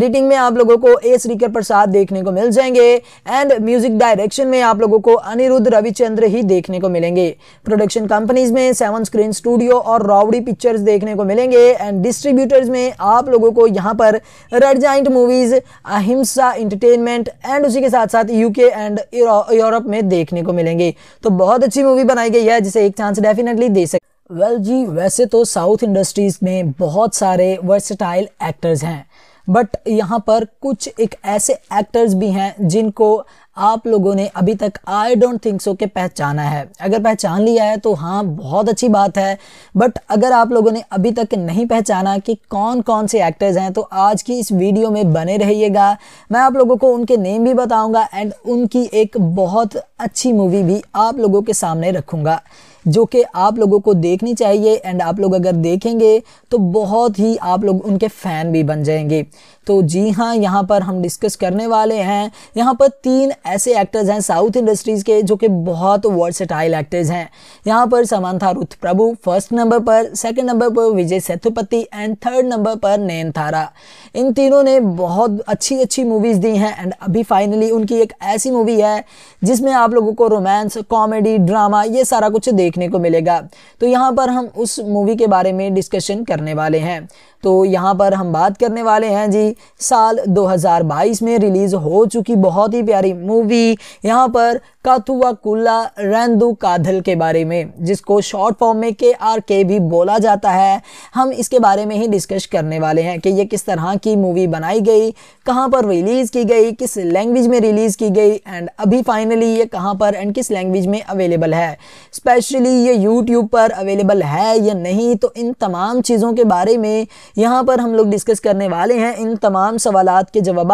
एडिटिंग में आप लोगों को ए श्रीकर प्रसाद देखने को मिल जाएंगे एंड म्यूजिक डायरेक्शन में आप लोगों को अनिरुद्ध रविचंद्र ही देखने को मिलेंगे प्रोडक्शन कंपनीज में सेवन स्क्रीन स्टूडियो और रावड़ी पिक्चर्स देखने को मिलेंगे एंड डिस्ट्रीब्यूटर्स में आप लोगों को यहाँ पर Red Giant Movies Ahimsa Entertainment and उसी के साथ साथ यूके एंड यूरोप में देखने को मिलेंगे तो बहुत अच्छी मूवी बनाई गई है जिसे एक चांस डेफिनेटली दे सकते वेल well, जी वैसे तो साउथ इंडस्ट्रीज़ में बहुत सारे वर्सटाइल एक्टर्स हैं बट यहाँ पर कुछ एक ऐसे एक्टर्स भी हैं जिनको आप लोगों ने अभी तक आई डोंट थिंक सो के पहचाना है अगर पहचान लिया है तो हाँ बहुत अच्छी बात है बट अगर आप लोगों ने अभी तक नहीं पहचाना कि कौन कौन से एक्टर्स हैं तो आज की इस वीडियो में बने रहिएगा मैं आप लोगों को उनके नेम भी बताऊंगा एंड उनकी एक बहुत अच्छी मूवी भी आप लोगों के सामने रखूँगा जो कि आप लोगों को देखनी चाहिए एंड आप लोग अगर देखेंगे तो बहुत ही आप लोग उनके फ़ैन भी बन जाएंगे तो जी हाँ यहाँ पर हम डिस्कस करने वाले हैं यहाँ पर तीन ऐसे एक्टर्स हैं साउथ इंडस्ट्रीज़ के जो कि बहुत वर्सेटाइल एक्टर्स हैं यहाँ पर समांथा रुथ प्रभु फर्स्ट नंबर पर सेकंड नंबर पर Vijay Sethupathi and third number पर नैनतारा इन तीनों ने बहुत अच्छी अच्छी मूवीज़ दी हैं एंड अभी फाइनली उनकी एक ऐसी मूवी है जिसमें आप लोगों को रोमांस कॉमेडी ड्रामा ये सारा कुछ देखने को मिलेगा तो यहाँ पर हम उस मूवी के बारे में डिस्कशन करने वाले हैं तो यहाँ पर हम बात करने वाले हैं जी साल 2022 में रिलीज़ हो चुकी बहुत ही प्यारी मूवी यहाँ पर कातुवाकुला रेंदू काधल के बारे में जिसको शॉर्ट फॉर्म में के आर के भी बोला जाता है हम इसके बारे में ही डिस्कस करने वाले हैं कि ये किस तरह की मूवी बनाई गई कहाँ पर रिलीज़ की गई किस लैंग्वेज में रिलीज़ की गई एंड अभी फाइनली ये कहाँ पर एंड किस लैंग्वेज में अवेलेबल है स्पेशली ये यूट्यूब पर अवेलेबल है या नहीं तो इन तमाम चीज़ों के बारे में यहाँ पर हम लोग डिस्कस करने वाले हैं इन तमाम सवाल के जवाब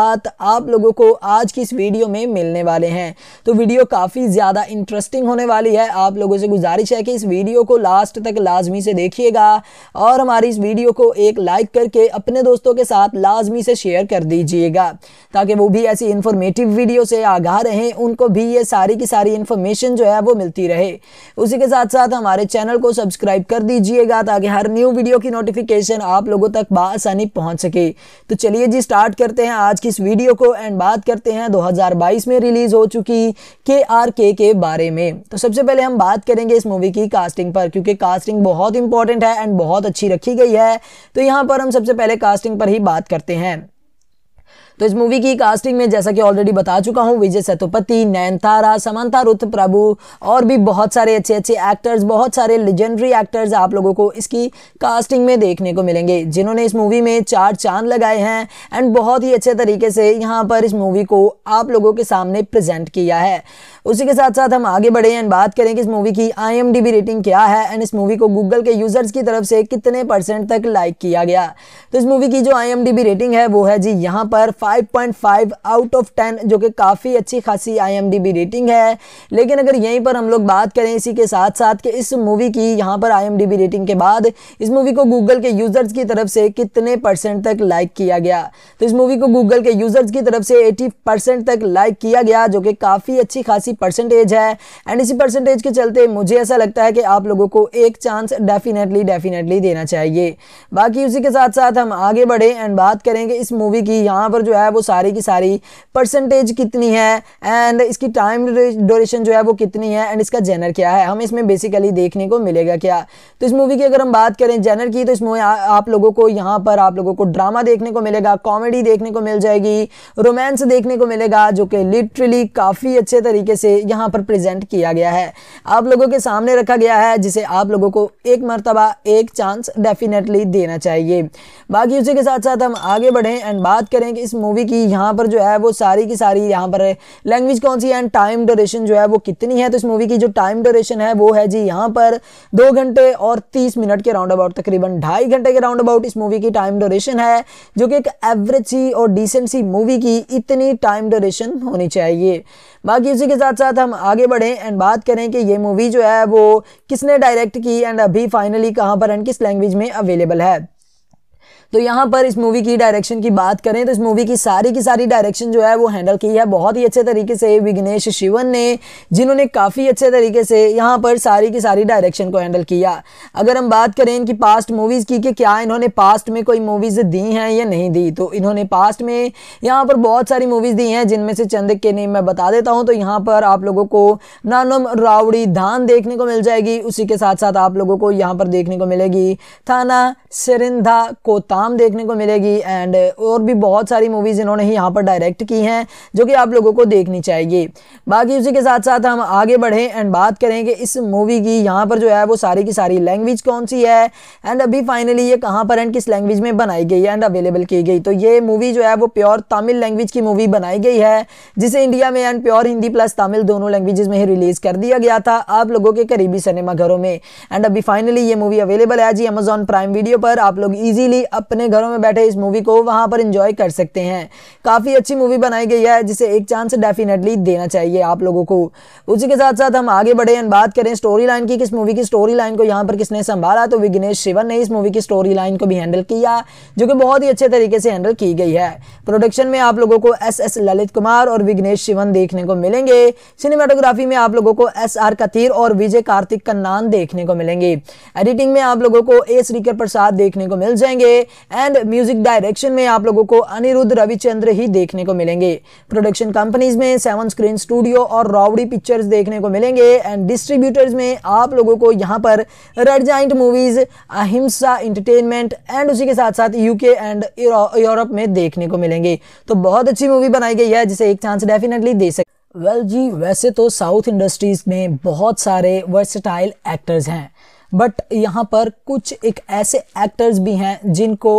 आप लोगों को आज की इस वीडियो में मिलने वाले हैं तो वीडियो का काफ़ी ज़्यादा इंटरेस्टिंग होने वाली है आप लोगों से गुजारिश है कि इस वीडियो को लास्ट तक लाजमी से देखिएगा और हमारी इस वीडियो को एक लाइक करके अपने दोस्तों के साथ लाजमी से शेयर कर दीजिएगा ताकि वो भी ऐसी इन्फॉर्मेटिव वीडियो से आगाह रहें उनको भी ये सारी की सारी इन्फॉर्मेशन जो है वो मिलती रहे उसी के साथ साथ हमारे चैनल को सब्सक्राइब कर दीजिएगा ताकि हर न्यू वीडियो की नोटिफिकेशन आप लोगों तक बसानी पहुँच सके तो चलिए जी स्टार्ट करते हैं आज की इस वीडियो को एंड बात करते हैं 2022 में रिलीज़ हो चुकी के आर के के बारे में तो सबसे पहले हम बात करेंगे इस मूवी की कास्टिंग पर क्योंकि कास्टिंग बहुत इंपॉर्टेंट है एंड बहुत अच्छी रखी गई है तो यहाँ पर हम सबसे पहले कास्टिंग पर ही बात करते हैं तो इस मूवी की कास्टिंग में जैसा कि ऑलरेडी बता चुका हूँ विजय सेतुपति नयनतारा समंता रुत प्रभु और भी बहुत सारे अच्छे अच्छे एक्टर्स बहुत सारे लेजेंडरी एक्टर्स आप लोगों को इसकी कास्टिंग में देखने को मिलेंगे जिन्होंने इस मूवी में चार चांद लगाए हैं एंड बहुत ही अच्छे तरीके से यहाँ पर इस मूवी को आप लोगों के सामने प्रेजेंट किया है उसी के साथ साथ हम आगे बढ़े एंड बात करें कि इस मूवी की आई रेटिंग क्या है एंड इस मूवी को गूगल के यूजर्स की तरफ से कितने परसेंट तक लाइक किया गया तो इस मूवी की जो आई रेटिंग है वो है जी यहाँ पर 5.5 आउट ऑफ 10 जो कि काफ़ी अच्छी खासी आई रेटिंग है लेकिन अगर यहीं पर हम लोग बात करें इसी के साथ साथ कि इस मूवी की यहाँ पर आई रेटिंग के बाद इस मूवी को गूगल के यूज़र्स की तरफ से कितने परसेंट तक लाइक किया गया तो इस मूवी को गूगल के यूज़र्स की तरफ से एटी तक लाइक किया गया जो कि काफ़ी अच्छी खासी परसेंटेज है एंड इसी परसेंटेज के चलते मुझे ऐसा लगता है कि आप लोगों को एक चांस डेफिनेटली डेफिनेटली देना चाहिए बाकी उसी के साथ साथ हम आगे बढ़े एंड बात करेंगे इस मूवी की यहाँ पर जो है वो सारी की सारी परसेंटेज कितनी है एंड इसकी टाइम ड्यूरेशन जो है वो कितनी है एंड इसका जेनर क्या है हमें इसमें बेसिकली देखने को मिलेगा क्या तो इस मूवी की अगर हम बात करें जेनर की तो इस मूवी आप लोगों को यहाँ पर आप लोगों को ड्रामा देखने को मिलेगा कॉमेडी देखने को मिल जाएगी रोमांस देखने को मिलेगा जो कि लिटरली काफ़ी अच्छे तरीके से यहाँ पर प्रेजेंट किया गया है आप लोगों के सामने रखा गया है जिसे आप लोगों को एक मरतबा एक चांस डेफिनेटली देना चाहिए बाकी उसी के साथ साथ हम आगे बढ़ें एंड बात करें कि इस मूवी की यहाँ पर जो है वो सारी की सारी यहाँ पर है लैंग्वेज कौन सी है एंड टाइम ड्यूरेशन जो है वो कितनी है तो इस मूवी की जो टाइम ड्यूरेशन है वो है जी यहाँ पर दो घंटे और तीस मिनट के राउंड अबाउट तकरीबन ढाई घंटे के राउंड अबाउट इस मूवी की टाइम ड्यूरेशन है जो कि एक एवरेज सी और डिसेंट सी मूवी की इतनी टाइम ड्यूरेशन होनी चाहिए बाकी उसी के साथ साथ हम आगे बढ़ें एंड बात करें कि ये मूवी जो है वो किसने डायरेक्ट की एंड अभी फाइनली कहाँ पर एंड किस लैंग्वेज में अवेलेबल है तो यहाँ पर इस मूवी की डायरेक्शन की बात करें तो इस मूवी की सारी की सारी डायरेक्शन जो है वो हैंडल की है बहुत ही अच्छे तरीके से विघ्नेश शिवन ने जिन्होंने काफ़ी अच्छे तरीके से यहाँ पर सारी की सारी डायरेक्शन को हैंडल किया अगर हम बात करें इनकी पास्ट मूवीज़ की कि क्या इन्होंने पास्ट में कोई मूवीज़ दी हैं या नहीं दी तो इन्होंने पास्ट में यहाँ पर बहुत सारी मूवीज़ दी हैं जिनमें से चंद के नेम मैं बता देता हूँ तो यहाँ पर आप लोगों को नानम रावड़ी धान देखने को मिल जाएगी उसी के साथ साथ आप लोगों को यहाँ पर देखने को मिलेगी थाना सरिंधा कोता गुलाम देखने को मिलेगी एंड uh, और भी बहुत सारी मूवीज़ इन्होंने ही यहाँ पर डायरेक्ट की हैं जो कि आप लोगों को देखनी चाहिए बाकी उसी के साथ साथ हम आगे बढ़ें एंड बात करें कि इस मूवी की यहाँ पर जो है वो सारी की सारी लैंग्वेज कौन सी है एंड अभी फाइनली ये कहाँ पर एंड किस लैंग्वेज में बनाई गई है एंड अवेलेबल की गई तो ये मूवी जो है वो प्योर तमिल लैंग्वेज की मूवी बनाई गई है जिसे इंडिया में and pure Hindi plus Tamil दोनों लैंग्वेज में ही रिलीज़ कर दिया गया था आप लोगों के करीबी सिनेमाघरों में एंड अभी फाइनली ये मूवी अवेलेबल है जी अमेजॉन प्राइम वीडियो पर आप लोग ईजिली अप अपने घरों में बैठे इस मूवी को वहां पर इंजॉय कर सकते हैं काफ़ी अच्छी मूवी बनाई गई है जिसे एक चांस डेफिनेटली देना चाहिए आप लोगों को उसी के साथ साथ हम आगे बढ़े एंड बात करें स्टोरी लाइन की किस मूवी की स्टोरी लाइन को यहाँ पर किसने संभाला तो विघ्नेश शिवन ने इस मूवी की स्टोरी लाइन को भी हैंडल किया जो कि बहुत ही अच्छे तरीके से हैंडल की गई है प्रोडक्शन में आप लोगों को एस एस ललित कुमार और विघ्नेश शिवन देखने को मिलेंगे सिनेमाटोग्राफी में आप लोगों को एस आर कथीर और विजय कार्तिक का कन्नान देखने को मिलेंगे एडिटिंग में आप लोगों को ए श्रीकर प्रसाद देखने को मिल जाएंगे एंड म्यूजिक डायरेक्शन में आप लोगों को अनिरुद्ध रविचंद्र ही देखने को मिलेंगे प्रोडक्शन कंपनीज में सेवन स्क्रीन स्टूडियो और रावड़ी पिक्चर्स देखने को मिलेंगे एंड डिस्ट्रीब्यूटर्स में आप लोगों को यहाँ पर Red Giant Movies Ahimsa Entertainment and उसी के साथ साथ यूके एंड यूरोप में देखने को मिलेंगे तो बहुत अच्छी मूवी बनाई गई है जिसे एक चांस डेफिनेटली दे सकते वेल well, जी वैसे तो साउथ इंडस्ट्रीज़ में बहुत सारे वर्सटाइल एक्टर्स हैं बट यहाँ पर कुछ एक ऐसे एक्टर्स भी हैं जिनको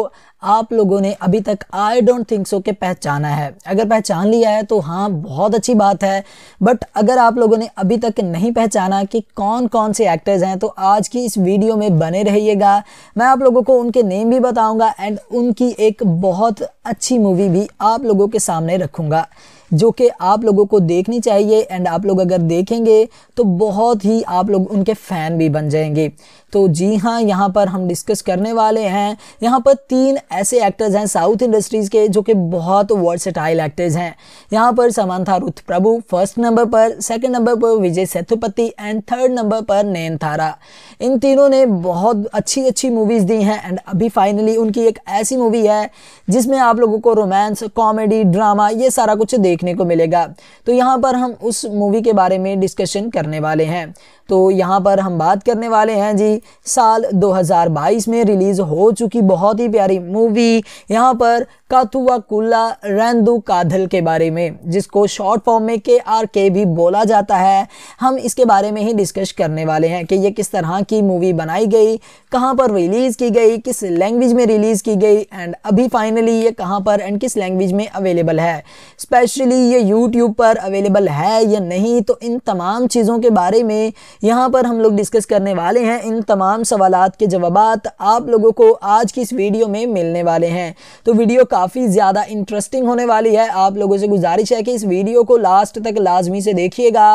आप लोगों ने अभी तक आई डोंट थिंक सो के पहचाना है अगर पहचान लिया है तो हाँ बहुत अच्छी बात है बट अगर आप लोगों ने अभी तक नहीं पहचाना कि कौन कौन से एक्टर्स हैं तो आज की इस वीडियो में बने रहिएगा मैं आप लोगों को उनके नेम भी बताऊंगा एंड उनकी एक बहुत अच्छी मूवी भी आप लोगों के सामने रखूँगा जो कि आप लोगों को देखनी चाहिए एंड आप लोग अगर देखेंगे तो बहुत ही आप लोग उनके फ़ैन भी बन जाएंगे तो जी हाँ यहाँ पर हम डिस्कस करने वाले हैं यहाँ पर तीन ऐसे एक्टर्स हैं साउथ इंडस्ट्रीज़ के जो कि बहुत वर्सेटाइल एक्टर्स हैं यहाँ पर समांथा रुथ प्रभु फर्स्ट नंबर पर सेकंड नंबर पर Vijay Sethupathi and third number पर नैन थारा इन तीनों ने बहुत अच्छी अच्छी मूवीज़ दी हैं एंड अभी फाइनली उनकी एक ऐसी मूवी है जिसमें आप लोगों को रोमांस कॉमेडी ड्रामा ये सारा कुछ देखने को मिलेगा तो यहाँ पर हम उस मूवी के बारे में डिस्कशन करने वाले हैं तो यहाँ पर हम बात करने वाले हैं जी साल 2022 में रिलीज़ हो चुकी बहुत ही प्यारी मूवी यहाँ पर काथुआकुला रेंदू काधल के बारे में जिसको शॉर्ट फॉर्म में के आर के भी बोला जाता है हम इसके बारे में ही डिस्कस करने वाले हैं कि ये किस तरह की मूवी बनाई गई कहाँ पर रिलीज़ की गई किस लैंग्वेज में रिलीज़ की गई एंड अभी फाइनली ये कहाँ पर एंड किस लैंग्वेज में अवेलेबल है स्पेशली ये यूट्यूब पर अवेलेबल है या नहीं तो इन तमाम चीज़ों के बारे में यहाँ पर हम लोग डिस्कस करने वाले हैं इन तमाम सवाल के जवाब आप लोगों को आज की इस वीडियो में मिलने वाले हैं तो वीडियो का काफ़ी ज़्यादा इंटरेस्टिंग होने वाली है आप लोगों से गुजारिश है कि इस वीडियो को लास्ट तक लाजमी से देखिएगा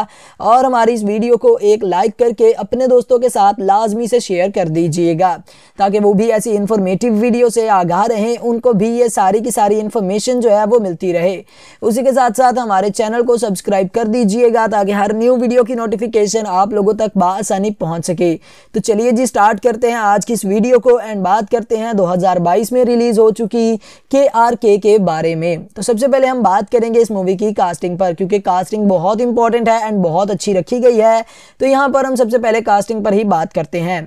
और हमारी इस वीडियो को एक लाइक करके अपने दोस्तों के साथ लाजमी से शेयर कर दीजिएगा ताकि वो भी ऐसी इन्फॉर्मेटिव वीडियो से आगाह रहें उनको भी ये सारी की सारी इन्फॉर्मेशन जो है वो मिलती रहे उसी के साथ साथ हमारे चैनल को सब्सक्राइब कर दीजिएगा ताकि हर न्यू वीडियो की नोटिफिकेशन आप लोगों तक बसानी पहुँच सके तो चलिए जी स्टार्ट करते हैं आज की इस वीडियो को एंड बात करते हैं 2022 में रिलीज़ हो चुकी के आर के के बारे में तो सबसे पहले हम बात करेंगे इस मूवी की कास्टिंग पर क्योंकि कास्टिंग बहुत इंपॉर्टेंट है एंड बहुत अच्छी रखी गई है तो यहाँ पर हम सबसे पहले कास्टिंग पर ही बात करते हैं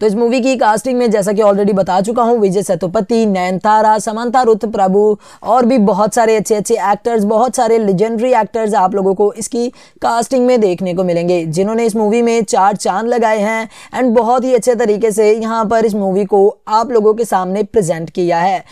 तो इस मूवी की कास्टिंग में जैसा कि ऑलरेडी बता चुका हूँ विजय सेतुपति नयनतारा समांता रुथ प्रभु और भी बहुत सारे अच्छे अच्छे एक्टर्स बहुत सारे लेजेंडरी एक्टर्स आप लोगों को इसकी कास्टिंग में देखने को मिलेंगे जिन्होंने इस मूवी में चार चांद लगाए हैं एंड बहुत ही अच्छे तरीके से यहाँ पर इस मूवी को आप लोगों के सामने प्रेजेंट किया है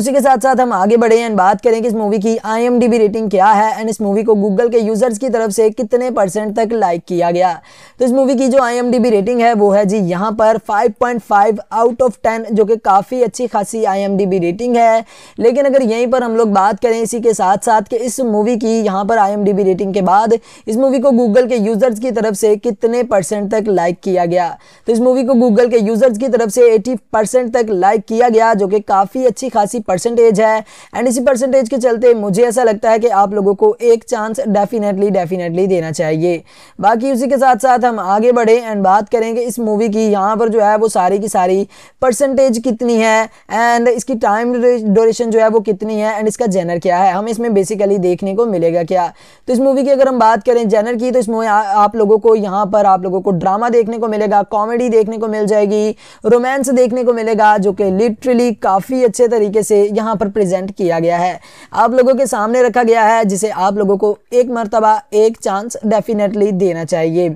उसी के साथ साथ हम आगे बढ़े एंड बात करें कि इस मूवी की आई रेटिंग क्या है एंड इस मूवी को गूगल के यूजर्स की तरफ से कितने परसेंट तक लाइक किया गया तो इस मूवी की जो आई रेटिंग है वो है जी यहाँ पर 5.5 आउट ऑफ 10 जो कि काफ़ी अच्छी खासी आईएमडीबी रेटिंग है लेकिन अगर यहीं पर हम लोग बात करें इसी के साथ साथ कि इस मूवी की यहां पर आईएमडीबी रेटिंग के बाद इस मूवी को गूगल के यूज़र्स की तरफ से कितने परसेंट तक लाइक किया गया तो इस मूवी को गूगल के यूज़र्स की तरफ से एटी तक लाइक किया गया जो कि काफ़ी अच्छी खासी परसेंटेज है एंड इसी परसेंटेज के चलते मुझे ऐसा लगता है कि आप लोगों को एक चांस डेफिनेटली डेफिनेटली देना चाहिए बाकी उसी के साथ साथ हम आगे बढ़े एंड बात करें कि इस मूवी की यहाँ पर जो है वो सारी की सारी परसेंटेज कितनी है एंड इसकी टाइम ड्यूरेशन जो है वो कितनी है एंड इसका जेनर क्या है हम इसमें बेसिकली देखने को मिलेगा क्या तो इस मूवी की अगर हम बात करें जेनर की तो इस मूवी आप लोगों को यहाँ पर आप लोगों को ड्रामा देखने को मिलेगा कॉमेडी देखने को मिल जाएगी रोमांस देखने को मिलेगा जो कि लिटरली काफ़ी अच्छे तरीके से यहाँ पर प्रजेंट किया गया है आप लोगों के सामने रखा गया है जिसे आप लोगों को एक मरतबा एक चांस डेफिनेटली देना चाहिए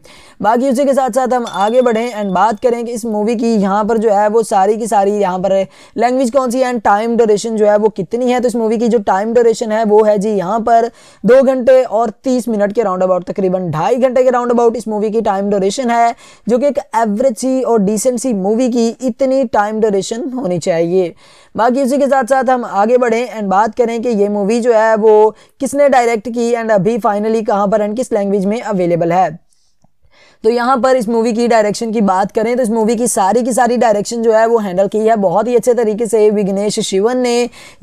बाकी उसी के साथ साथ हम आगे बढ़ें एंड बात करें कि इस मूवी की यहाँ पर जो है वो सारी की सारी यहाँ पर है लैंग्वेज कौन सी एंड टाइम ड्यूरेशन जो है वो कितनी है तो इस मूवी की जो टाइम ड्यूरेशन है वो है जी यहाँ पर दो घंटे और तीस मिनट के राउंड अबाउट तकरीबन ढाई घंटे के राउंड अबाउट इस मूवी की टाइम ड्यूरेशन है जो कि एक एवरेज सी और डिसेंट सी मूवी की इतनी टाइम ड्यूरेशन होनी चाहिए बाकी उसी के साथ साथ हम आगे बढ़ें एंड बात करें कि ये मूवी जो है वो किसने डायरेक्ट की एंड अभी फाइनली कहाँ पर एंड किस लैंग्वेज में अवेलेबल है तो यहाँ पर इस मूवी की डायरेक्शन की बात करें तो इस मूवी की सारी की सारी डायरेक्शन जो है वो हैंडल की है बहुत ही अच्छे तरीके से विघ्नेश शिवन ने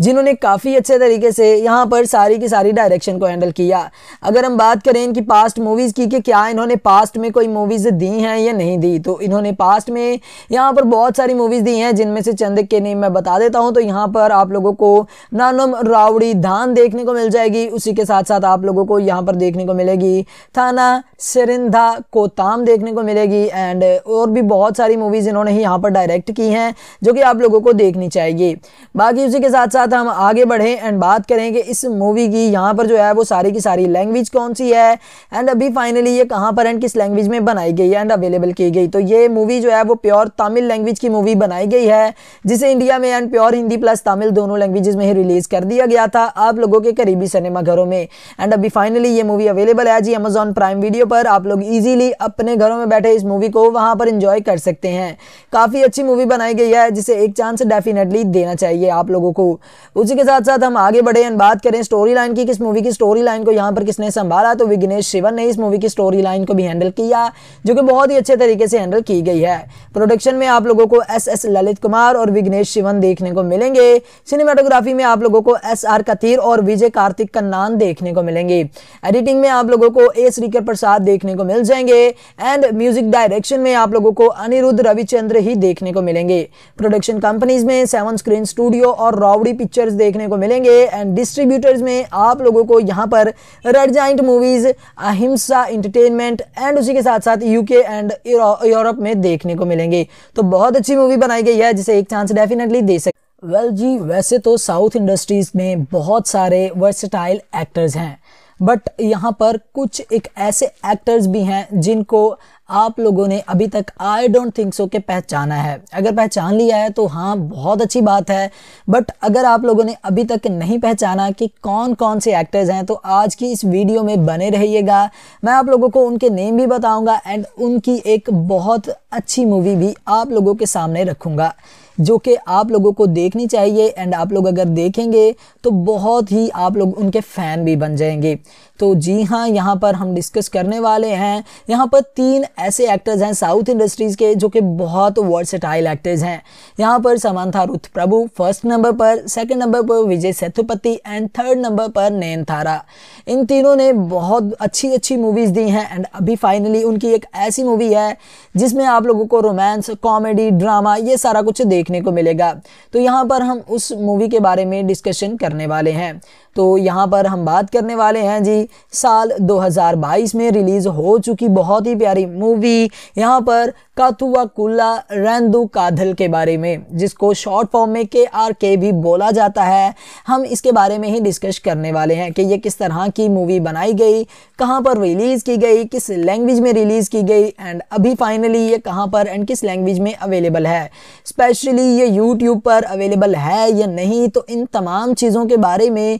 जिन्होंने काफ़ी अच्छे तरीके से यहाँ पर सारी की सारी डायरेक्शन को हैंडल किया अगर हम बात करें इनकी पास्ट मूवीज़ की कि क्या इन्होंने पास्ट में कोई मूवीज़ दी हैं या नहीं दी तो इन्होंने पास्ट में यहाँ पर बहुत सारी मूवीज़ दी हैं जिनमें से चंद के नेम मैं बता देता हूँ तो यहाँ पर आप लोगों को नानम रावड़ी धान देखने को मिल जाएगी उसी के साथ साथ आप लोगों को यहाँ पर देखने को मिलेगी थाना सिरिंधा कोता काम देखने को मिलेगी एंड uh, और भी बहुत सारी मूवीज़ इन्होंने ही यहाँ पर डायरेक्ट की हैं जो कि आप लोगों को देखनी चाहिए बाकी उसी के साथ साथ हम आगे बढ़ें एंड बात करें कि इस मूवी की यहाँ पर जो है वो सारी की सारी लैंग्वेज कौन सी है एंड अभी फाइनली ये कहाँ पर एंड किस लैंग्वेज में बनाई गई है एंड अवेलेबल की गई तो ये मूवी जो है वो प्योर तमिल लैंग्वेज की मूवी बनाई गई है जिसे इंडिया में and pure Hindi plus Tamil दोनों लैंग्वेज में ही रिलीज़ कर दिया गया था आप लोगों के करीबी सिनेमाघरों में एंड अभी फाइनली ये मूवी अवेलेबल है जी अमेजॉन प्राइम वीडियो पर आप लोग ईजिली अपने घरों में बैठे इस मूवी को वहां पर इंजॉय कर सकते हैं काफ़ी अच्छी मूवी बनाई गई है जिसे एक चांस डेफिनेटली देना चाहिए आप लोगों को उसी के साथ साथ हम आगे बढ़े बात करें स्टोरी लाइन की किस मूवी की स्टोरी लाइन को यहाँ पर किसने संभाला तो विग्नेश शिवन ने इस मूवी की स्टोरी लाइन को भी हैंडल किया जो कि बहुत ही अच्छे तरीके से हैंडल की गई है प्रोडक्शन में आप लोगों को एस एस ललित कुमार और विग्नेश शिवन देखने को मिलेंगे सिनेमाटोग्राफी में आप लोगों को एस आर कथिर और विजय कार्तिक नाम देखने को मिलेंगे एडिटिंग में आप लोगों को ए श्रीकर प्रसाद देखने को मिल जाएंगे एंड म्यूजिक डायरेक्शन में आप लोगों को अनिरुद्ध रविचंद्र ही देखने को मिलेंगे प्रोडक्शन कंपनीज में सेवन स्क्रीन स्टूडियो और रावड़ी पिक्चर्स देखने को मिलेंगे एंड डिस्ट्रीब्यूटर्स में आप लोगों को यहाँ पर Red Giant Movies Ahimsa Entertainment and उसी के साथ साथ यूके एंड यूरोप में देखने को मिलेंगे तो बहुत अच्छी मूवी बनाई गई है जिसे एक चांस डेफिनेटली दे सकते वेल well, जी वैसे तो साउथ इंडस्ट्रीज़ में बहुत सारे वर्सटाइल एक्टर्स हैं बट यहाँ पर कुछ एक ऐसे एक्टर्स भी हैं जिनको आप लोगों ने अभी तक आई डोंट थिंक सो के पहचाना है अगर पहचान लिया है तो हाँ बहुत अच्छी बात है बट अगर आप लोगों ने अभी तक नहीं पहचाना कि कौन कौन से एक्टर्स हैं तो आज की इस वीडियो में बने रहिएगा मैं आप लोगों को उनके नेम भी बताऊंगा एंड उनकी एक बहुत अच्छी मूवी भी आप लोगों के सामने रखूँगा जो कि आप लोगों को देखनी चाहिए एंड आप लोग अगर देखेंगे तो बहुत ही आप लोग उनके फ़ैन भी बन जाएंगे तो जी हाँ यहाँ पर हम डिस्कस करने वाले हैं यहाँ पर तीन ऐसे एक्टर्स हैं साउथ इंडस्ट्रीज़ के जो कि बहुत वर्सेटाइल एक्टर्स हैं यहाँ पर समानथा रुथ प्रभु फर्स्ट नंबर पर सेकंड नंबर पर Vijay Sethupathi and third number पर थारा इन तीनों ने बहुत अच्छी अच्छी मूवीज़ दी हैं एंड अभी फाइनली उनकी एक ऐसी मूवी है जिसमें आप लोगों को रोमांस कॉमेडी ड्रामा ये सारा कुछ देख देखने को मिलेगा तो यहाँ पर हम उस मूवी के बारे में डिस्कशन करने वाले हैं तो यहाँ पर हम बात करने वाले हैं जी साल 2022 में रिलीज़ हो चुकी बहुत ही प्यारी मूवी यहाँ पर काथुआ कुल्ला रेंदू काधल के बारे में जिसको शॉर्ट फॉर्म में के आर के भी बोला जाता है हम इसके बारे में ही डिस्कस करने वाले हैं कि ये किस तरह की मूवी बनाई गई कहाँ पर रिलीज़ की गई किस लैंग्वेज में रिलीज़ की गई एंड अभी फाइनली ये कहाँ पर एंड किस लैंग्वेज में अवेलेबल है स्पेशली ये यूट्यूब पर अवेलेबल है या नहीं तो इन तमाम चीज़ों के बारे में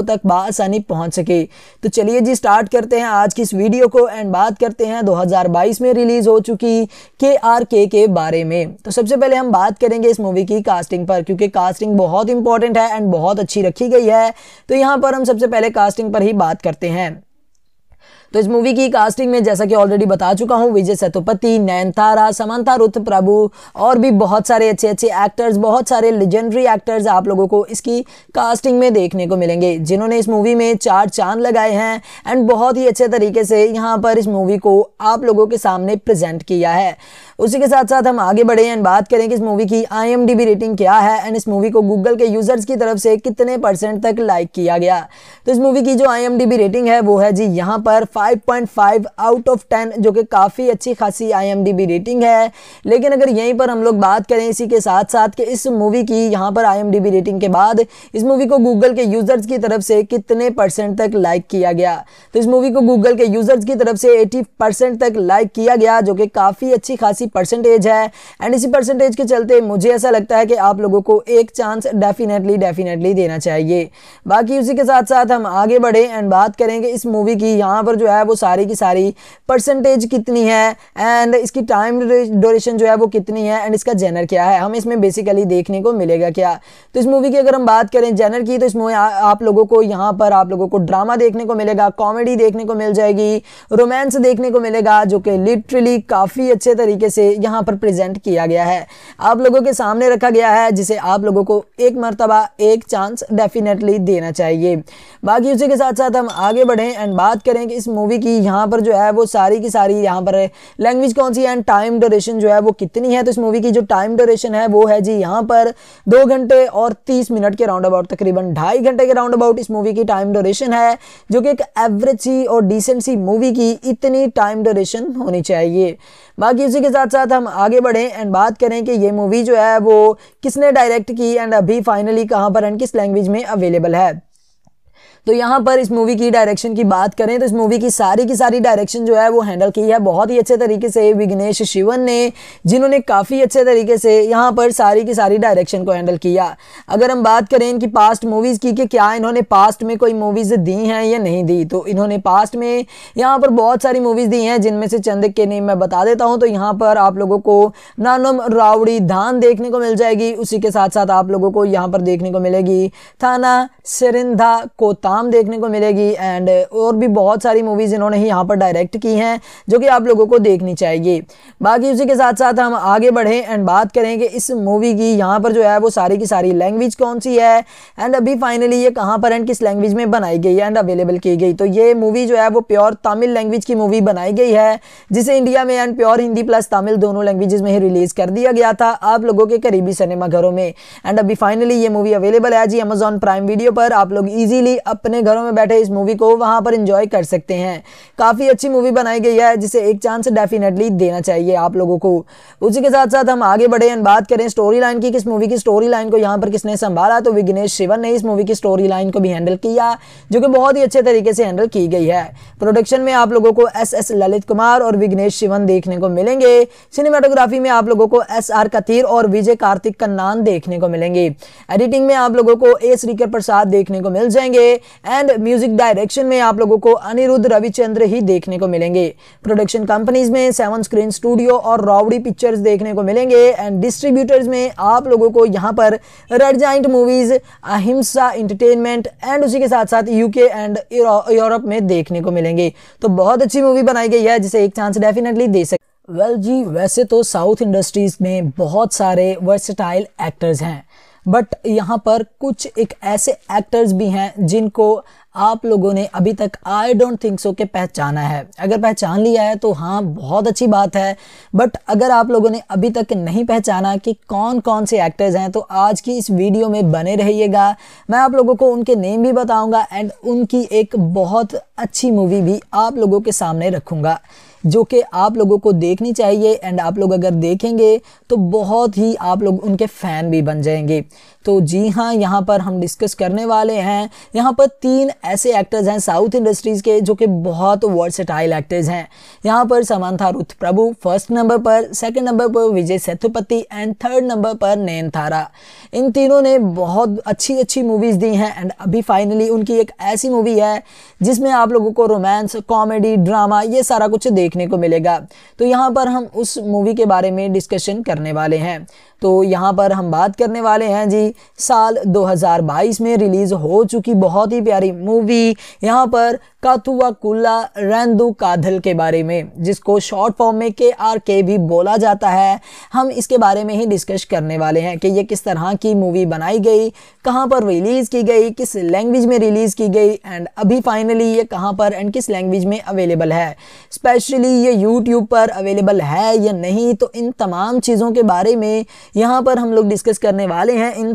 लोगों तक बसानी पहुंच सके तो चलिए जी स्टार्ट करते हैं आज की इस वीडियो को एंड बात करते हैं 2022 में रिलीज़ हो चुकी के आर के के बारे में तो सबसे पहले हम बात करेंगे इस मूवी की कास्टिंग पर क्योंकि कास्टिंग बहुत इंपॉर्टेंट है एंड बहुत अच्छी रखी गई है तो यहाँ पर हम सबसे पहले कास्टिंग पर ही बात करते हैं तो इस मूवी की कास्टिंग में जैसा कि ऑलरेडी बता चुका हूँ विजय सेतुपति नयनतारा समांता रुथ प्रभु और भी बहुत सारे अच्छे अच्छे एक्टर्स बहुत सारे लेजेंडरी एक्टर्स आप लोगों को इसकी कास्टिंग में देखने को मिलेंगे जिन्होंने इस मूवी में चार चांद लगाए हैं एंड बहुत ही अच्छे तरीके से यहाँ पर इस मूवी को आप लोगों के सामने प्रेजेंट किया है उसी के साथ साथ हम आगे बढ़े एंड बात करें कि इस मूवी की आई रेटिंग क्या है एंड इस मूवी को गूगल के यूजर्स की तरफ से कितने परसेंट तक लाइक किया गया तो इस मूवी की जो आई रेटिंग है वो है जी यहाँ पर 5.5 आउट ऑफ 10 जो कि काफ़ी अच्छी खासी आईएमडीबी रेटिंग है लेकिन अगर यहीं पर हम लोग बात करें इसी के साथ साथ कि इस मूवी की यहां पर आईएमडीबी रेटिंग के बाद इस मूवी को गूगल के यूज़र्स की तरफ से कितने परसेंट तक लाइक किया गया तो इस मूवी को गूगल के यूज़र्स की तरफ से एटी तक लाइक किया गया जो कि काफ़ी अच्छी खासी परसेंटेज है एंड इसी परसेंटेज के चलते मुझे ऐसा लगता है कि आप लोगों को एक चांस डेफिनेटली डेफिनेटली देना चाहिए बाकी उसी के साथ साथ हम आगे बढ़े एंड बात करेंगे इस मूवी की यहाँ पर जो है वो सारी की सारी परसेंटेज कितनी है एंड इसकी टाइम ड्यूरेशन जो है वो कितनी है एंड इसका जेनर क्या है हम इसमें बेसिकली देखने को मिलेगा क्या तो इस मूवी की अगर हम बात करें जेनर की तो इस मूवी आप लोगों को यहाँ पर आप लोगों को ड्रामा देखने को मिलेगा कॉमेडी देखने को मिल जाएगी रोमांस देखने को मिलेगा जो कि लिटरली काफ़ी अच्छे तरीके से यहाँ पर प्रजेंट किया गया है आप लोगों के सामने रखा गया है जिसे आप लोगों को एक मरतबा एक चांस डेफिनेटली देना चाहिए बाकी उसी के साथ साथ हम आगे बढ़ें एंड बात करें कि इस मूवी मूवी की यहाँ पर जो है वो सारी की सारी यहाँ पर है लैंग्वेज कौन सी है एंड टाइम ड्यूरेशन जो है वो कितनी है तो इस मूवी की जो टाइम ड्यूरेशन है वो है जी यहाँ पर दो घंटे और तीस मिनट के राउंड अबाउट तकरीबन ढाई घंटे के राउंड अबाउट इस मूवी की टाइम ड्यूरेशन है जो कि एक एवरेज सी और डिसेंट सी मूवी की इतनी टाइम ड्यूरेशन होनी चाहिए बाकी उसी के साथ साथ हम आगे बढ़ें एंड बात करें कि ये मूवी जो है वो किसने डायरेक्ट की एंड अभी फाइनली कहाँ पर एंड किस लैंग्वेज में अवेलेबल है तो यहाँ पर इस मूवी की डायरेक्शन की बात करें तो इस मूवी की सारी की सारी डायरेक्शन जो है वो हैंडल की है बहुत ही अच्छे तरीके से विघ्नेश शिवन ने जिन्होंने काफ़ी अच्छे तरीके से यहाँ पर सारी की सारी डायरेक्शन को हैंडल किया अगर हम बात करें इनकी पास्ट मूवीज़ की कि क्या इन्होंने पास्ट में कोई मूवीज़ दी हैं या नहीं दी तो इन्होंने पास्ट में यहाँ पर बहुत सारी मूवीज़ दी हैं जिनमें से चंद के नेम मैं बता देता हूँ तो यहाँ पर आप लोगों को नानम रावड़ी धान देखने को मिल जाएगी उसी के साथ साथ आप लोगों को यहाँ पर देखने को मिलेगी थाना सिरिंधा कोता शाम देखने को मिलेगी एंड uh, और भी बहुत सारी मूवीज़ इन्होंने ही यहाँ पर डायरेक्ट की हैं जो कि आप लोगों को देखनी चाहिए बाकी उसी के साथ साथ हम आगे बढ़ें एंड बात करें कि इस मूवी की यहाँ पर जो है वो सारी की सारी लैंग्वेज कौन सी है एंड अभी फाइनली ये कहाँ पर एंड किस लैंग्वेज में बनाई गई है एंड अवेलेबल की गई तो ये मूवी जो है वो प्योर तमिल लैंग्वेज की मूवी बनाई गई है जिसे इंडिया में and pure Hindi plus Tamil दोनों लैंग्वेज में ही रिलीज़ कर दिया गया था आप लोगों के करीबी सिनेमाघरों में एंड अभी फाइनली ये मूवी अवेलेबल है जी अमेजॉन प्राइम वीडियो पर आप लोग ईजिली अपने घरों में बैठे इस मूवी को वहां पर इंजॉय कर सकते हैं काफ़ी अच्छी मूवी बनाई गई है जिसे एक चांस डेफिनेटली देना चाहिए आप लोगों को उसी के साथ साथ हम आगे बढ़े बात करें स्टोरी लाइन की किस मूवी की स्टोरी लाइन को यहाँ पर किसने संभाला तो विघ्नेश शिवन ने इस मूवी की स्टोरी लाइन को भी हैंडल किया जो कि बहुत ही अच्छे तरीके से हैंडल की गई है प्रोडक्शन में आप लोगों को एस एस ललित कुमार और विघ्नेश शिवन देखने को मिलेंगे सिनेमाटोग्राफी में आप लोगों को एस आर कथिर और विजय कार्तिक कन्नान देखने को मिलेंगे एडिटिंग में आप लोगों को ए श्रीकर प्रसाद देखने को मिल जाएंगे एंड म्यूजिक डायरेक्शन में आप लोगों को अनिरुद्ध रविचंद्र ही देखने को मिलेंगे प्रोडक्शन कंपनीज में सेवन स्क्रीन स्टूडियो और रावड़ी पिक्चर्स देखने को मिलेंगे एंड डिस्ट्रीब्यूटर्स में आप लोगों को यहाँ पर Red Giant Movies Ahimsa Entertainment and उसी के साथ साथ यूके एंड यूरोप में देखने को मिलेंगे तो बहुत अच्छी मूवी बनाई गई है जिसे एक चांस डेफिनेटली दे सकते वेल well जी वैसे तो साउथ इंडस्ट्रीज में बहुत सारे वर्सटाइल एक्टर्स हैं बट यहाँ पर कुछ एक ऐसे एक्टर्स भी हैं जिनको आप लोगों ने अभी तक आई डोंट थिंक सो के पहचाना है अगर पहचान लिया है तो हाँ बहुत अच्छी बात है बट अगर आप लोगों ने अभी तक नहीं पहचाना कि कौन कौन से एक्टर्स हैं तो आज की इस वीडियो में बने रहिएगा मैं आप लोगों को उनके नेम भी बताऊंगा एंड उनकी एक बहुत अच्छी मूवी भी आप लोगों के सामने रखूँगा जो कि आप लोगों को देखनी चाहिए एंड आप लोग अगर देखेंगे तो बहुत ही आप लोग उनके फ़ैन भी बन जाएंगे तो जी हाँ यहाँ पर हम डिस्कस करने वाले हैं यहाँ पर तीन ऐसे एक्टर्स हैं साउथ इंडस्ट्रीज़ के जो कि बहुत वर्सेटाइल एक्टर्स हैं यहाँ पर समांथा रुथ प्रभु फर्स्ट नंबर पर सेकंड नंबर पर Vijay Sethupathi and third number पर नयनतारा इन तीनों ने बहुत अच्छी अच्छी मूवीज़ दी हैं एंड अभी फाइनली उनकी एक ऐसी मूवी है जिसमें आप लोगों को रोमांस कॉमेडी ड्रामा ये सारा कुछ देखने को मिलेगा तो यहाँ पर हम उस मूवी के बारे में डिस्कशन करने वाले हैं तो यहाँ पर हम बात करने वाले हैं जी साल 2022 में रिलीज़ हो चुकी बहुत ही प्यारी मूवी यहाँ पर कथुआ कुल्ला रेंदू काधल के बारे में जिसको शॉर्ट फॉर्म में के आर के भी बोला जाता है हम इसके बारे में ही डिस्कस करने वाले हैं कि ये किस तरह की मूवी बनाई गई कहाँ पर रिलीज़ की गई किस लैंग्वेज में रिलीज़ की गई एंड अभी फाइनली ये कहाँ पर एंड किस लैंग्वेज में अवेलेबल है स्पेशली ये यूट्यूब पर अवेलेबल है या नहीं तो इन तमाम चीज़ों के बारे में यहाँ पर हम लोग डिस्कस करने वाले हैं इन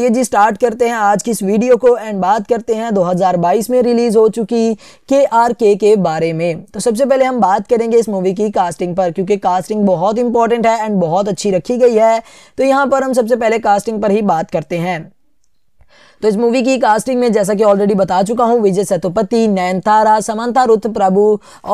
चलिए जी स्टार्ट करते हैं आज की इस वीडियो को एंड बात करते हैं 2022 में रिलीज़ हो चुकी के आर के के बारे में तो सबसे पहले हम बात करेंगे इस मूवी की कास्टिंग पर क्योंकि कास्टिंग बहुत इंपॉर्टेंट है एंड बहुत अच्छी रखी गई है तो यहाँ पर हम सबसे पहले कास्टिंग पर ही बात करते हैं तो इस मूवी की कास्टिंग में जैसा कि ऑलरेडी बता चुका हूँ विजय सेतुपति नयनतारा समांता रुथ प्रभु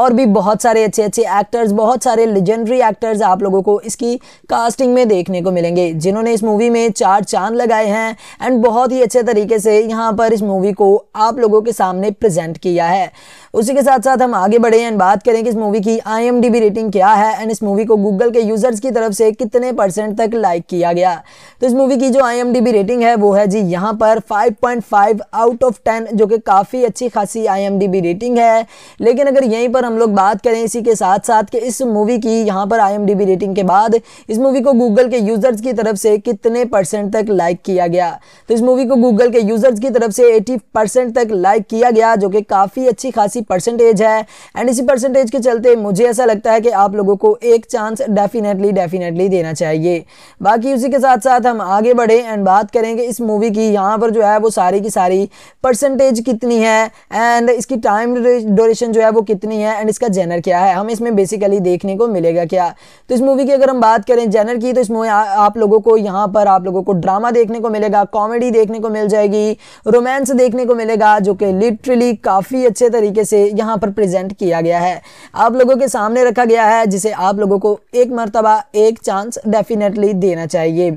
और भी बहुत सारे अच्छे अच्छे एक्टर्स बहुत सारे लेजेंडरी एक्टर्स आप लोगों को इसकी कास्टिंग में देखने को मिलेंगे जिन्होंने इस मूवी में चार चांद लगाए हैं एंड बहुत ही अच्छे तरीके से यहाँ पर इस मूवी को आप लोगों के सामने प्रेजेंट किया है उसी के साथ साथ हम आगे बढ़े एंड बात करें कि इस मूवी की आई रेटिंग क्या है एंड इस मूवी को गूगल के यूजर्स की तरफ से कितने परसेंट तक लाइक किया गया तो इस मूवी की जो आई रेटिंग है वो है जी यहाँ पर 5.5 आउट ऑफ 10 जो कि काफ़ी अच्छी खासी आई रेटिंग है लेकिन अगर यहीं पर हम लोग बात करें इसी के साथ साथ कि इस मूवी की यहाँ पर आई रेटिंग के बाद इस मूवी को गूगल के यूजर्स की तरफ से कितने परसेंट तक लाइक किया गया तो इस मूवी को गूगल के यूजर्स की तरफ से एटी तक लाइक किया गया जो कि काफ़ी अच्छी खासी परसेंटेज है एंड इसी परसेंटेज के चलते मुझे ऐसा लगता है कि आप लोगों को एक चांस डेफिनेटली डेफिनेटली देना चाहिए बाकी उसी के साथ साथ हम आगे बढ़े एंड बात करेंगे इस मूवी की यहाँ पर जो है वो सारी की सारी परसेंटेज कितनी है एंड इसकी टाइम डोरेशन जो है वो कितनी है एंड इसका जेनर क्या है हम इसमें बेसिकली देखने को मिलेगा क्या तो इस मूवी की अगर हम बात करें जेनर की तो इस मूवी आप लोगों को यहाँ पर आप लोगों को ड्रामा देखने को मिलेगा कॉमेडी देखने को मिल जाएगी रोमांस देखने को मिलेगा जो कि लिटरली काफ़ी अच्छे तरीके से इसे यहाँ पर प्रेजेंट किया गया है आप लोगों के सामने रखा गया है जिसे आप लोगों को एक मरतबा एक चांस डेफिनेटली देना चाहिए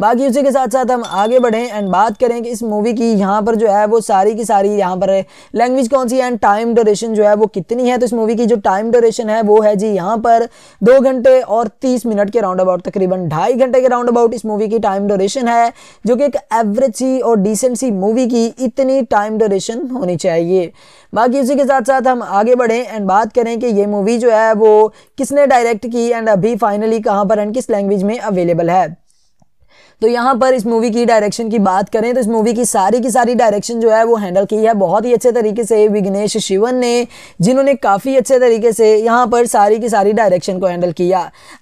बाकी उसी के साथ साथ हम आगे बढ़ें एंड बात करें कि इस मूवी की यहाँ पर जो है वो सारी की सारी यहाँ पर लैंग्वेज कौन सी एंड टाइम ड्यूरेशन जो है वो कितनी है तो इस मूवी की जो टाइम ड्यूरेशन है वो है जी यहाँ पर दो घंटे और तीस मिनट के राउंड अबाउट तकरीबन ढाई घंटे के राउंड अबाउट इस मूवी की टाइम ड्यूरेशन है जो कि एक एवरेज सी और डिसेंट सी मूवी की इतनी टाइम ड्यूरेशन होनी चाहिए बाकी उसी के साथ साथ साथ हम आगे बढ़ें एंड बात करें कि ये मूवी जो है वो किसने डायरेक्ट की एंड अभी फाइनली कहाँ पर एंड किस लैंग्वेज में अवेलेबल है तो यहाँ पर इस मूवी की डायरेक्शन की बात करें तो इस मूवी की सारी की सारी डायरेक्शन जो है वो हैंडल की है बहुत ही अच्छे तरीके से विघ्नेश शिवन ने जिन्होंने काफ़ी अच्छे तरीके से यहाँ पर सारी की सारी डायरेक्शन को हैंडल किया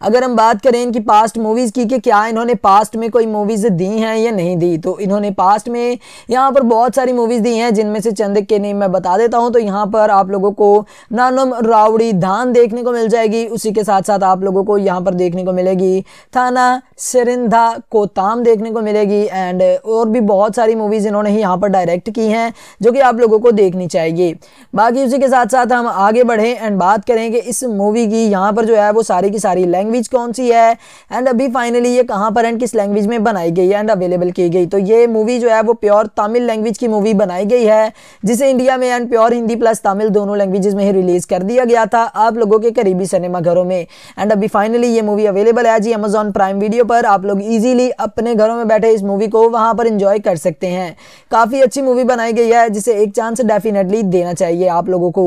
अगर हम बात करें इनकी पास्ट मूवीज़ की कि क्या इन्होंने पास्ट में कोई मूवीज़ दी हैं या नहीं दी तो इन्होंने पास्ट में यहाँ पर बहुत सारी मूवीज़ दी हैं जिनमें से चंद के नेम मैं बता देता हूँ तो यहाँ पर आप लोगों को नानम रावड़ी धान देखने को मिल जाएगी उसी के साथ साथ आप लोगों को यहाँ पर देखने को मिलेगी थाना सिरिंधा कोता शाम देखने को मिलेगी एंड uh, और भी बहुत सारी मूवीज़ इन्होंने ही यहाँ पर डायरेक्ट की हैं जो कि आप लोगों को देखनी चाहिए बाकी उसी के साथ साथ हम आगे बढ़ें एंड बात करें कि इस मूवी की यहाँ पर जो है वो सारी की सारी लैंग्वेज कौन सी है एंड अभी फाइनली ये कहाँ पर एंड किस लैंग्वेज में बनाई गई है एंड अवेलेबल की गई तो ये मूवी जो है वो प्योर तमिल लैंग्वेज की मूवी बनाई गई है जिसे इंडिया में and pure Hindi plus Tamil दोनों लैंग्वेज में ही रिलीज़ कर दिया गया था आप लोगों के करीबी सिनेमाघरों में एंड अभी फाइनली ये मूवी अवेलेबल है जी अमेजॉन प्राइम वीडियो पर आप लोग ईजिली अपने घरों में बैठे इस मूवी को वहाँ पर इंजॉय कर सकते हैं काफ़ी अच्छी मूवी बनाई गई है जिसे एक चांस डेफिनेटली देना चाहिए आप लोगों को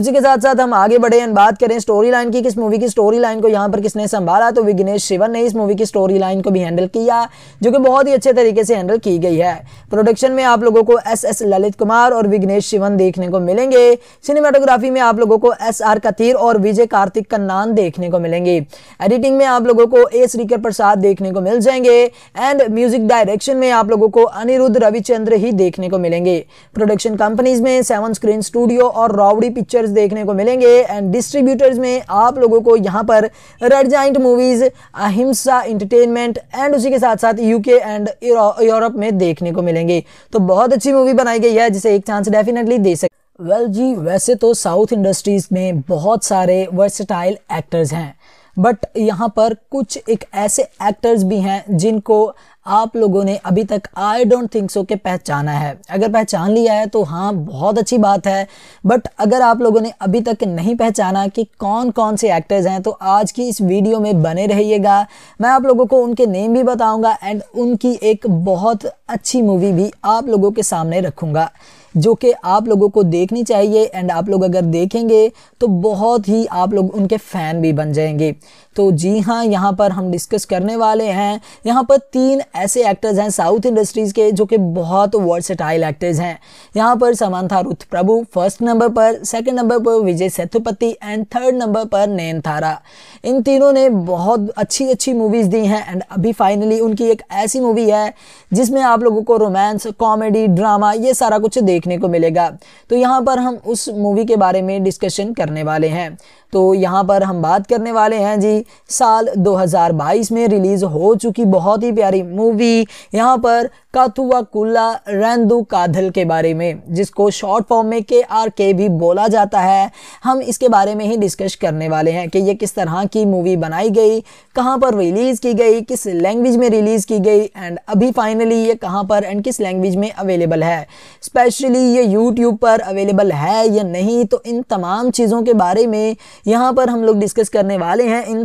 उसी के साथ साथ हम आगे बढ़े एंड बात करें स्टोरी लाइन की किस मूवी की स्टोरी लाइन को यहाँ पर किसने संभाला तो विग्नेश शिवन ने इस मूवी की स्टोरी लाइन को भी हैंडल किया जो कि बहुत ही अच्छे तरीके से हैंडल की गई है प्रोडक्शन में आप लोगों को एस एस ललित कुमार और विग्नेश शिवन देखने को मिलेंगे सिनेमाटोग्राफी में आप लोगों को एस आर कथीर और विजय कार्तिक नाम देखने को मिलेंगे एडिटिंग में आप लोगों को ए श्रीकर प्रसाद देखने को मिल जाएंगे एंड म्यूजिक डायरेक्शन में आप लोगों को अनिरुद्ध रविचंद्र ही देखने को मिलेंगे प्रोडक्शन कंपनीज में सेवन स्क्रीन स्टूडियो और रावड़ी पिक्चर्स देखने को मिलेंगे एंड डिस्ट्रीब्यूटर्स में आप लोगों को यहाँ पर Red Giant Movies Ahimsa Entertainment and उसी के साथ साथ यूके एंड यूरोप में देखने को मिलेंगे तो बहुत अच्छी मूवी बनाई गई है जिसे एक चांस डेफिनेटली दे सकते वेल well जी वैसे तो साउथ इंडस्ट्रीज़ में बहुत सारे वर्सटाइल एक्टर्स हैं बट यहाँ पर कुछ एक ऐसे एक्टर्स भी हैं जिनको आप लोगों ने अभी तक आई डोंट थिंक सो के पहचाना है अगर पहचान लिया है तो हाँ बहुत अच्छी बात है बट अगर आप लोगों ने अभी तक नहीं पहचाना कि कौन कौन से एक्टर्स हैं तो आज की इस वीडियो में बने रहिएगा मैं आप लोगों को उनके नेम भी बताऊंगा एंड उनकी एक बहुत अच्छी मूवी भी आप लोगों के सामने रखूँगा जो कि आप लोगों को देखनी चाहिए एंड आप लोग अगर देखेंगे तो बहुत ही आप लोग उनके फ़ैन भी बन जाएंगे तो जी हाँ यहाँ पर हम डिस्कस करने वाले हैं यहाँ पर तीन ऐसे एक्टर्स हैं साउथ इंडस्ट्रीज़ के जो कि बहुत वर्सेटाइल एक्टर्स हैं यहाँ पर समानथा रुथ प्रभु फर्स्ट नंबर पर सेकंड नंबर पर Vijay Sethupathi and third number पर नैनतारा इन तीनों ने बहुत अच्छी अच्छी मूवीज़ दी हैं एंड अभी फाइनली उनकी एक ऐसी मूवी है जिसमें आप लोगों को रोमांस कॉमेडी ड्रामा ये सारा कुछ देखने को मिलेगा तो यहाँ पर हम उस मूवी के बारे में डिस्कशन करने वाले हैं तो यहाँ पर हम बात करने वाले हैं जी साल 2022 में रिलीज़ हो चुकी बहुत ही प्यारी मूवी यहाँ पर काथुआ कुल्ला रेंदु काधल के बारे में जिसको शॉर्ट फॉर्म में के आर के भी बोला जाता है हम इसके बारे में ही डिस्कस करने वाले हैं कि ये किस तरह की मूवी बनाई गई कहाँ पर रिलीज़ की गई किस लैंग्वेज में रिलीज़ की गई एंड अभी फाइनली ये कहाँ पर एंड किस लैंग्वेज में अवेलेबल है स्पेशली ये यूट्यूब पर अवेलेबल है या नहीं तो इन तमाम चीज़ों के बारे में यहाँ पर हम लोग डिस्कस करने वाले हैं इन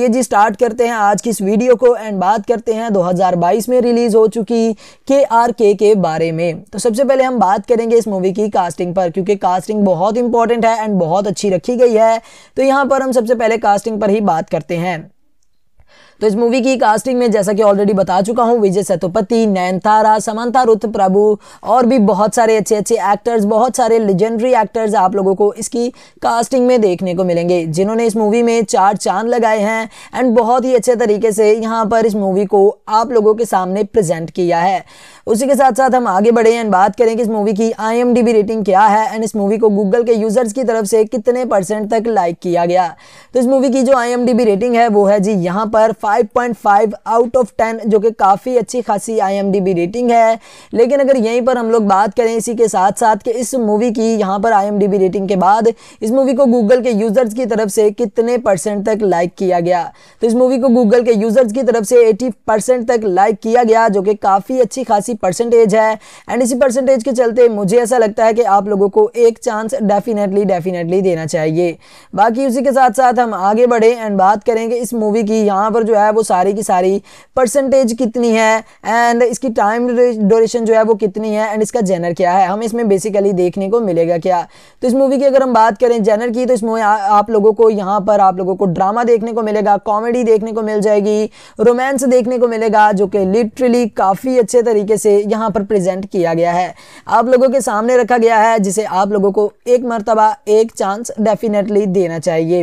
चलिए जी स्टार्ट करते हैं आज की इस वीडियो को एंड बात करते हैं 2022 में रिलीज़ हो चुकी के आर के के बारे में तो सबसे पहले हम बात करेंगे इस मूवी की कास्टिंग पर क्योंकि कास्टिंग बहुत इंपॉर्टेंट है एंड बहुत अच्छी रखी गई है तो यहाँ पर हम सबसे पहले कास्टिंग पर ही बात करते हैं तो इस मूवी की कास्टिंग में जैसा कि ऑलरेडी बता चुका हूँ विजय सेतुपति नयनतारा समांता रुथ प्रभु और भी बहुत सारे अच्छे अच्छे एक्टर्स बहुत सारे लेजेंडरी एक्टर्स आप लोगों को इसकी कास्टिंग में देखने को मिलेंगे जिन्होंने इस मूवी में चार चांद लगाए हैं एंड बहुत ही अच्छे तरीके से यहाँ पर इस मूवी को आप लोगों के सामने प्रेजेंट किया है उसी के साथ साथ हम आगे बढ़े एंड बात करें कि इस मूवी की आई रेटिंग क्या है एंड इस मूवी को गूगल के यूजर्स की तरफ से कितने परसेंट तक लाइक किया गया तो इस मूवी की जो आई रेटिंग है वो है जी यहाँ पर 5.5 आउट ऑफ 10 जो कि काफ़ी अच्छी खासी आई रेटिंग है लेकिन अगर यहीं पर हम लोग बात करें इसी के साथ साथ कि इस मूवी की यहाँ पर आई रेटिंग के बाद इस मूवी को गूगल के यूजर्स की तरफ से कितने परसेंट तक लाइक किया गया तो इस मूवी को गूगल के यूजर्स की तरफ से एटी परसेंट तक लाइक किया गया जो कि काफ़ी अच्छी खासी परसेंटेज है एंड इसी परसेंटेज के चलते मुझे ऐसा लगता है कि आप लोगों को एक चांस डेफिनेटली डेफिनेटली देना चाहिए बाकी उसी के साथ साथ हम आगे बढ़े एंड बात करेंगे इस मूवी की यहाँ पर जो है वो सारी की सारी परसेंटेज कितनी है एंड इसकी टाइम डोरेशन जो है वो कितनी है एंड इसका जेनर क्या है हम इसमें बेसिकली देखने को मिलेगा क्या तो इस मूवी की अगर हम बात करें जेनर की तो इस मूवी आप लोगों को यहाँ पर आप लोगों को ड्रामा देखने को मिलेगा कॉमेडी देखने को मिल जाएगी रोमांस देखने को मिलेगा जो कि लिटरली काफ़ी अच्छे तरीके से यहाँ पर प्रेजेंट किया गया है आप लोगों के सामने रखा गया है जिसे आप लोगों को एक मरतबा एक चांस डेफिनेटली देना चाहिए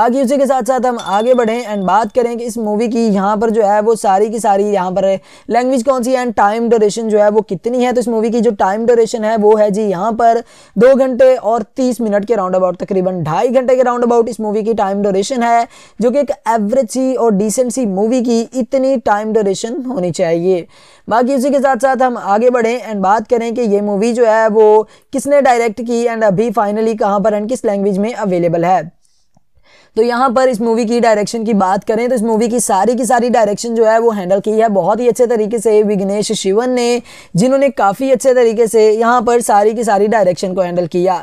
बाकी उसी के साथ साथ हम आगे बढ़ें एंड बात करें कि इस मूवी की यहाँ पर जो है वो सारी की सारी यहाँ पर लैंग्वेज कौन सी एंड टाइम ड्यूरेशन जो है वो कितनी है तो इस मूवी की जो टाइम ड्यूरेशन है वो है जी यहाँ पर दो घंटे और तीस मिनट के राउंड अबाउट तकरीबन ढाई घंटे के राउंड अबाउट इस मूवी की टाइम ड्यूरेशन है जो कि एक एवरेज सी और डिसेंट सी मूवी की इतनी टाइम ड्यूरेशन होनी चाहिए बाकी उसी के साथ साथ साथ हम आगे बढ़ें एंड बात करें कि ये मूवी जो है वो किसने डायरेक्ट की एंड अभी फाइनली कहाँ पर एंड किस लैंग्वेज में अवेलेबल है तो यहाँ पर इस मूवी की डायरेक्शन की बात करें तो इस मूवी की सारी की सारी डायरेक्शन जो है वो हैंडल की है बहुत ही अच्छे तरीके से विघ्नेश शिवन ने जिन्होंने काफ़ी अच्छे तरीके से यहाँ पर सारी की सारी डायरेक्शन को हैंडल किया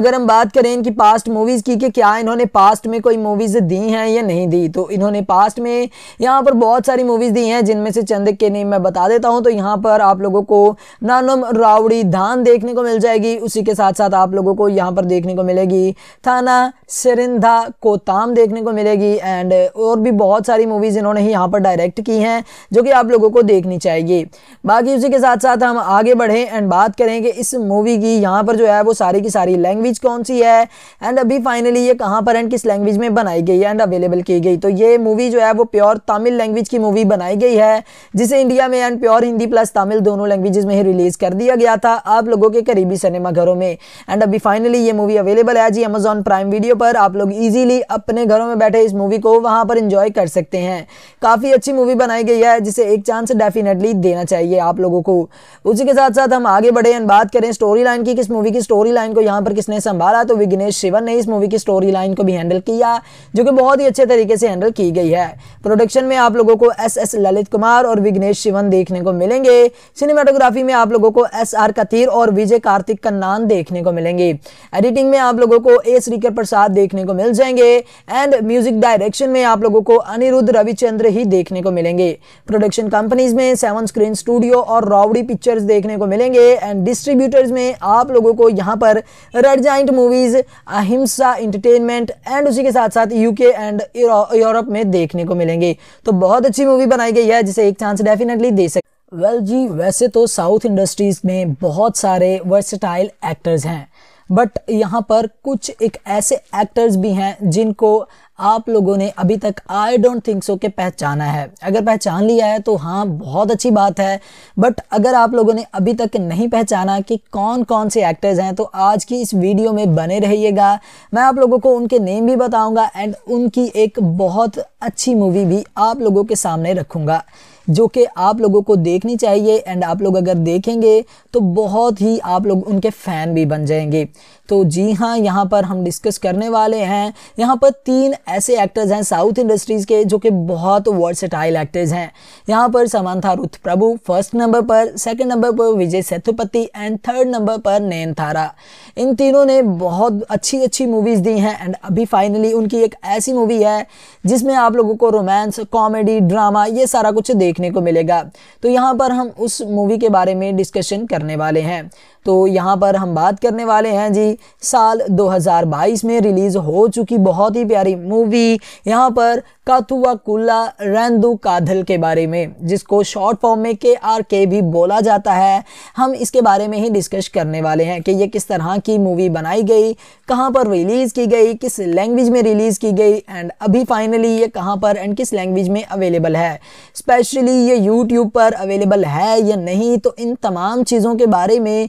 अगर हम बात करें इनकी पास्ट मूवीज़ की कि क्या इन्होंने पास्ट में कोई मूवीज़ दी हैं या नहीं दी तो इन्होंने पास्ट में यहाँ पर बहुत सारी मूवीज़ दी हैं जिनमें से चंद के नेम मैं बता देता हूँ तो यहाँ पर आप लोगों को नानम रावड़ी धान देखने को मिल जाएगी उसी के साथ साथ आप लोगों को यहाँ पर देखने को मिलेगी थाना सिरिंधा कोता काम देखने को मिलेगी एंड uh, और भी बहुत सारी मूवीज़ इन्होंने ही यहाँ पर डायरेक्ट की हैं जो कि आप लोगों को देखनी चाहिए बाकी उसी के साथ साथ हम आगे बढ़ें एंड बात करें कि इस मूवी की यहाँ पर जो है वो सारी की सारी लैंग्वेज कौन सी है एंड अभी फाइनली ये कहाँ पर एंड किस लैंग्वेज में बनाई गई एंड अवेलेबल की गई तो ये मूवी जो है वो प्योर तमिल लैंग्वेज की मूवी बनाई गई है जिसे इंडिया में and pure Hindi plus Tamil दोनों लैंग्वेज में ही रिलीज़ कर दिया गया था आप लोगों के करीबी सिनेमाघरों में एंड अभी फाइनली ये मूवी अवेलेबल है जी अमेजॉन प्राइम वीडियो पर आप लोग ईजिली अब अपने घरों में बैठे इस मूवी को वहां पर इंजॉय कर सकते हैं काफ़ी अच्छी मूवी बनाई गई है जिसे एक चांस डेफिनेटली देना चाहिए आप लोगों को उसी के साथ साथ हम आगे बढ़े एंड बात करें स्टोरी लाइन की किस मूवी की स्टोरी लाइन को यहाँ पर किसने संभाला तो विघ्नेश शिवन ने इस मूवी की स्टोरी लाइन को भी हैंडल किया जो कि बहुत ही अच्छे तरीके से हैंडल की गई है प्रोडक्शन में आप लोगों को एस एस ललित कुमार और विघ्नेश शिवन देखने को मिलेंगे सिनेमाटोग्राफी में आप लोगों को एस आर कथीर और विजय कार्तिक का नाम देखने को मिलेंगे एडिटिंग में आप लोगों को ए श्रीकर प्रसाद देखने को मिल जाएंगे एंड म्यूजिक डायरेक्शन में आप लोगों को अनिरुद्ध रविचंद्र ही देखने को मिलेंगे प्रोडक्शन कंपनीज में सेवन स्क्रीन स्टूडियो और रावड़ी पिक्चर्स देखने को मिलेंगे एंड डिस्ट्रीब्यूटर्स में आप लोगों को यहाँ पर Red Giant Movies Ahimsa Entertainment and उसी के साथ साथ यूके एंड यूरोप में देखने को मिलेंगे तो बहुत अच्छी मूवी बनाई गई है जिसे एक चांस डेफिनेटली दे सकते वेल well, जी वैसे तो साउथ इंडस्ट्रीज में बहुत सारे वर्सटाइल एक्टर्स हैं बट यहाँ पर कुछ एक ऐसे एक्टर्स भी हैं जिनको आप लोगों ने अभी तक आई डोंट थिंक सो के पहचाना है अगर पहचान लिया है तो हाँ बहुत अच्छी बात है बट अगर आप लोगों ने अभी तक नहीं पहचाना कि कौन कौन से एक्टर्स हैं तो आज की इस वीडियो में बने रहिएगा मैं आप लोगों को उनके नेम भी बताऊंगा एंड उनकी एक बहुत अच्छी मूवी भी आप लोगों के सामने रखूँगा जो कि आप लोगों को देखनी चाहिए एंड आप लोग अगर देखेंगे तो बहुत ही आप लोग उनके फ़ैन भी बन जाएंगे तो जी हाँ यहाँ पर हम डिस्कस करने वाले हैं यहाँ पर तीन ऐसे एक्टर्स हैं साउथ इंडस्ट्रीज़ के जो कि बहुत वर्सेटाइल एक्टर्स हैं यहाँ पर समानथा रुथ प्रभु फर्स्ट नंबर पर सेकेंड नंबर पर Vijay Sethupathi and third number पर नयनतारा इन तीनों ने बहुत अच्छी अच्छी मूवीज़ दी हैं एंड अभी फाइनली उनकी एक ऐसी मूवी है जिसमें आप लोगों को रोमांस कॉमेडी ड्रामा ये सारा कुछ देखने को मिलेगा तो यहाँ पर हम उस मूवी के बारे में डिस्कशन करने वाले हैं तो यहाँ पर हम बात करने वाले हैं जी साल 2022 में रिलीज़ हो चुकी बहुत ही प्यारी मूवी यहाँ पर काथुआ कुल्ला रेंदू काधल के बारे में जिसको शॉर्ट फॉर्म में के आर के भी बोला जाता है हम इसके बारे में ही डिस्कस करने वाले हैं कि ये किस तरह की मूवी बनाई गई कहाँ पर रिलीज़ की गई किस लैंग्वेज में रिलीज़ की गई एंड अभी फाइनली ये कहाँ पर एंड किस लैंग्वेज में अवेलेबल है स्पेशली ये यूट्यूब पर अवेलेबल है या नहीं तो इन तमाम चीज़ों के बारे में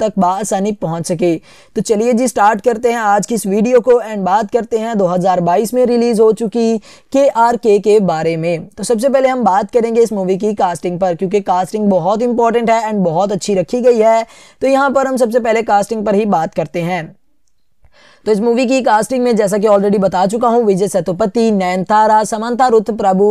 तक बसानी पहुंच सके तो चलिए जी स्टार्ट करते हैं आज की इस वीडियो को एंड बात करते हैं 2022 में रिलीज़ हो चुकी के आर के के बारे में तो सबसे पहले हम बात करेंगे इस मूवी की कास्टिंग पर क्योंकि कास्टिंग बहुत इंपॉर्टेंट है एंड बहुत अच्छी रखी गई है तो यहाँ पर हम सबसे पहले कास्टिंग पर ही बात करते हैं तो इस मूवी की कास्टिंग में जैसा कि ऑलरेडी बता चुका हूँ विजय सेतुपति नयनतारा समांता रुत प्रभु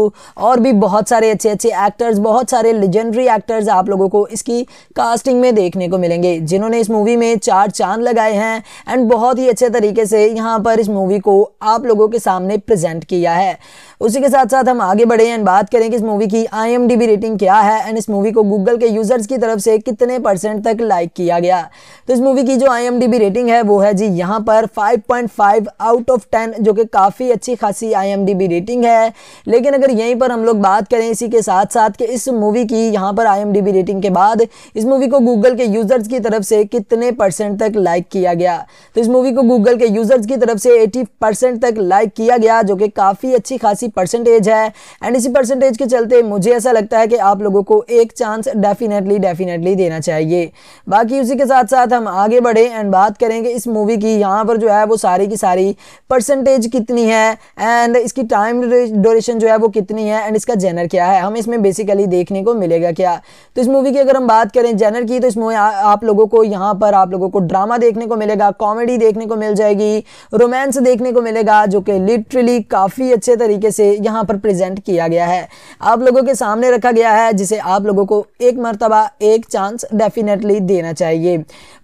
और भी बहुत सारे अच्छे अच्छे एक्टर्स बहुत सारे लेजेंडरी एक्टर्स आप लोगों को इसकी कास्टिंग में देखने को मिलेंगे जिन्होंने इस मूवी में चार चांद लगाए हैं एंड बहुत ही अच्छे तरीके से यहाँ पर इस मूवी को आप लोगों के सामने प्रजेंट किया है उसी के साथ साथ हम आगे बढ़े एंड बात करें कि इस मूवी की आई रेटिंग क्या है एंड इस मूवी को गूगल के यूजर्स की तरफ से कितने परसेंट तक लाइक किया गया तो इस मूवी की जो आई रेटिंग है वो है जी यहाँ पर 5.5 आउट ऑफ 10 जो कि काफ़ी अच्छी खासी आई रेटिंग है लेकिन अगर यहीं पर हम लोग बात करें इसी के साथ साथ कि इस मूवी की यहाँ पर आई रेटिंग के बाद इस मूवी को गूगल के यूजर्स की तरफ से कितने परसेंट तक लाइक किया गया तो इस मूवी को गूगल के यूजर्स की तरफ से एटी तक लाइक किया गया जो कि काफ़ी अच्छी खासी ऐसी परसेंटेज है एंड इसी परसेंटेज के चलते मुझे ऐसा लगता है कि आप लोगों को एक चांस डेफिनेटली डेफिनेटली देना चाहिए बाकी उसी के साथ साथ हम आगे बढ़े एंड बात करेंगे इस मूवी की यहाँ पर जो है वो सारी की सारी परसेंटेज कितनी है एंड इसकी टाइम ड्यूरेशन जो है वो कितनी है एंड इसका जेनर क्या है हमें इसमें बेसिकली देखने को मिलेगा क्या तो इस मूवी की अगर हम बात करें जेनर की तो इस मूवी आप लोगों को यहाँ पर आप लोगों को ड्रामा देखने को मिलेगा कॉमेडी देखने को मिल जाएगी रोमांस देखने को मिलेगा जो कि लिटरली काफ़ी अच्छे तरीके इसे यहाँ पर प्रेजेंट किया गया है आप लोगों के सामने रखा गया है जिसे आप लोगों को एक मरतबा एक चांस डेफिनेटली देना चाहिए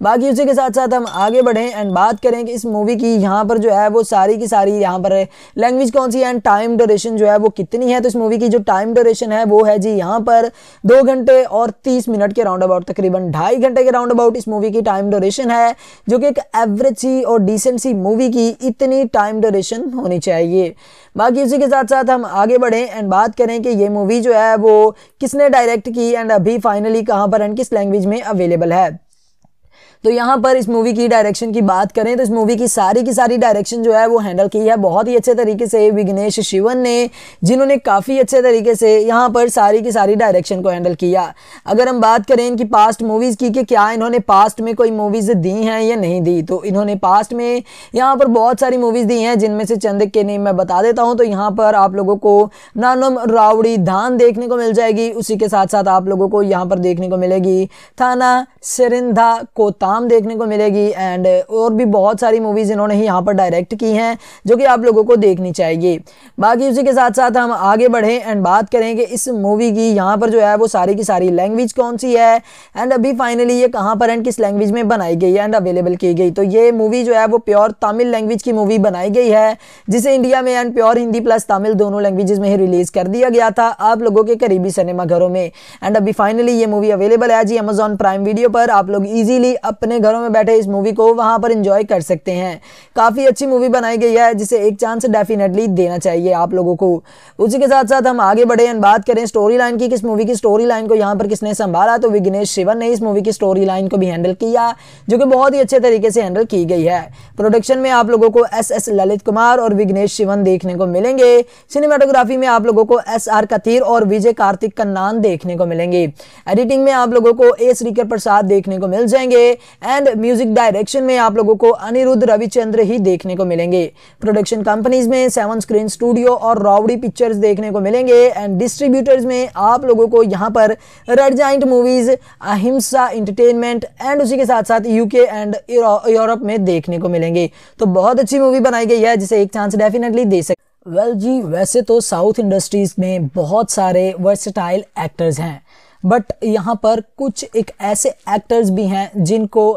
बाकी उसी के साथ साथ हम आगे बढ़ें एंड बात करें कि इस मूवी की यहाँ पर जो है वो सारी की सारी यहाँ पर लैंग्वेज कौन सी एंड टाइम ड्यूरेशन जो है वो कितनी है तो इस मूवी की जो टाइम ड्यूरेशन है वो है जी यहाँ पर दो घंटे और तीस मिनट के राउंड अबाउट तकरीबन ढाई घंटे के राउंड अबाउट इस मूवी की टाइम ड्यूरेशन है जो कि एक एवरेज सी और डिसेंट सी मूवी की इतनी टाइम ड्यूरेशन होनी चाहिए बाकी उसी के साथ साथ हम आगे बढ़ें एंड बात करें कि ये मूवी जो है वो किसने डायरेक्ट की एंड अभी फाइनली कहाँ पर एंड किस लैंग्वेज में अवेलेबल है तो यहाँ पर इस मूवी की डायरेक्शन की बात करें तो इस मूवी की सारी की सारी डायरेक्शन जो है वो हैंडल की है बहुत ही अच्छे तरीके से विघ्नेश शिवन ने जिन्होंने काफ़ी अच्छे तरीके से यहाँ पर सारी की सारी डायरेक्शन को हैंडल किया अगर हम बात करें इनकी पास्ट मूवीज़ की कि क्या इन्होंने पास्ट में कोई मूवीज़ दी हैं या नहीं दी तो इन्होंने पास्ट में यहाँ पर बहुत सारी मूवीज़ दी हैं जिनमें से चंद के नेम मैं बता देता हूँ तो यहाँ पर आप लोगों को नानम रावड़ी धान देखने को मिल जाएगी उसी के साथ साथ आप लोगों को यहाँ पर देखने को मिलेगी थाना सिरिंधा कोता काम देखने को मिलेगी एंड uh, और भी बहुत सारी मूवीज़ इन्होंने यहाँ पर डायरेक्ट की हैं जो कि आप लोगों को देखनी चाहिए बाकी उसी के साथ साथ हम आगे बढ़ें एंड बात करें कि इस मूवी की यहाँ पर जो है वो सारी की सारी लैंग्वेज कौन सी है एंड अभी फाइनली ये कहाँ पर एंड किस लैंग्वेज में बनाई गई है एंड अवेलेबल की गई तो ये मूवी जो है वो प्योर तमिल लैंग्वेज की मूवी बनाई गई है जिसे इंडिया में and pure Hindi plus Tamil दोनों लैंग्वेज में ही रिलीज़ कर दिया गया था आप लोगों के करीबी सिनेमाघरों में एंड अभी फाइनली ये मूवी अवेलेबल है जी अमेजॉन प्राइम वीडियो पर आप लोग ईजिली अब अपने घरों में बैठे इस मूवी को वहां पर इंजॉय कर सकते हैं काफ़ी अच्छी मूवी बनाई गई है जिसे एक चांस डेफिनेटली देना चाहिए आप लोगों को उसी के साथ साथ हम आगे बढ़े एंड बात करें स्टोरी लाइन की किस मूवी की स्टोरी लाइन को यहाँ पर किसने संभाला तो विघ्नेश शिवन ने इस मूवी की स्टोरी लाइन को भी हैंडल किया जो कि बहुत ही अच्छे तरीके से हैंडल की गई है प्रोडक्शन में आप लोगों को एस एस ललित कुमार और विघ्नेश शिवन देखने को मिलेंगे सिनेमाटोग्राफी में आप लोगों को एस आर कथीर और विजय कार्तिक कन्नान देखने को मिलेंगे एडिटिंग में आप लोगों को ए श्रीकर प्रसाद देखने को मिल जाएंगे एंड म्यूजिक डायरेक्शन में आप लोगों को अनिरुद्ध रविचंद्र ही देखने को मिलेंगे प्रोडक्शन कंपनीज में सेवन स्क्रीन स्टूडियो और रावड़ी पिक्चर्स देखने को मिलेंगे एंड डिस्ट्रीब्यूटर्स में आप लोगों को यहाँ पर Red Giant Movies Ahimsa Entertainment and उसी के साथ साथ यूके एंड यूरोप में देखने को मिलेंगे तो बहुत अच्छी मूवी बनाई गई है जिसे एक चांस डेफिनेटली दे सकते वेल well, जी वैसे तो साउथ इंडस्ट्रीज में बहुत सारे वर्सटाइल एक्टर्स हैं बट यहाँ पर कुछ एक ऐसे एक्टर्स भी हैं जिनको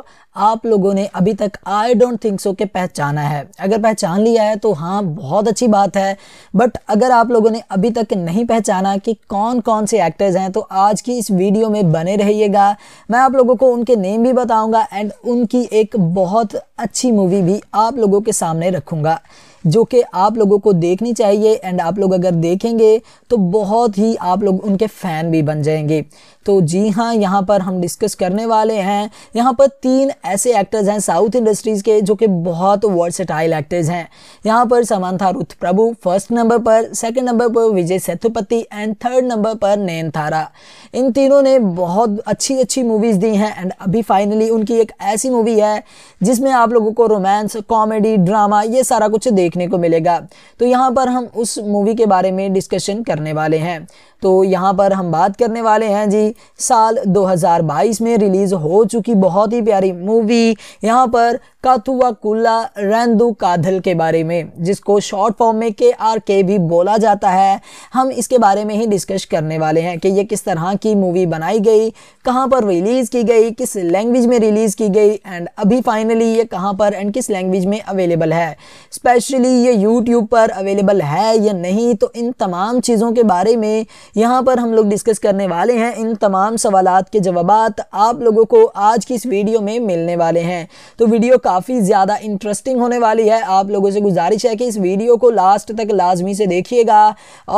आप लोगों ने अभी तक आई डोंट थिंक सो के पहचाना है अगर पहचान लिया है तो हाँ बहुत अच्छी बात है बट अगर आप लोगों ने अभी तक नहीं पहचाना कि कौन कौन से एक्टर्स हैं तो आज की इस वीडियो में बने रहिएगा मैं आप लोगों को उनके नेम भी बताऊंगा एंड उनकी एक बहुत अच्छी मूवी भी आप लोगों के सामने रखूँगा जो कि आप लोगों को देखनी चाहिए एंड आप लोग अगर देखेंगे तो बहुत ही आप लोग उनके फ़ैन भी बन जाएंगे तो जी हाँ यहाँ पर हम डिस्कस करने वाले हैं यहाँ पर तीन ऐसे एक्टर्स हैं साउथ इंडस्ट्रीज़ के जो कि बहुत वर्सेटाइल एक्टर्स हैं यहाँ पर समांथा रुथ प्रभु फर्स्ट नंबर पर सेकंड नंबर पर Vijay Sethupathi and third number पर नैन थारा इन तीनों ने बहुत अच्छी अच्छी मूवीज़ दी हैं एंड अभी फाइनली उनकी एक ऐसी मूवी है जिसमें आप लोगों को रोमांस कॉमेडी ड्रामा ये सारा कुछ देखने को मिलेगा तो यहाँ पर हम उस मूवी के बारे में डिस्कशन करने वाले हैं तो यहाँ पर हम बात करने वाले हैं जी साल 2022 में रिलीज़ हो चुकी बहुत ही प्यारी मूवी यहाँ पर कुल्ला रेंदू काधल के बारे में जिसको शॉर्ट फॉर्म में के आर के भी बोला जाता है हम इसके बारे में ही डिस्कस करने वाले हैं कि ये किस तरह की मूवी बनाई गई कहाँ पर रिलीज़ की गई किस लैंग्वेज में रिलीज़ की गई एंड अभी फाइनली ये कहाँ पर एंड किस लैंग्वेज में अवेलेबल है स्पेशली ये यूट्यूब पर अवेलेबल है या नहीं तो इन तमाम चीज़ों के बारे में यहाँ पर हम लोग डिस्कस करने वाले हैं इन तमाम सवाल के जवाब आप लोगों को आज की इस वीडियो में मिलने वाले हैं तो वीडियो का काफ़ी ज़्यादा इंटरेस्टिंग होने वाली है आप लोगों से गुजारिश है कि इस वीडियो को लास्ट तक लाजमी से देखिएगा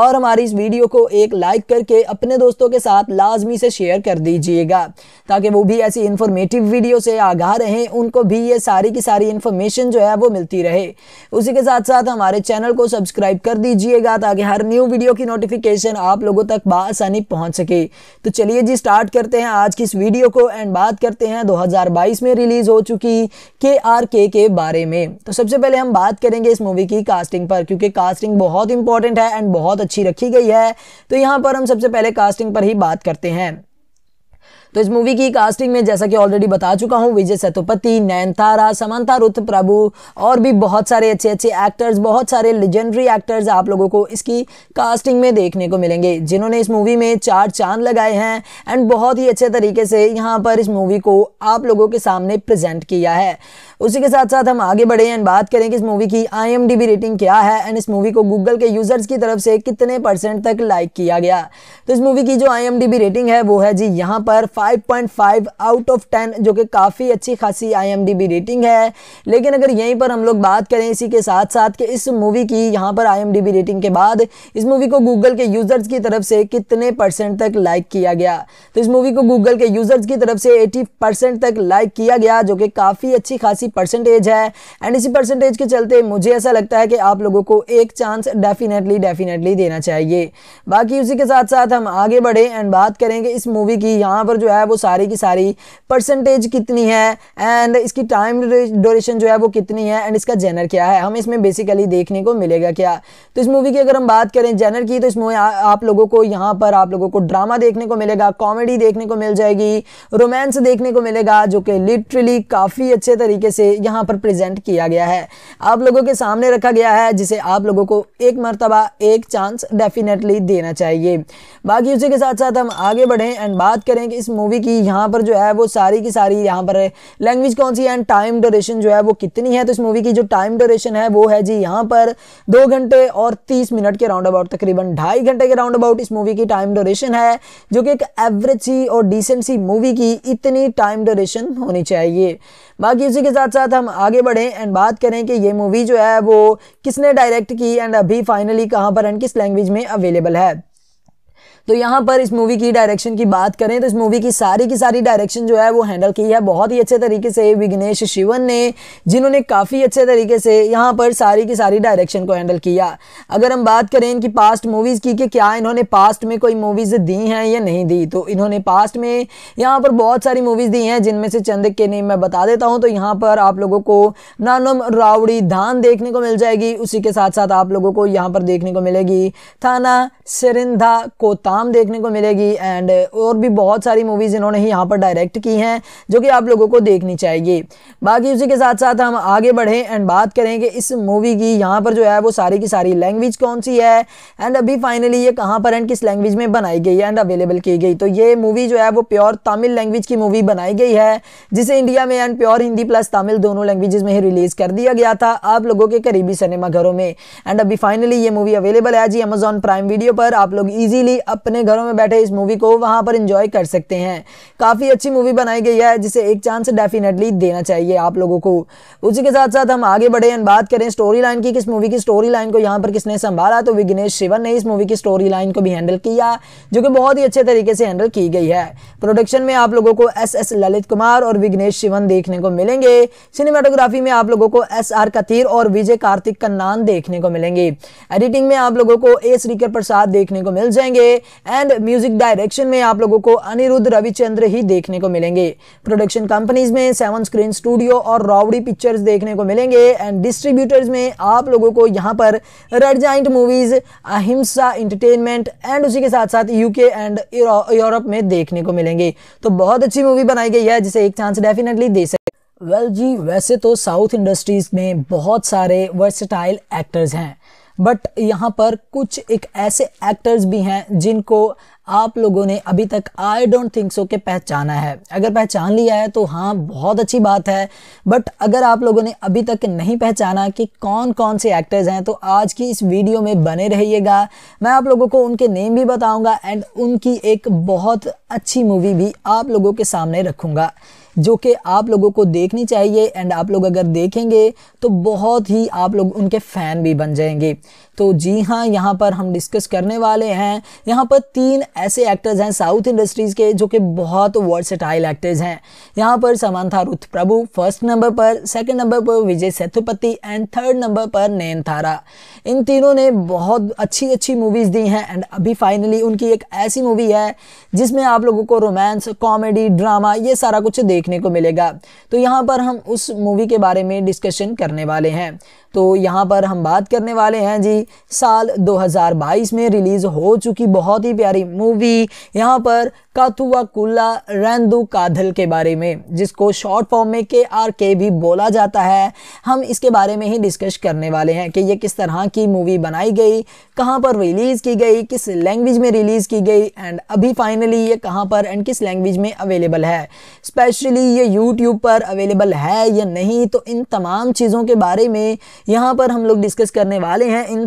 और हमारी इस वीडियो को एक लाइक करके अपने दोस्तों के साथ लाजमी से शेयर कर दीजिएगा ताकि वो भी ऐसी इन्फॉर्मेटिव वीडियो से आगाह रहें उनको भी ये सारी की सारी इन्फॉर्मेशन जो है वो मिलती रहे उसी के साथ साथ हमारे चैनल को सब्सक्राइब कर दीजिएगा ताकि हर न्यू वीडियो की नोटिफिकेशन आप लोगों तक बसानी पहुँच सके तो चलिए जी स्टार्ट करते हैं आज की इस वीडियो को एंड बात करते हैं 2022 में रिलीज़ हो चुकी के आर के के बारे में तो सबसे पहले हम बात करेंगे इस मूवी की कास्टिंग पर क्योंकि कास्टिंग बहुत इंपॉर्टेंट है एंड बहुत अच्छी रखी गई है तो यहाँ पर हम सबसे पहले कास्टिंग पर ही बात करते हैं तो इस मूवी की कास्टिंग में जैसा कि ऑलरेडी बता चुका हूँ विजय सेतुपति नयनतारा समांता रुथ प्रभु और भी बहुत सारे अच्छे अच्छे एक्टर्स बहुत सारे लेजेंडरी एक्टर्स आप लोगों को इसकी कास्टिंग में देखने को मिलेंगे जिन्होंने इस मूवी में चार चांद लगाए हैं एंड बहुत ही अच्छे तरीके से यहाँ पर इस मूवी को आप लोगों के सामने प्रजेंट किया है उसी के साथ साथ हम आगे बढ़े एंड बात करें कि इस मूवी की आई रेटिंग क्या है एंड इस मूवी को गूगल के यूज़र्स की तरफ से कितने परसेंट तक लाइक किया गया तो इस मूवी की जो आई रेटिंग है वो है जी यहाँ पर 5.5 आउट ऑफ 10 जो कि काफ़ी अच्छी खासी आई रेटिंग है लेकिन अगर यहीं पर हम लोग बात करें इसी के साथ साथ कि इस मूवी की यहाँ पर आई रेटिंग के बाद इस मूवी को गूगल के यूज़र्स की तरफ से कितने परसेंट तक लाइक किया गया तो इस मूवी को गूगल के यूज़र्स की तरफ से एटी तक लाइक किया गया जो कि काफ़ी अच्छी खासी इसी परसेंटेज है एंड इसी परसेंटेज के चलते मुझे ऐसा लगता है कि आप लोगों को एक चांस डेफिनेटली डेफिनेटली देना चाहिए बाकी उसी के साथ साथ हम आगे बढ़े एंड बात करेंगे इस मूवी की यहाँ पर जो है वो सारी की सारी परसेंटेज कितनी है एंड इसकी टाइम ड्यूरेशन जो है वो कितनी है एंड इसका जेनर क्या है हम इसमें बेसिकली देखने को मिलेगा क्या तो इस मूवी की अगर हम बात करें जेनर की तो इस मूवी आप लोगों को यहाँ पर आप लोगों को ड्रामा देखने को मिलेगा कॉमेडी देखने को मिल जाएगी रोमांस देखने को मिलेगा जो कि लिटरली काफ़ी अच्छे तरीके से यहाँ पर प्रेजेंट किया गया है आप लोगों के सामने रखा गया है जिसे आप लोगों को एक मरतबा एक चांस डेफिनेटली देना चाहिए बाकी उसी के साथ साथ हम आगे बढ़ें एंड बात करें कि इस मूवी की यहाँ पर जो है वो सारी की सारी यहाँ पर लैंग्वेज कौन सी एंड टाइम ड्यूरेशन जो है वो कितनी है तो इस मूवी की जो टाइम ड्यूरेशन है वो है जी यहाँ पर दो घंटे और तीस मिनट के राउंड अबाउट तकरीबन ढाई घंटे के राउंड अबाउट इस मूवी की टाइम ड्यूरेशन है जो कि एक एवरेज सी और डिसेंट सी मूवी की इतनी टाइम ड्यूरेशन होनी चाहिए बाकी उसी के साथ साथ साथ हम आगे बढ़ें एंड बात करें कि ये मूवी जो है वो किसने डायरेक्ट की एंड अभी फाइनली कहाँ पर एंड किस लैंग्वेज में अवेलेबल है तो यहाँ पर इस मूवी की डायरेक्शन की बात करें तो इस मूवी की सारी की सारी डायरेक्शन जो है वो हैंडल की है बहुत ही अच्छे तरीके से विघ्नेश शिवन ने जिन्होंने काफ़ी अच्छे तरीके से यहाँ पर सारी की सारी डायरेक्शन को हैंडल किया अगर हम बात करें इनकी पास्ट मूवीज़ की कि क्या इन्होंने पास्ट में कोई मूवीज़ दी हैं या नहीं दी तो इन्होंने पास्ट में यहाँ पर बहुत सारी मूवीज़ दी हैं जिनमें से चंद के नेम मैं बता देता हूँ तो यहाँ पर आप लोगों को नानम रावड़ी धान देखने को मिल जाएगी उसी के साथ साथ आप लोगों को यहाँ पर देखने को मिलेगी थाना सरिंधा कोता काम देखने को मिलेगी एंड uh, और भी बहुत सारी मूवीज़ इन्होंने ही यहाँ पर डायरेक्ट की हैं जो कि आप लोगों को देखनी चाहिए बाकी उसी के साथ साथ हम आगे बढ़ें एंड बात करें कि इस मूवी की यहाँ पर जो है वो सारी की सारी लैंग्वेज कौन सी है एंड अभी फाइनली ये कहाँ पर एंड किस लैंग्वेज में बनाई गई है एंड अवेलेबल की गई तो ये मूवी जो है वो प्योर तमिल लैंग्वेज की मूवी बनाई गई है जिसे इंडिया में and pure Hindi plus Tamil दोनों लैंग्वेज में ही रिलीज़ कर दिया गया था आप लोगों के करीबी सिनेमाघरों में एंड अभी फाइनली ये मूवी अवेलेबल है जी अमेजॉन प्राइम वीडियो पर आप लोग ईजिली अब अपने घरों में बैठे इस मूवी को वहां पर इंजॉय कर सकते हैं काफ़ी अच्छी मूवी बनाई गई है जिसे एक चांस डेफिनेटली देना चाहिए आप लोगों को उसी के साथ साथ हम आगे बढ़े एंड बात करें स्टोरी लाइन की किस मूवी की स्टोरी लाइन को यहाँ पर किसने संभाला तो विघ्नेश शिवन ने इस मूवी की स्टोरी लाइन को भी हैंडल किया जो कि बहुत ही अच्छे तरीके से हैंडल की गई है प्रोडक्शन में आप लोगों को एस एस ललित कुमार और विघ्नेश शिवन देखने को मिलेंगे सिनेमाटोग्राफी में आप लोगों को एस आर कथीर और विजय कार्तिक कन्नान देखने को मिलेंगे एडिटिंग में आप लोगों को ए श्रीकर प्रसाद देखने को मिल जाएंगे एंड म्यूजिक डायरेक्शन में आप लोगों को अनिरुद्ध रविचंद्र ही देखने को मिलेंगे प्रोडक्शन कंपनीज में सेवन स्क्रीन स्टूडियो और रावड़ी पिक्चर्स देखने को मिलेंगे एंड डिस्ट्रीब्यूटर्स में आप लोगों को यहाँ पर Red Giant Movies Ahimsa Entertainment and उसी के साथ साथ यूके एंड यूरोप में देखने को मिलेंगे तो बहुत अच्छी मूवी बनाई गई है जिसे एक चांस डेफिनेटली दे सकते वेल well, जी वैसे तो साउथ इंडस्ट्रीज़ में बहुत सारे वर्सटाइल एक्टर्स हैं बट यहाँ पर कुछ एक ऐसे एक्टर्स भी हैं जिनको आप लोगों ने अभी तक आई डोंट थिंक सो के पहचाना है अगर पहचान लिया है तो हाँ बहुत अच्छी बात है बट अगर आप लोगों ने अभी तक नहीं पहचाना कि कौन कौन से एक्टर्स हैं तो आज की इस वीडियो में बने रहिएगा मैं आप लोगों को उनके नेम भी बताऊंगा एंड उनकी एक बहुत अच्छी मूवी भी आप लोगों के सामने रखूँगा जो कि आप लोगों को देखनी चाहिए एंड आप लोग अगर देखेंगे तो बहुत ही आप लोग उनके फ़ैन भी बन जाएंगे तो जी हाँ यहाँ पर हम डिस्कस करने वाले हैं यहाँ पर तीन ऐसे एक्टर्स हैं साउथ इंडस्ट्रीज़ के जो कि बहुत वर्सेटाइल एक्टर्स हैं यहाँ पर समांथा रुथ प्रभु फर्स्ट नंबर पर सेकंड नंबर पर Vijay Sethupathi and third number पर नैनतारा इन तीनों ने बहुत अच्छी अच्छी मूवीज़ दी हैं एंड अभी फाइनली उनकी एक ऐसी मूवी है जिसमें आप लोगों को रोमांस कॉमेडी ड्रामा ये सारा कुछ देखने को मिलेगा तो यहाँ पर हम उस मूवी के बारे में डिस्कशन करने वाले हैं तो यहाँ पर हम बात करने वाले हैं जी साल 2022 में रिलीज़ हो चुकी बहुत ही प्यारी मूवी यहाँ पर काथुआ कुल्ला रेंदू काधल के बारे में जिसको शॉर्ट फॉर्म में के आर के भी बोला जाता है हम इसके बारे में ही डिस्कस करने वाले हैं कि ये किस तरह की मूवी बनाई गई कहाँ पर रिलीज़ की गई किस लैंग्वेज में रिलीज़ की गई एंड अभी फाइनली ये कहाँ पर एंड किस लैंग्वेज में अवेलेबल है स्पेशली ये यूट्यूब पर अवेलेबल है या नहीं तो इन तमाम चीज़ों के बारे में यहाँ पर हम लोग डिस्कस करने वाले हैं इन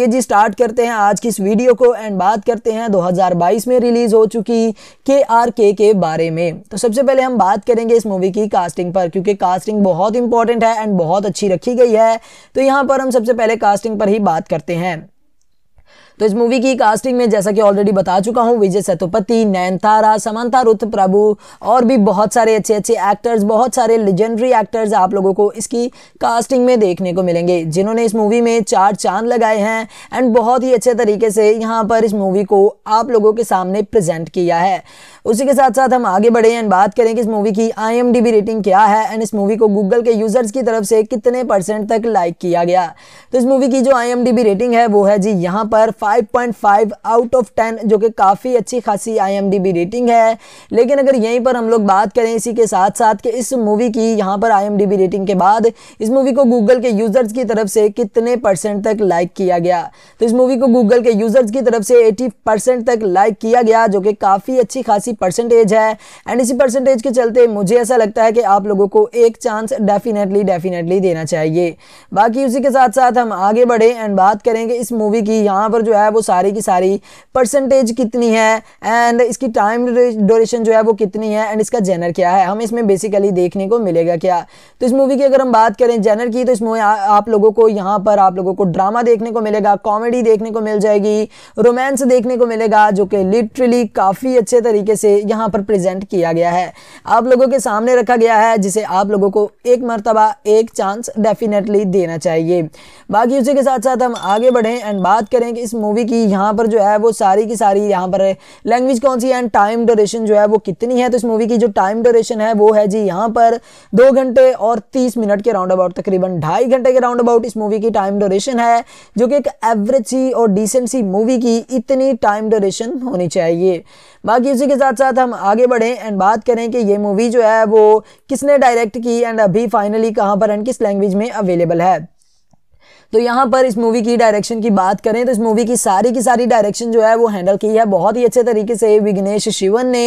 चलिए जी स्टार्ट करते हैं आज की इस वीडियो को एंड बात करते हैं 2022 में रिलीज़ हो चुकी के आर के के बारे में तो सबसे पहले हम बात करेंगे इस मूवी की कास्टिंग पर क्योंकि कास्टिंग बहुत इंपॉर्टेंट है एंड बहुत अच्छी रखी गई है तो यहाँ पर हम सबसे पहले कास्टिंग पर ही बात करते हैं तो इस मूवी की कास्टिंग में जैसा कि ऑलरेडी बता चुका हूँ विजय सेतुपति नयनतारा समांता रुत प्रभु और भी बहुत सारे अच्छे अच्छे एक्टर्स बहुत सारे लेजेंडरी एक्टर्स आप लोगों को इसकी कास्टिंग में देखने को मिलेंगे जिन्होंने इस मूवी में चार चांद लगाए हैं एंड बहुत ही अच्छे तरीके से यहाँ पर इस मूवी को आप लोगों के सामने प्रेजेंट किया है उसी के साथ साथ हम आगे बढ़े एंड बात करें कि इस मूवी की आई रेटिंग क्या है एंड इस मूवी को गूगल के यूज़र्स की तरफ से कितने परसेंट तक लाइक किया गया तो इस मूवी की जो आई रेटिंग है वो है जी यहाँ पर 5.5 आउट ऑफ 10 जो कि काफ़ी अच्छी खासी आई रेटिंग है लेकिन अगर यहीं पर हम लोग बात करें इसी के साथ साथ कि इस मूवी की यहाँ पर आई रेटिंग के बाद इस मूवी को गूगल के यूज़र्स की तरफ से कितने परसेंट तक लाइक किया गया तो इस मूवी को गूगल के यूज़र्स की तरफ से एटी तक लाइक किया गया जो कि काफ़ी अच्छी खासी इसी परसेंटेज है एंड इसी परसेंटेज के चलते मुझे ऐसा लगता है कि आप लोगों को एक चांस डेफिनेटली डेफिनेटली देना चाहिए बाकी उसी के साथ साथ हम आगे बढ़े एंड बात करेंगे इस मूवी की यहाँ पर जो है वो सारी की सारी परसेंटेज कितनी है एंड इसकी टाइम ड्यूरेशन जो है वो कितनी है एंड इसका जेनर क्या है हम इसमें बेसिकली देखने को मिलेगा क्या तो इस मूवी की अगर हम बात करें जेनर की तो इस मूवी आप लोगों को यहाँ पर आप लोगों को ड्रामा देखने को मिलेगा कॉमेडी देखने को मिल जाएगी रोमांस देखने को मिलेगा जो कि लिटरली काफ़ी अच्छे तरीके से यहाँ पर प्रेजेंट किया गया है आप लोगों के सामने रखा गया है जिसे आप लोगों को एक मरतबा एक चांस डेफिनेटली देना चाहिए बाकी उसी के साथ साथ हम आगे बढ़ें एंड बात करें कि इस मूवी की यहाँ पर जो है वो सारी की सारी यहाँ पर लैंग्वेज कौन सी एंड टाइम ड्यूरेशन जो है वो कितनी है तो इस मूवी की जो टाइम ड्यूरेशन है वो है जी यहाँ पर दो घंटे और तीस मिनट के राउंड अबाउट तकरीबन ढाई घंटे के राउंड अबाउट इस मूवी की टाइम ड्यूरेशन है जो कि एक एवरेज सी और डिसेंट सी मूवी की इतनी टाइम ड्यूरेशन होनी चाहिए बाकी उसी के साथ साथ साथ हम आगे बढ़ें एंड बात करें कि ये मूवी जो है वो किसने डायरेक्ट की एंड अभी फाइनली कहाँ पर एंड किस लैंग्वेज में अवेलेबल है तो यहाँ पर इस मूवी की डायरेक्शन की बात करें तो इस मूवी की सारी की सारी डायरेक्शन जो है वो हैंडल की है बहुत ही अच्छे तरीके से विघ्नेश शिवन ने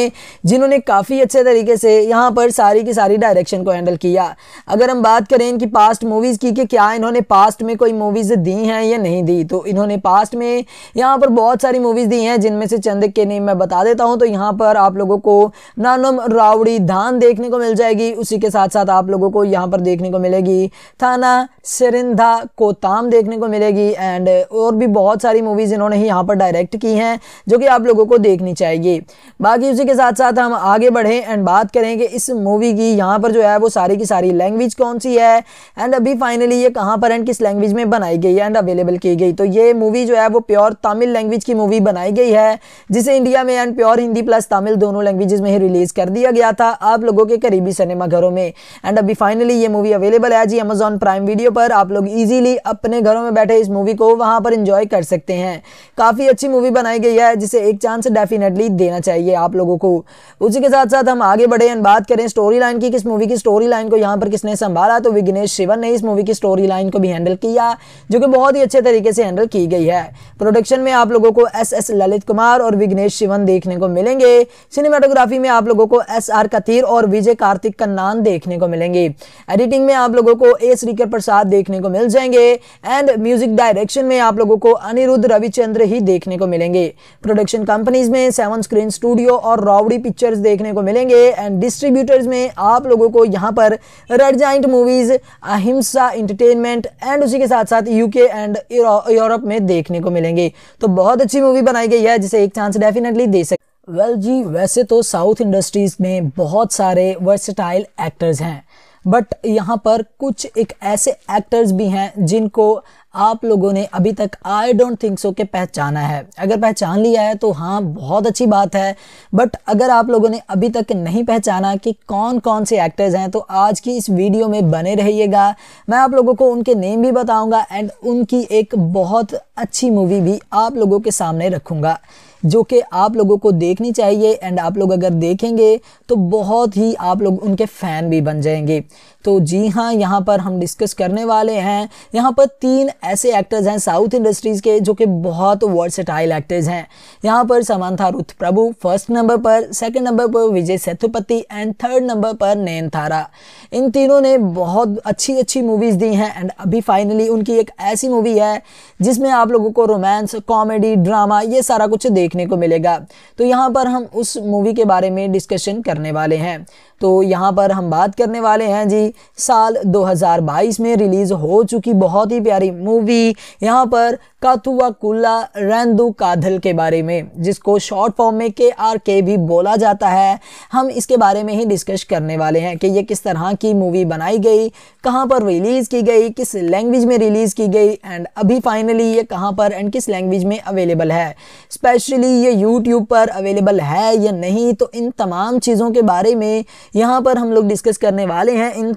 जिन्होंने काफ़ी अच्छे तरीके से यहाँ पर सारी की सारी डायरेक्शन को हैंडल किया अगर हम बात करें इनकी पास्ट मूवीज़ की कि क्या इन्होंने पास्ट में कोई मूवीज़ दी हैं या नहीं दी तो इन्होंने पास्ट में यहाँ पर बहुत सारी मूवीज़ दी हैं जिनमें से चंद के नेम मैं बता देता हूँ तो यहाँ पर आप लोगों को नानम रावड़ी धान देखने को मिल जाएगी उसी के साथ साथ आप लोगों को यहाँ पर देखने को मिलेगी थाना सरिंधा कोता गुलाम देखने को मिलेगी एंड uh, और भी बहुत सारी मूवीज़ इन्होंने ही यहाँ पर डायरेक्ट की हैं जो कि आप लोगों को देखनी चाहिए बाकी उसी के साथ साथ हम आगे बढ़ें एंड बात करें कि इस मूवी की यहाँ पर जो है वो सारी की सारी लैंग्वेज कौन सी है एंड अभी फाइनली ये कहाँ पर एंड किस लैंग्वेज में बनाई गई है एंड अवेलेबल की गई तो ये मूवी जो है वो प्योर तमिल लैंग्वेज की मूवी बनाई गई है जिसे इंडिया में and pure Hindi plus Tamil दोनों लैंग्वेज में ही रिलीज़ कर दिया गया था आप लोगों के करीबी सिनेमाघरों में एंड अभी फाइनली ये मूवी अवेलेबल है जी अमेजॉन प्राइम वीडियो पर आप लोग ईजिली अब अपने घरों में बैठे इस मूवी को वहां पर इंजॉय कर सकते हैं काफ़ी अच्छी मूवी बनाई गई है जिसे एक चांस डेफिनेटली देना चाहिए आप लोगों को उसी के साथ साथ हम आगे बढ़े एंड बात करें स्टोरी लाइन की किस मूवी की स्टोरी लाइन को यहाँ पर किसने संभाला तो विघ्नेश शिवन ने इस मूवी की स्टोरी लाइन को भी हैंडल किया जो कि बहुत ही अच्छे तरीके से हैंडल की गई है प्रोडक्शन में आप लोगों को एस एस ललित कुमार और विघ्नेश शिवन देखने को मिलेंगे सिनेमाटोग्राफी में आप लोगों को एस आर कथीर और विजय कार्तिक कन्नान देखने को मिलेंगे एडिटिंग में आप लोगों को ए श्रीकर प्रसाद देखने को मिल जाएंगे एंड म्यूजिक डायरेक्शन में आप लोगों को अनिरुद्ध रविचंद्र ही देखने को मिलेंगे प्रोडक्शन कंपनीज में सेवन स्क्रीन स्टूडियो और रावड़ी पिक्चर्स देखने को मिलेंगे एंड डिस्ट्रीब्यूटर्स में आप लोगों को यहाँ पर Red Giant Movies Ahimsa Entertainment and उसी के साथ साथ यूके एंड यूरोप में देखने को मिलेंगे तो बहुत अच्छी मूवी बनाई गई है जिसे एक चांस डेफिनेटली दे सकते वेल well, जी वैसे तो साउथ इंडस्ट्रीज़ में बहुत सारे वर्सटाइल एक्टर्स हैं बट यहाँ पर कुछ एक ऐसे एक्टर्स भी हैं जिनको आप लोगों ने अभी तक आई डोंट थिंक सो के पहचाना है अगर पहचान लिया है तो हाँ बहुत अच्छी बात है बट अगर आप लोगों ने अभी तक नहीं पहचाना कि कौन कौन से एक्टर्स हैं तो आज की इस वीडियो में बने रहिएगा मैं आप लोगों को उनके नेम भी बताऊंगा एंड उनकी एक बहुत अच्छी मूवी भी आप लोगों के सामने रखूँगा जो कि आप लोगों को देखनी चाहिए एंड आप लोग अगर देखेंगे तो बहुत ही आप लोग उनके फ़ैन भी बन जाएंगे तो जी हाँ यहाँ पर हम डिस्कस करने वाले हैं यहाँ पर तीन ऐसे एक्टर्स हैं साउथ इंडस्ट्रीज़ के जो कि बहुत वर्सेटाइल एक्टर्स हैं यहाँ पर समांथा रुथ प्रभु फर्स्ट नंबर पर सेकंड नंबर पर Vijay Sethupathi and third number पर नैनतारा इन तीनों ने बहुत अच्छी अच्छी मूवीज़ दी हैं एंड अभी फाइनली उनकी एक ऐसी मूवी है जिसमें आप लोगों को रोमांस कॉमेडी ड्रामा ये सारा कुछ देखने को मिलेगा तो यहाँ पर हम उस मूवी के बारे में डिस्कशन करने वाले हैं तो यहाँ पर हम बात करने वाले हैं जी साल 2022 में रिलीज़ हो चुकी बहुत ही प्यारी मूवी यहाँ पर काथुआ कुल्ला रेंदू काधल के बारे में जिसको शॉर्ट फॉर्म में के आर के भी बोला जाता है हम इसके बारे में ही डिस्कस करने वाले हैं कि ये किस तरह की मूवी बनाई गई कहाँ पर रिलीज़ की गई किस लैंग्वेज में रिलीज़ की गई एंड अभी फाइनली ये कहाँ पर एंड किस लैंग्वेज में अवेलेबल है स्पेशली ये यूट्यूब पर अवेलेबल है या नहीं तो इन तमाम चीज़ों के बारे में यहाँ पर हम लोग डिस्कस करने वाले हैं इन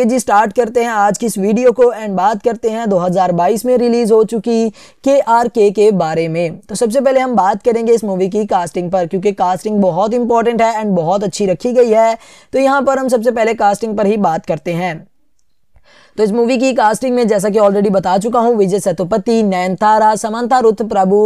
चलिए जी स्टार्ट करते हैं आज की इस वीडियो को एंड बात करते हैं 2022 में रिलीज हो चुकी के आर के के बारे में तो सबसे पहले हम बात करेंगे इस मूवी की कास्टिंग पर क्योंकि कास्टिंग बहुत इंपॉर्टेंट है एंड बहुत अच्छी रखी गई है तो यहाँ पर हम सबसे पहले कास्टिंग पर ही बात करते हैं तो इस मूवी की कास्टिंग में जैसा कि ऑलरेडी बता चुका हूँ विजय सेतुपति नैनतारा समंता रुत प्रभु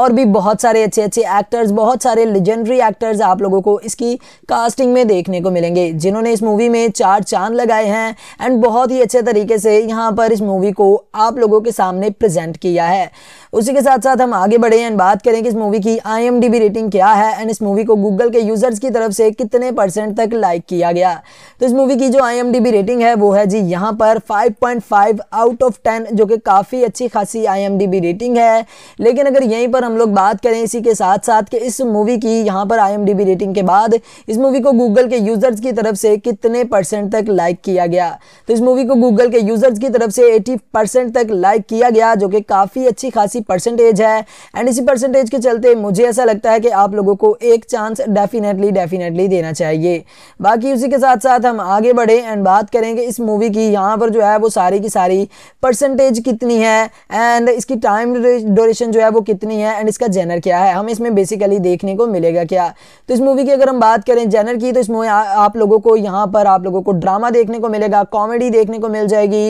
और भी बहुत सारे अच्छे अच्छे एक्टर्स बहुत सारे लेजेंडरी एक्टर्स आप लोगों को इसकी कास्टिंग में देखने को मिलेंगे जिन्होंने इस मूवी में चार चांद लगाए हैं एंड बहुत ही अच्छे तरीके से यहाँ पर इस मूवी को आप लोगों के सामने प्रेजेंट किया है उसी के साथ साथ हम आगे बढ़े एंड बात करें कि इस मूवी की आई रेटिंग क्या है एंड इस मूवी को गूगल के यूजर्स की तरफ से कितने परसेंट तक लाइक किया गया तो इस मूवी की जो आई रेटिंग है वो है जी यहाँ पर फाइव आउट ऑफ टेन जो कि काफ़ी अच्छी खासी आई रेटिंग है लेकिन अगर यहीं पर हम लोग बात करें इसी के साथ साथ कि इस मूवी की यहाँ पर आई रेटिंग के बाद इस मूवी को गूगल के यूजर्स की तरफ से कितने परसेंट तक लाइक किया गया तो इस मूवी को गूगल के यूजर्स की तरफ से एटी परसेंट तक लाइक किया गया जो कि काफ़ी अच्छी खासी इसी परसेंटेज है एंड इसी परसेंटेज के चलते मुझे ऐसा लगता है कि आप लोगों को एक चांस डेफिनेटली डेफिनेटली देना चाहिए बाकी उसी के साथ साथ हम आगे बढ़े एंड बात करेंगे इस मूवी की यहाँ पर जो है वो सारी की सारी परसेंटेज कितनी है एंड इसकी टाइम ड्यूरेशन जो है वो कितनी है एंड इसका जेनर क्या है हम इसमें बेसिकली देखने को मिलेगा क्या तो इस मूवी की अगर हम बात करें जेनर की तो इस मूवी आप लोगों को यहाँ पर आप लोगों को ड्रामा देखने को मिलेगा कॉमेडी देखने को मिल जाएगी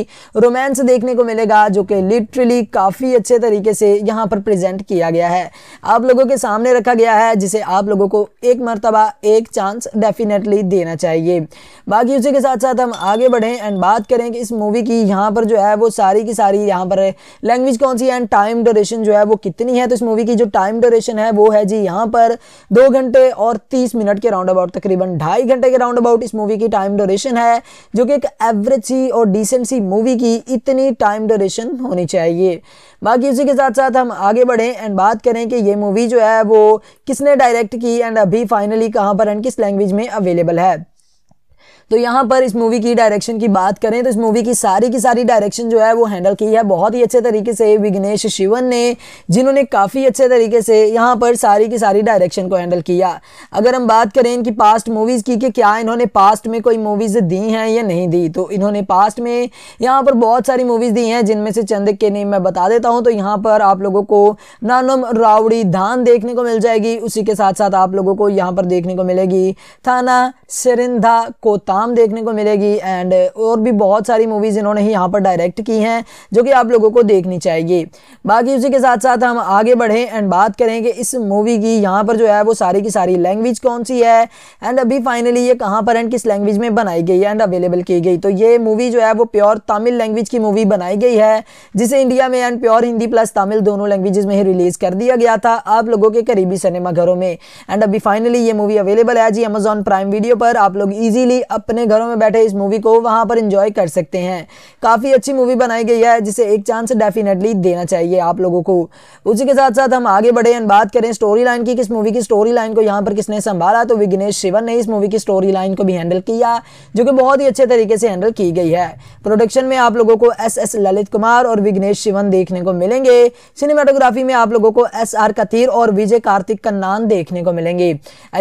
रोमांस देखने को मिलेगा जो कि लिटरली काफ़ी अच्छे तरीके से यहाँ पर प्रेजेंट किया गया है आप लोगों के सामने रखा गया है जिसे आप लोगों को एक मरतबा एक चांस डेफिनेटली देना चाहिए बाकी उसी के साथ साथ हम आगे बढ़ें एंड बात करें कि इस मूवी की यहाँ पर जो है वो सारी की सारी यहाँ पर लैंग्वेज कौन सी एंड टाइम ड्यूरेशन जो है वो कितनी है तो इस मूवी की जो टाइम ड्यूरेशन है वो है जी यहाँ पर दो घंटे और तीस मिनट के राउंड अबाउट तकरीबन ढाई घंटे के राउंड अबाउट इस मूवी की टाइम ड्यूरेशन है जो कि एक एवरेज सी और डिसेंट सी मूवी की इतनी टाइम ड्यूरेशन होनी चाहिए बाकी उसी के साथ साथ साथ हम आगे बढ़ें एंड बात करें कि ये मूवी जो है वो किसने डायरेक्ट की एंड अभी फाइनली कहाँ पर एंड किस लैंग्वेज में अवेलेबल है तो यहाँ पर इस मूवी की डायरेक्शन की बात करें तो इस मूवी की सारी की सारी डायरेक्शन जो है वो हैंडल की है बहुत ही अच्छे तरीके से विघ्नेश शिवन ने जिन्होंने काफ़ी अच्छे तरीके से यहाँ पर सारी की सारी डायरेक्शन को हैंडल किया अगर हम बात करें इनकी पास्ट मूवीज़ की कि क्या इन्होंने पास्ट में कोई मूवीज़ दी हैं या नहीं दी तो इन्होंने पास्ट में यहाँ पर बहुत सारी मूवीज़ दी हैं जिनमें से चंद के नेम मैं बता देता हूँ तो यहाँ पर आप लोगों को नानम रावड़ी धान देखने को मिल जाएगी उसी के साथ साथ आप लोगों को यहाँ पर देखने को मिलेगी थाना सरिंधा कोता गुलाम देखने को मिलेगी एंड uh, और भी बहुत सारी मूवीज़ इन्होंने ही यहाँ पर डायरेक्ट की हैं जो कि आप लोगों को देखनी चाहिए बाकी उसी के साथ साथ हम आगे बढ़ें एंड बात करें कि इस मूवी की यहाँ पर जो है वो सारी की सारी लैंग्वेज कौन सी है एंड अभी फाइनली ये कहाँ पर एंड किस लैंग्वेज में बनाई गई है एंड अवेलेबल की गई तो ये मूवी जो है वो प्योर तमिल लैंग्वेज की मूवी बनाई गई है जिसे इंडिया में and pure Hindi plus Tamil दोनों लैंग्वेज में ही रिलीज़ कर दिया गया था आप लोगों के करीबी सिनेमाघरों में एंड अभी फाइनली ये मूवी अवेलेबल है जी अमेजॉन प्राइम वीडियो पर आप लोग ईजिली अब अपने घरों में बैठे इस मूवी को वहां पर इंजॉय कर सकते हैं काफ़ी अच्छी मूवी बनाई गई है जिसे एक चांस डेफिनेटली देना चाहिए आप लोगों को उसी के साथ साथ हम आगे बढ़े बात करें स्टोरी लाइन की किस मूवी की स्टोरी लाइन को यहाँ पर किसने संभाला तो विघ्नेश शिवन ने इस मूवी की स्टोरी लाइन को भी हैंडल किया जो कि बहुत ही अच्छे तरीके से हैंडल की गई है प्रोडक्शन में आप लोगों को एस एस ललित कुमार और विघ्नेश शिवन देखने को मिलेंगे सिनेमाटोग्राफी में आप लोगों को एस आर कथीर और विजय कार्तिक नाम देखने को मिलेंगे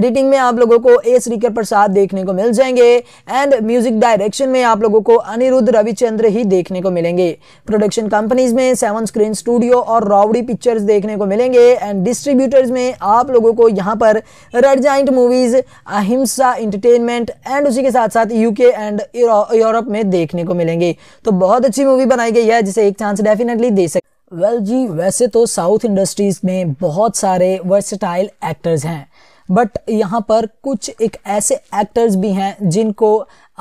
एडिटिंग में आप लोगों को ए श्रीकर प्रसाद देखने को मिल जाएंगे एंड म्यूजिक डायरेक्शन में आप लोगों को अनिरुद्ध रविचंद्र ही देखने को मिलेंगे प्रोडक्शन कंपनीज में सेवन स्क्रीन स्टूडियो और रावड़ी पिक्चर्स देखने को मिलेंगे एंड डिस्ट्रीब्यूटर्स में आप लोगों को यहाँ पर Red Giant Movies Ahimsa Entertainment and उसी के साथ साथ यूके एंड यूरोप में देखने को मिलेंगे तो बहुत अच्छी मूवी बनाई गई है जिसे एक चांस डेफिनेटली दे सकते वेल well, जी वैसे तो साउथ इंडस्ट्रीज़ में बहुत सारे वर्सटाइल एक्टर्स हैं बट यहाँ पर कुछ एक ऐसे एक्टर्स भी हैं जिनको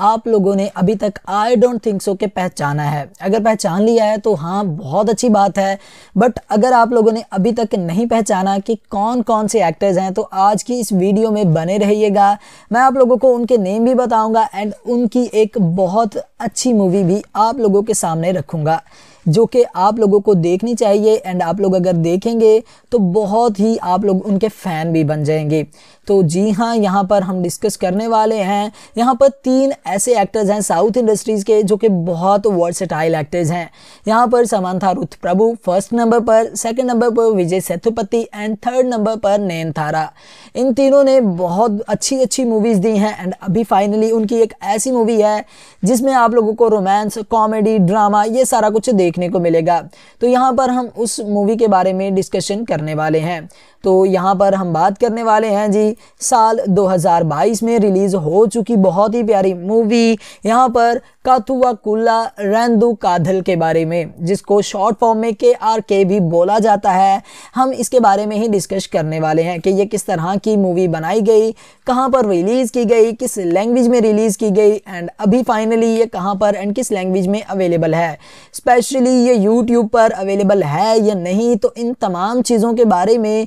आप लोगों ने अभी तक आई डोंट थिंक सो के पहचाना है अगर पहचान लिया है तो हाँ बहुत अच्छी बात है बट अगर आप लोगों ने अभी तक नहीं पहचाना कि कौन कौन से एक्टर्स हैं तो आज की इस वीडियो में बने रहिएगा मैं आप लोगों को उनके नेम भी बताऊंगा एंड उनकी एक बहुत अच्छी मूवी भी आप लोगों के सामने रखूँगा जो कि आप लोगों को देखनी चाहिए एंड आप लोग अगर देखेंगे तो बहुत ही आप लोग उनके फ़ैन भी बन जाएंगे तो जी हाँ यहाँ पर हम डिस्कस करने वाले हैं यहाँ पर तीन ऐसे एक्टर्स हैं साउथ इंडस्ट्रीज़ के जो कि बहुत वर्सेटाइल एक्टर्स हैं यहाँ पर समानथा रुथ प्रभु फर्स्ट नंबर पर सेकंड नंबर पर Vijay Sethupathi and third number पर नैनतारा इन तीनों ने बहुत अच्छी अच्छी मूवीज़ दी हैं एंड अभी फाइनली उनकी एक ऐसी मूवी है जिसमें आप लोगों को रोमांस कॉमेडी ड्रामा ये सारा कुछ देखने को मिलेगा तो यहाँ पर हम उस मूवी के बारे में डिस्कशन करने वाले हैं तो यहाँ पर हम बात करने वाले हैं जी साल 2022 में रिलीज़ हो चुकी बहुत ही प्यारी मूवी यहाँ पर काथुआ कुल्ला रेंदू काधल के बारे में जिसको शॉर्ट फॉर्म में के आर के भी बोला जाता है हम इसके बारे में ही डिस्कस करने वाले हैं कि ये किस तरह की मूवी बनाई गई कहाँ पर रिलीज़ की गई किस लैंग्वेज में रिलीज़ की गई एंड अभी फाइनली ये कहाँ पर एंड किस लैंग्वेज में अवेलेबल है स्पेशली ये यूट्यूब पर अवेलेबल है या नहीं तो इन तमाम चीज़ों के बारे में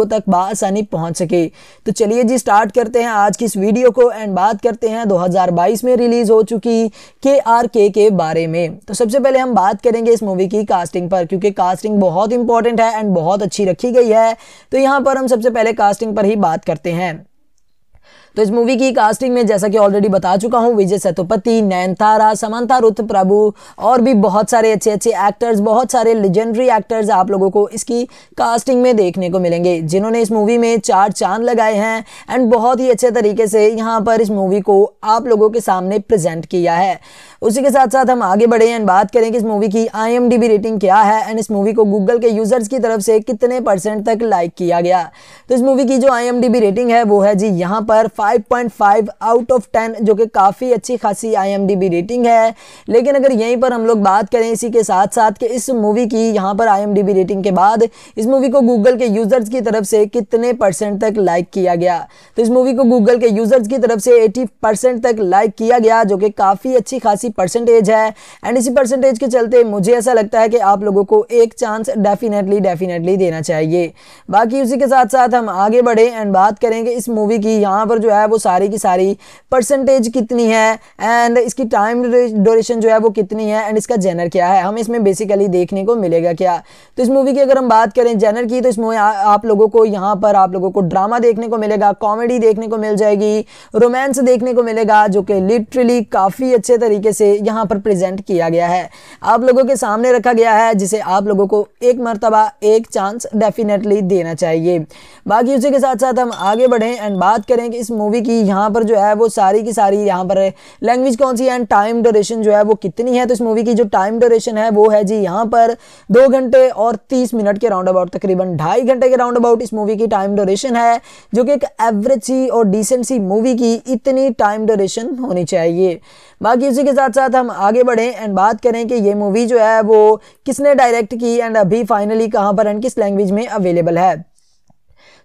लोगों तक बआसानी पहुंच सके तो चलिए जी स्टार्ट करते हैं आज की इस वीडियो को एंड बात करते हैं 2022 में रिलीज़ हो चुकी के आर के के बारे में तो सबसे पहले हम बात करेंगे इस मूवी की कास्टिंग पर क्योंकि कास्टिंग बहुत इंपॉर्टेंट है एंड बहुत अच्छी रखी गई है तो यहाँ पर हम सबसे पहले कास्टिंग पर ही बात करते हैं तो इस मूवी की कास्टिंग में जैसा कि ऑलरेडी बता चुका हूँ विजय सेतुपति नयनतारा समंता रुथ प्रभु और भी बहुत सारे अच्छे अच्छे एक्टर्स बहुत सारे लेजेंडरी एक्टर्स आप लोगों को इसकी कास्टिंग में देखने को मिलेंगे जिन्होंने इस मूवी में चार चांद लगाए हैं एंड बहुत ही अच्छे तरीके से यहाँ पर इस मूवी को आप लोगों के सामने प्रेजेंट किया है उसी के साथ साथ हम आगे बढ़े एंड बात करें कि इस मूवी की आई रेटिंग क्या है एंड इस मूवी को गूगल के यूज़र्स की तरफ से कितने परसेंट तक लाइक किया गया तो इस मूवी की जो आई रेटिंग है वो है जी यहाँ पर फाइव आउट ऑफ टेन जो कि काफ़ी अच्छी खासी आई रेटिंग है लेकिन अगर यहीं पर हम लोग बात करें इसी के साथ साथ कि इस मूवी की यहाँ पर आई रेटिंग के बाद इस मूवी को गूगल के यूज़र्स की तरफ से कितने परसेंट तक लाइक किया गया तो इस मूवी को गूगल के यूज़र्स की तरफ से एटी तक लाइक किया गया जो कि काफ़ी अच्छी खासी की परसेंटेज है एंड इसी परसेंटेज के चलते मुझे ऐसा लगता है कि आप लोगों को एक चांस डेफिनेटली डेफिनेटली देना चाहिए बाकी उसी के साथ साथ हम आगे बढ़े एंड बात करेंगे इस मूवी की यहाँ पर जो है वो सारी की सारी परसेंटेज कितनी है एंड इसकी टाइम ड्यूरेशन जो है वो कितनी है एंड इसका जेनर क्या है हम इसमें बेसिकली देखने को मिलेगा क्या तो इस मूवी की अगर हम बात करें जेनर की तो इस मूवी आप लोगों को यहाँ पर आप लोगों को ड्रामा देखने को मिलेगा कॉमेडी देखने को मिल जाएगी रोमांस देखने को मिलेगा जो कि लिटरली काफ़ी अच्छे तरीके से यहाँ पर प्रेजेंट किया गया है आप लोगों के सामने रखा गया है जिसे आप लोगों को एक मरतबा एक चांस डेफिनेटली देना चाहिए बाकी उसी के साथ साथ हम आगे बढ़ें एंड बात करें कि इस मूवी की यहाँ पर जो है वो सारी की सारी यहाँ पर लैंग्वेज कौन सी एंड टाइम ड्यूरेशन जो है वो कितनी है तो इस मूवी की जो टाइम ड्यूरेशन है वो है जी यहाँ पर दो घंटे और तीस मिनट के राउंड अबाउट तकरीबन ढाई घंटे के राउंड अबाउट इस मूवी की टाइम ड्यूरेशन है जो कि एक एवरेज सी और डिसेंट सी मूवी की इतनी टाइम ड्यूरेशन होनी चाहिए बाकी उसी के साथ साथ हम आगे बढ़ें एंड बात करें कि ये मूवी जो है वो किसने डायरेक्ट की एंड अभी फाइनली कहाँ पर एंड किस लैंग्वेज में अवेलेबल है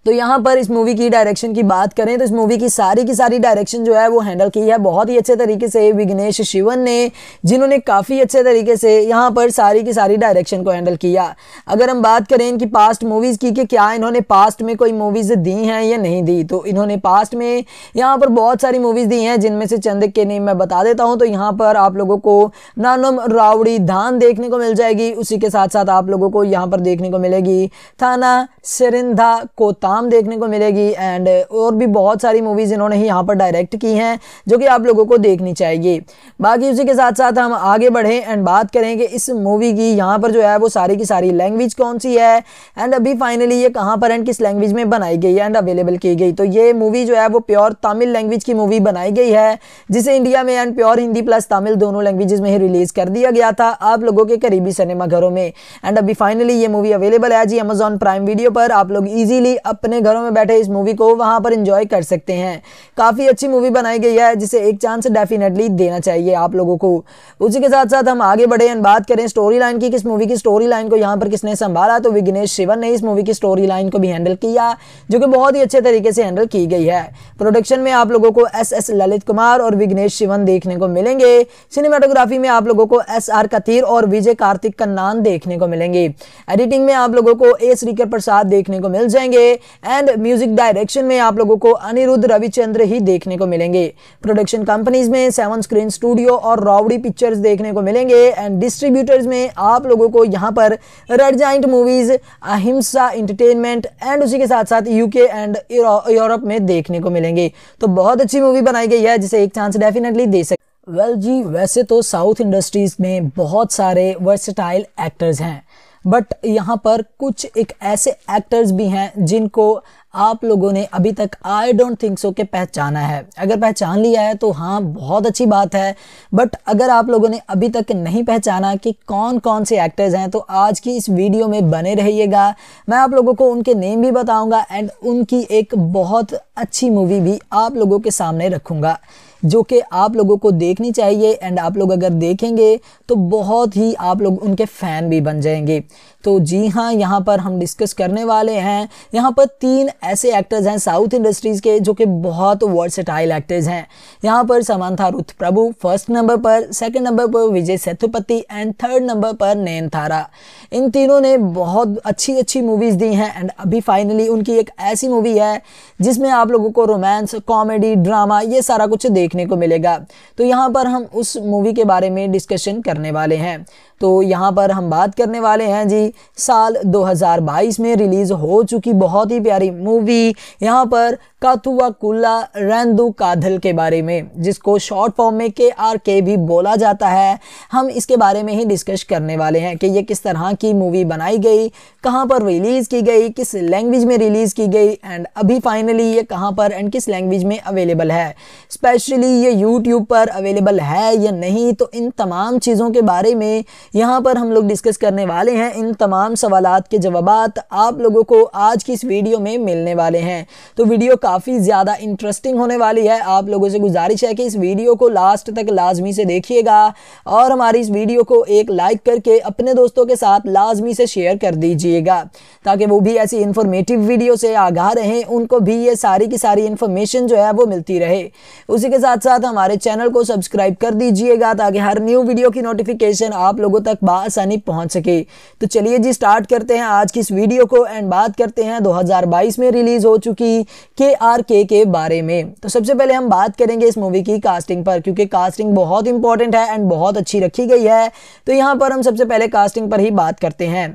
तो यहाँ पर इस मूवी की डायरेक्शन की बात करें तो इस मूवी की सारी की सारी डायरेक्शन जो है वो हैंडल की है बहुत ही अच्छे तरीके से विघ्नेश शिवन ने जिन्होंने काफ़ी अच्छे तरीके से यहाँ पर सारी की सारी डायरेक्शन को हैंडल किया अगर हम बात करें इनकी पास्ट मूवीज़ की कि क्या इन्होंने पास्ट में कोई मूवीज़ दी हैं या नहीं दी तो इन्होंने पास्ट में यहाँ पर बहुत सारी मूवीज़ दी हैं जिनमें से चंद के नेम मैं बता देता हूँ तो यहाँ पर आप लोगों को नानम रावड़ी धान देखने को मिल जाएगी उसी के साथ साथ आप लोगों को यहाँ पर देखने को मिलेगी थाना सरिंधा कोता गुलाम देखने को मिलेगी एंड uh, और भी बहुत सारी मूवीज़ इन्होंने ही यहाँ पर डायरेक्ट की हैं जो कि आप लोगों को देखनी चाहिए बाकी उसी के साथ साथ हम आगे बढ़ें एंड बात करें कि इस मूवी की यहाँ पर जो है वो सारी की सारी लैंग्वेज कौन सी है एंड अभी फाइनली ये कहाँ पर एंड किस लैंग्वेज में बनाई गई है एंड अवेलेबल की गई तो ये मूवी जो है वो प्योर तमिल लैंग्वेज की मूवी बनाई गई है जिसे इंडिया में and pure Hindi plus Tamil दोनों लैंग्वेज में ही रिलीज़ कर दिया गया था आप लोगों के करीबी सिनेमाघरों में एंड अभी फाइनली ये मूवी अवेलेबल है जी अमेजॉन प्राइम वीडियो पर आप लोग ईजिली अप अपने घरों में बैठे इस मूवी को वहां पर इंजॉय कर सकते हैं काफ़ी अच्छी मूवी बनाई गई है जिसे एक चांस डेफिनेटली देना चाहिए आप लोगों को उसी के साथ साथ हम आगे बढ़े एंड बात करें स्टोरी लाइन की किस मूवी की स्टोरी लाइन को यहाँ पर किसने संभाला तो विघ्नेश शिवन ने इस मूवी की स्टोरी लाइन को भी हैंडल किया जो कि बहुत ही अच्छे तरीके से हैंडल की गई है प्रोडक्शन में आप लोगों को एस एस ललित कुमार और विघ्नेश शिवन देखने को मिलेंगे सिनेमाटोग्राफी में आप लोगों को एस आर कथीर और विजय कार्तिक का कन्नान देखने को मिलेंगे एडिटिंग में आप लोगों को ए श्रीकर प्रसाद देखने को मिल जाएंगे एंड म्यूजिक डायरेक्शन में आप लोगों को अनिरुद्ध रविचंद्र ही देखने को मिलेंगे प्रोडक्शन कंपनीज में सेवन स्क्रीन स्टूडियो और रावड़ी पिक्चर्स देखने को मिलेंगे एंड डिस्ट्रीब्यूटर्स में आप लोगों को यहाँ पर Red Giant Movies Ahimsa Entertainment and उसी के साथ साथ यूके एंड यूरोप में देखने को मिलेंगे तो बहुत अच्छी मूवी बनाई गई है जिसे एक चांस डेफिनेटली दे सकते वेल well, जी वैसे तो साउथ इंडस्ट्रीज़ में बहुत सारे वर्सटाइल एक्टर्स हैं बट यहाँ पर कुछ एक ऐसे एक्टर्स भी हैं जिनको आप लोगों ने अभी तक आई डोंट थिंक सो के पहचाना है अगर पहचान लिया है तो हाँ बहुत अच्छी बात है बट अगर आप लोगों ने अभी तक नहीं पहचाना कि कौन कौन से एक्टर्स हैं तो आज की इस वीडियो में बने रहिएगा मैं आप लोगों को उनके नेम भी बताऊंगा एंड उनकी एक बहुत अच्छी मूवी भी आप लोगों के सामने रखूँगा जो कि आप लोगों को देखनी चाहिए एंड आप लोग अगर देखेंगे तो बहुत ही आप लोग उनके फ़ैन भी बन जाएंगे तो जी हाँ यहाँ पर हम डिस्कस करने वाले हैं यहाँ पर तीन ऐसे एक्टर्स हैं साउथ इंडस्ट्रीज़ के जो कि बहुत वर्सेटाइल एक्टर्स हैं यहाँ पर समांथा रुथ प्रभु फर्स्ट नंबर पर सेकंड नंबर पर Vijay Sethupathi and third number पर नैन थारा इन तीनों ने बहुत अच्छी अच्छी मूवीज़ दी हैं एंड अभी फाइनली उनकी एक ऐसी मूवी है जिसमें आप लोगों को रोमांस कॉमेडी ड्रामा ये सारा कुछ देखने को मिलेगा तो यहाँ पर हम उस मूवी के बारे में डिस्कशन करने वाले हैं तो यहाँ पर हम बात करने वाले हैं जी साल 2022 में रिलीज़ हो चुकी बहुत ही प्यारी मूवी यहाँ पर कुल्ला रेंदू काधल के बारे में जिसको शॉर्ट फॉर्म में के आर के भी बोला जाता है हम इसके बारे में ही डिस्कस करने वाले हैं कि ये किस तरह की मूवी बनाई गई कहाँ पर रिलीज़ की गई किस लैंग्वेज में रिलीज़ की गई एंड अभी फाइनली ये कहाँ पर एंड किस लैंग्वेज में अवेलेबल है स्पेशली ये यूट्यूब पर अवेलेबल है या नहीं तो इन तमाम चीज़ों के बारे में यहाँ पर हम लोग डिस्कस करने वाले हैं इन तमाम सवाल के जवाब आप लोगों को आज की इस वीडियो में मिलने वाले हैं तो वीडियो काफ़ी ज़्यादा इंटरेस्टिंग होने वाली है आप लोगों से गुजारिश है कि इस वीडियो को लास्ट तक लाजमी से देखिएगा और हमारी इस वीडियो को एक लाइक करके अपने दोस्तों के साथ लाजमी से शेयर कर दीजिएगा ताकि वो भी ऐसी इन्फॉर्मेटिव वीडियो से आगाह रहें उनको भी ये सारी की सारी इन्फॉर्मेशन जो है वो मिलती रहे उसी के साथ साथ हमारे चैनल को सब्सक्राइब कर दीजिएगा ताकि हर न्यू वीडियो की नोटिफिकेशन आप लोगों तक बसानी पहुँच सके तो चलिए जी स्टार्ट करते हैं आज की इस वीडियो को एंड बात करते हैं 2022 में रिलीज़ हो चुकी के आर के के बारे में तो सबसे पहले हम बात करेंगे इस मूवी की कास्टिंग पर क्योंकि कास्टिंग बहुत इंपॉर्टेंट है एंड बहुत अच्छी रखी गई है तो यहाँ पर हम सबसे पहले कास्टिंग पर ही बात करते हैं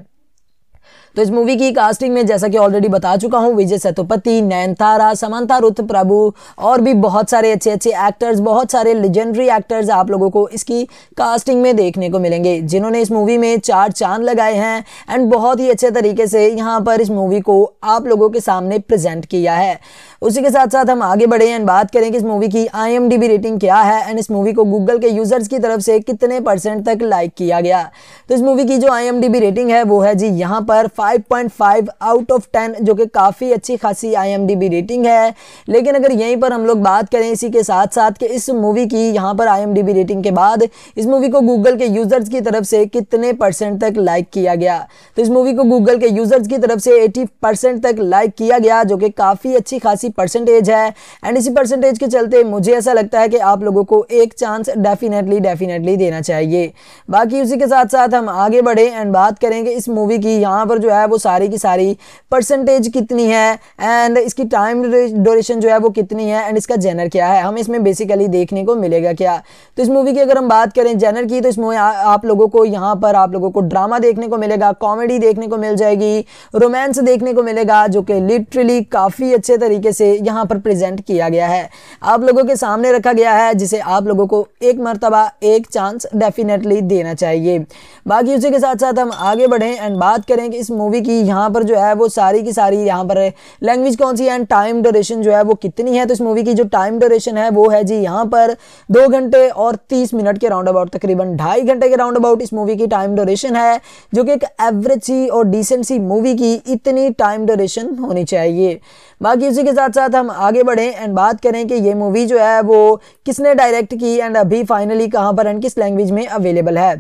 तो इस मूवी की कास्टिंग में जैसा कि ऑलरेडी बता चुका हूँ विजय सेतुपति नयनतारा समानता रुथ प्रभु और भी बहुत सारे अच्छे अच्छे एक्टर्स बहुत सारे लेजेंडरी एक्टर्स आप लोगों को इसकी कास्टिंग में देखने को मिलेंगे जिन्होंने इस मूवी में चार चांद लगाए हैं एंड बहुत ही अच्छे तरीके से यहाँ पर इस मूवी को आप लोगों के सामने प्रजेंट किया है उसी के साथ साथ हम आगे बढ़े एंड बात करें कि इस मूवी की आई रेटिंग क्या है एंड इस मूवी को गूगल के यूज़र्स की तरफ से कितने परसेंट तक लाइक किया गया तो इस मूवी की जो आई रेटिंग है वो है जी यहाँ पर 5.5 आउट ऑफ 10 जो कि काफ़ी अच्छी खासी आई रेटिंग है लेकिन अगर यहीं पर हम लोग बात करें इसी के साथ साथ कि इस मूवी की यहाँ पर आई रेटिंग के बाद इस मूवी को गूगल के यूज़र्स की तरफ से कितने परसेंट तक लाइक किया गया तो इस मूवी को गूगल के यूज़र्स की तरफ से एटी तक लाइक किया गया जो कि काफ़ी अच्छी खासी परसेंटेज है एंड इसी परसेंटेज के चलते मुझे ऐसा लगता है कि आप लोगों को एक चांस डेफिनेटली डेफिनेटली देना चाहिए बाकी उसी के साथ साथ हम आगे बढ़े एंड बात करेंगे इस मूवी की यहाँ पर जो है वो सारी की सारी परसेंटेज कितनी है एंड इसकी टाइम ड्यूरेशन जो है वो कितनी है एंड इसका जेनर क्या है हम इसमें बेसिकली देखने को मिलेगा क्या तो इस मूवी की अगर हम बात करें जेनर की तो इस मूवी आप लोगों को यहाँ पर आप लोगों को ड्रामा देखने को मिलेगा कॉमेडी देखने को मिल जाएगी रोमांस देखने को मिलेगा जो कि लिटरली काफ़ी अच्छे तरीके से इसे यहाँ पर प्रेजेंट किया गया है आप लोगों के सामने रखा गया है जिसे आप लोगों को एक मरतबा एक चांस डेफिनेटली देना चाहिए बाकी उसी के साथ साथ हम आगे बढ़ें एंड बात करें कि इस मूवी की यहाँ पर जो है वो सारी की सारी यहाँ पर लैंग्वेज कौन सी एंड टाइम ड्यूरेशन जो है वो कितनी है तो इस मूवी की जो टाइम ड्यूरेशन है वो है जी यहाँ पर दो घंटे और तीस मिनट के राउंड अबाउट तकरीबन ढाई घंटे के राउंड अबाउट इस मूवी की टाइम ड्यूरेशन है जो कि एक एवरेज सी और डिसेंट सी मूवी की इतनी टाइम ड्यूरेशन होनी चाहिए बाकी उसी के साथ साथ हम आगे बढ़ें एंड बात करें कि ये मूवी जो है वो किसने डायरेक्ट की एंड अभी फाइनली कहाँ पर एंड किस लैंग्वेज में अवेलेबल है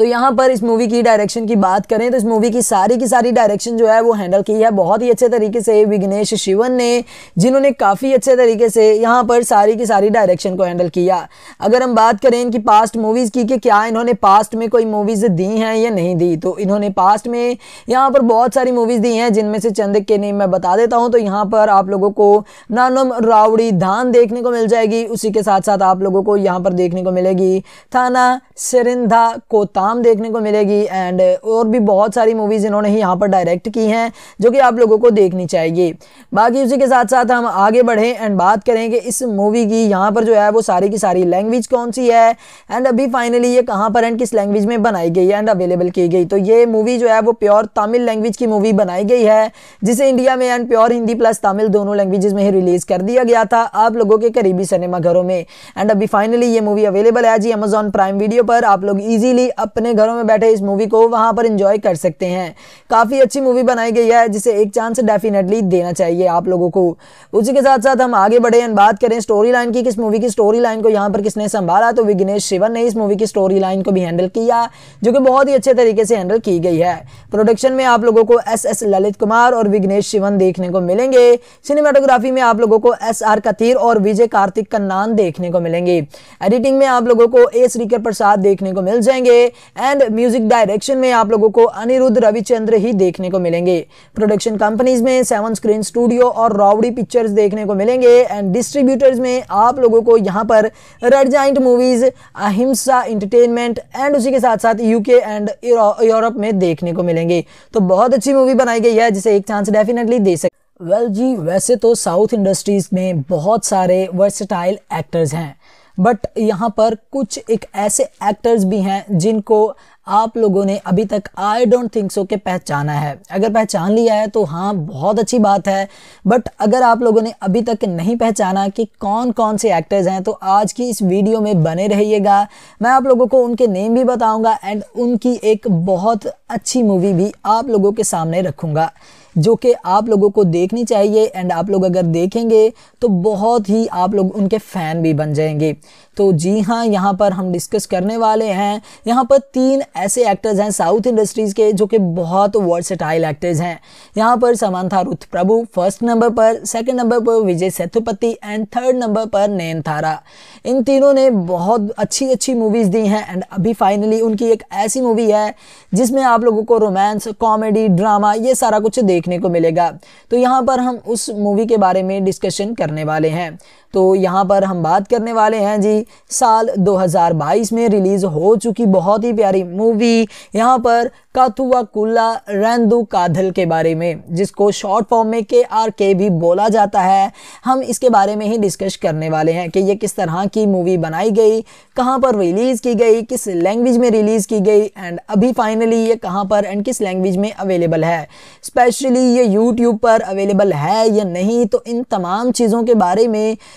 तो यहाँ पर इस मूवी की डायरेक्शन की बात करें तो इस मूवी की सारी की सारी डायरेक्शन जो है वो हैंडल की है बहुत ही अच्छे तरीके से विघ्नेश शिवन ने जिन्होंने काफ़ी अच्छे तरीके से यहाँ पर सारी की सारी डायरेक्शन को हैंडल किया अगर हम बात करें इनकी पास्ट मूवीज़ की कि क्या इन्होंने पास्ट में कोई मूवीज़ दी हैं या नहीं दी तो इन्होंने पास्ट में यहाँ पर बहुत सारी मूवीज़ दी हैं जिनमें से चंद के नेम मैं बता देता हूँ तो यहाँ पर आप लोगों को नानम रावड़ी धान देखने को मिल जाएगी उसी के साथ साथ आप लोगों को यहाँ पर देखने को मिलेगी थाना सरिंधा कोता गुलाम देखने को मिलेगी एंड uh, और भी बहुत सारी मूवीज़ इन्होंने ही यहाँ पर डायरेक्ट की हैं जो कि आप लोगों को देखनी चाहिए बाकी उसी के साथ साथ हम आगे बढ़ें एंड बात करें कि इस मूवी की यहाँ पर जो है वो सारी की सारी लैंग्वेज कौन सी है एंड अभी फाइनली ये कहाँ पर एंड किस लैंग्वेज में बनाई गई है एंड अवेलेबल की गई तो ये मूवी जो है वो प्योर तमिल लैंग्वेज की मूवी बनाई गई है जिसे इंडिया में and pure Hindi plus Tamil दोनों लैंग्वेज में ही रिलीज़ कर दिया गया था आप लोगों के करीबी सिनेमाघरों में एंड अभी फाइनली ये मूवी अवेलेबल है जी अमेजॉन प्राइम वीडियो पर आप लोग ईजिली अपने घरों में बैठे इस मूवी को वहां पर इंजॉय कर सकते हैं काफ़ी अच्छी मूवी बनाई गई है जिसे एक चांस डेफिनेटली देना चाहिए आप लोगों को उसी के साथ साथ हम आगे बढ़े एंड बात करें स्टोरी लाइन की किस मूवी की स्टोरी लाइन को यहाँ पर किसने संभाला तो विघ्नेश शिवन ने इस मूवी की स्टोरी लाइन को भी हैंडल किया जो कि बहुत ही अच्छे तरीके से हैंडल की गई है प्रोडक्शन में आप लोगों को एस एस ललित कुमार और विघ्नेश शिवन देखने को मिलेंगे सिनेमाटोग्राफी में आप लोगों को एस आर कथीर और विजय कार्तिक नाम देखने को मिलेंगे एडिटिंग में आप लोगों को ए श्रीकर प्रसाद देखने को मिल जाएंगे एंड म्यूजिक डायरेक्शन में आप लोगों को अनिरुद्ध रविचंद्र ही देखने को मिलेंगे प्रोडक्शन कंपनीज में सेवन स्क्रीन स्टूडियो और रावड़ी पिक्चर्स देखने को मिलेंगे एंड डिस्ट्रीब्यूटर्स में आप लोगों को यहाँ पर Red Giant Movies Ahimsa Entertainment and उसी के साथ साथ यूके एंड यूरोप में देखने को मिलेंगे तो बहुत अच्छी मूवी बनाई गई है जिसे एक चांस डेफिनेटली दे सकते वेल well जी वैसे तो साउथ इंडस्ट्रीज़ में बहुत सारे वर्सटाइल एक्टर्स हैं बट यहाँ पर कुछ एक ऐसे एक्टर्स भी हैं जिनको आप लोगों ने अभी तक आई डोंट थिंक सो के पहचाना है अगर पहचान लिया है तो हाँ बहुत अच्छी बात है बट अगर आप लोगों ने अभी तक नहीं पहचाना कि कौन कौन से एक्टर्स हैं तो आज की इस वीडियो में बने रहिएगा मैं आप लोगों को उनके नेम भी बताऊंगा एंड उनकी एक बहुत अच्छी मूवी भी आप लोगों के सामने रखूँगा जो कि आप लोगों को देखनी चाहिए एंड आप लोग अगर देखेंगे तो बहुत ही आप लोग उनके फ़ैन भी बन जाएंगे तो जी हाँ यहाँ पर हम डिस्कस करने वाले हैं यहाँ पर तीन ऐसे एक्टर्स हैं साउथ इंडस्ट्रीज़ के जो कि बहुत वर्सेटाइल एक्टर्स हैं यहाँ पर समांथा रुथ प्रभु फर्स्ट नंबर पर सेकंड नंबर पर Vijay Sethupathi and third number पर नैनतारा इन तीनों ने बहुत अच्छी अच्छी मूवीज़ दी हैं एंड अभी फाइनली उनकी एक ऐसी मूवी है जिसमें आप लोगों को रोमांस कॉमेडी ड्रामा ये सारा कुछ देखने को मिलेगा तो यहाँ पर हम उस मूवी के बारे में डिस्कशन करने वाले हैं तो यहाँ पर हम बात करने वाले हैं जी साल 2022 में रिलीज़ हो चुकी बहुत ही प्यारी मूवी यहाँ पर काथुआ कुल्ला रेंदु काधल के बारे में जिसको शॉर्ट फॉर्म में के आर के भी बोला जाता है हम इसके बारे में ही डिस्कस करने वाले हैं कि ये किस तरह की मूवी बनाई गई कहाँ पर रिलीज़ की गई किस लैंग्वेज में रिलीज़ की गई एंड अभी फाइनली ये कहाँ पर एंड किस लैंग्वेज में अवेलेबल है स्पेशली ये यूट्यूब पर अवेलेबल है या नहीं तो इन तमाम चीज़ों के बारे में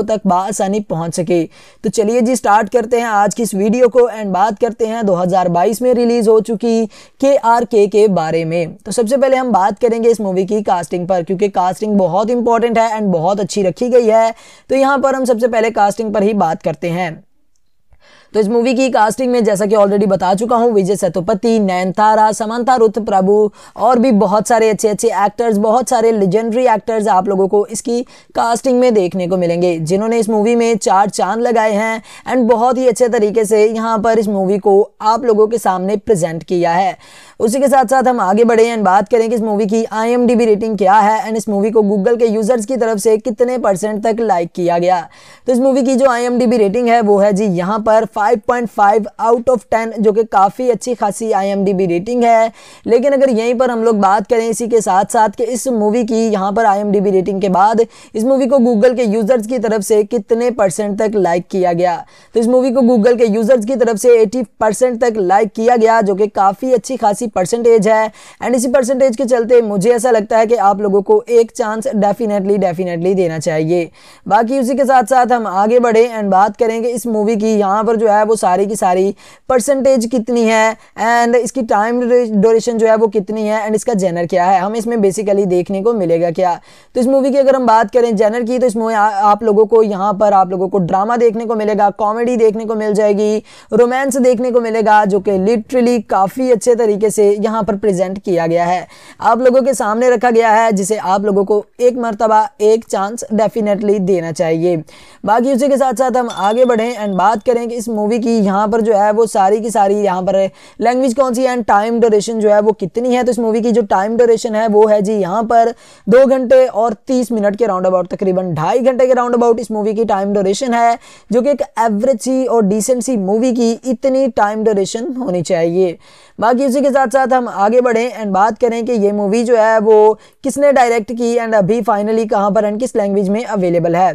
लोगों तक बसानी पहुंच सके तो चलिए जी स्टार्ट करते हैं आज की इस वीडियो को एंड बात करते हैं 2022 में रिलीज़ हो चुकी के आर के के बारे में तो सबसे पहले हम बात करेंगे इस मूवी की कास्टिंग पर क्योंकि कास्टिंग बहुत इंपॉर्टेंट है एंड बहुत अच्छी रखी गई है तो यहाँ पर हम सबसे पहले कास्टिंग पर ही बात करते हैं तो इस मूवी की कास्टिंग में जैसा कि ऑलरेडी बता चुका हूँ विजय सेतुपति नयनतारा समांता रुथ प्रभु और भी बहुत सारे अच्छे अच्छे एक्टर्स बहुत सारे लेजेंडरी एक्टर्स आप लोगों को इसकी कास्टिंग में देखने को मिलेंगे जिन्होंने इस मूवी में चार चांद लगाए हैं एंड बहुत ही अच्छे तरीके से यहाँ पर इस मूवी को आप लोगों के सामने प्रेजेंट किया है उसी के साथ साथ हम आगे बढ़े एंड बात करें कि इस मूवी की आई रेटिंग क्या है एंड इस मूवी को गूगल के यूजर्स की तरफ से कितने परसेंट तक लाइक किया गया तो इस मूवी की जो आई रेटिंग है वो है जी यहाँ पर 5.5 आउट ऑफ 10 जो कि काफ़ी अच्छी खासी आईएमडीबी रेटिंग है लेकिन अगर यहीं पर हम लोग बात करें इसी के साथ साथ कि इस मूवी की यहां पर आईएमडीबी रेटिंग के बाद इस मूवी को गूगल के यूज़र्स की तरफ से कितने परसेंट तक लाइक किया गया तो इस मूवी को गूगल के यूज़र्स की तरफ से एटी तक लाइक किया गया जो कि काफ़ी अच्छी खासी परसेंटेज है एंड इसी परसेंटेज के चलते मुझे ऐसा लगता है कि आप लोगों को एक चांस डेफिनेटली डेफिनेटली देना चाहिए बाकी उसी के साथ साथ हम आगे बढ़े एंड बात करें कि इस मूवी की यहाँ पर जो है वो सारी की सारी परसेंटेज कितनी है एंड इसकी टाइम ड्यूरेशन जो है वो कितनी है एंड इसका जेनर क्या है हमें इसमें बेसिकली देखने को मिलेगा क्या तो इस मूवी की अगर हम बात करें जेनर की तो इस मूवी आप लोगों को यहाँ पर आप लोगों को ड्रामा देखने को मिलेगा कॉमेडी देखने को मिल जाएगी रोमांस देखने को मिलेगा जो कि लिटरली काफ़ी अच्छे तरीके से यहाँ पर प्रजेंट किया गया है आप लोगों के सामने रखा गया है जिसे आप लोगों को एक मरतबा एक चांस डेफिनेटली देना चाहिए बाकी उसी के साथ साथ हम आगे बढ़ें एंड बात करें कि इस मूवी की यहाँ पर जो है वो सारी की सारी यहाँ पर है लैंग्वेज कौन सी है एंड टाइम ड्यूरेशन जो है वो कितनी है तो इस मूवी की जो टाइम ड्यूरेशन है वो है जी यहाँ पर दो घंटे और तीस मिनट के राउंड अबाउट तकरीबन ढाई घंटे के राउंड अबाउट इस मूवी की टाइम ड्यूरेशन है जो कि एक एवरेज सी और डिसेंट सी मूवी की इतनी टाइम ड्यूरेशन होनी चाहिए बाकी उसी के साथ साथ हम आगे बढ़ें एंड बात करें कि ये मूवी जो है वो किसने डायरेक्ट की एंड अभी फाइनली कहाँ पर एंड किस लैंग्वेज में अवेलेबल है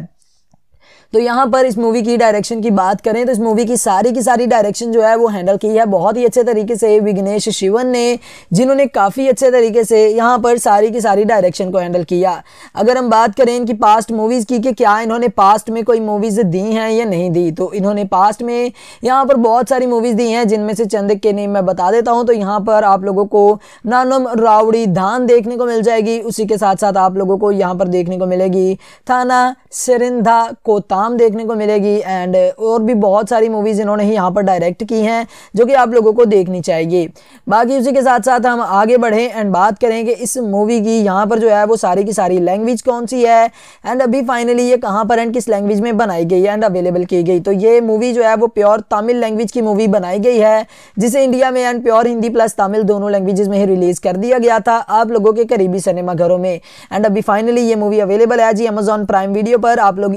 तो यहाँ पर इस मूवी की डायरेक्शन की बात करें तो इस मूवी की सारी की सारी डायरेक्शन जो है वो हैंडल की है बहुत ही अच्छे तरीके से विघ्नेश शिवन ने जिन्होंने काफ़ी अच्छे तरीके से यहाँ पर सारी की सारी डायरेक्शन को हैंडल किया अगर हम बात करें इनकी पास्ट मूवीज़ की कि क्या इन्होंने पास्ट में कोई मूवीज़ दी हैं या नहीं दी तो इन्होंने पास्ट में यहाँ पर बहुत सारी मूवीज़ दी हैं जिनमें से चंद के नेम मैं बता देता हूँ तो यहाँ पर आप लोगों को नानम रावड़ी धान देखने को मिल जाएगी उसी के साथ साथ आप लोगों को यहाँ पर देखने को मिलेगी थाना सिरिंधा कोता नाम देखने को मिलेगी एंड uh, और भी बहुत सारी मूवीज़ इन्होंने ही यहाँ पर डायरेक्ट की हैं जो कि आप लोगों को देखनी चाहिए बाकी उसी के साथ साथ हम आगे बढ़ें एंड बात करें कि इस मूवी की यहाँ पर जो है वो सारी की सारी लैंग्वेज कौन सी है एंड अभी फाइनली ये कहाँ पर एंड किस लैंग्वेज में बनाई गई है एंड अवेलेबल की गई तो ये मूवी जो है वो प्योर तमिल लैंग्वेज की मूवी बनाई गई है जिसे इंडिया में and pure Hindi plus Tamil दोनों लैंग्वेजेस में ही रिलीज़ कर दिया गया था आप लोगों के करीबी सिनेमाघरों में एंड अभी फाइनली ये मूवी अवेलेबल है जी अमेजॉन प्राइम वीडियो पर आप लोग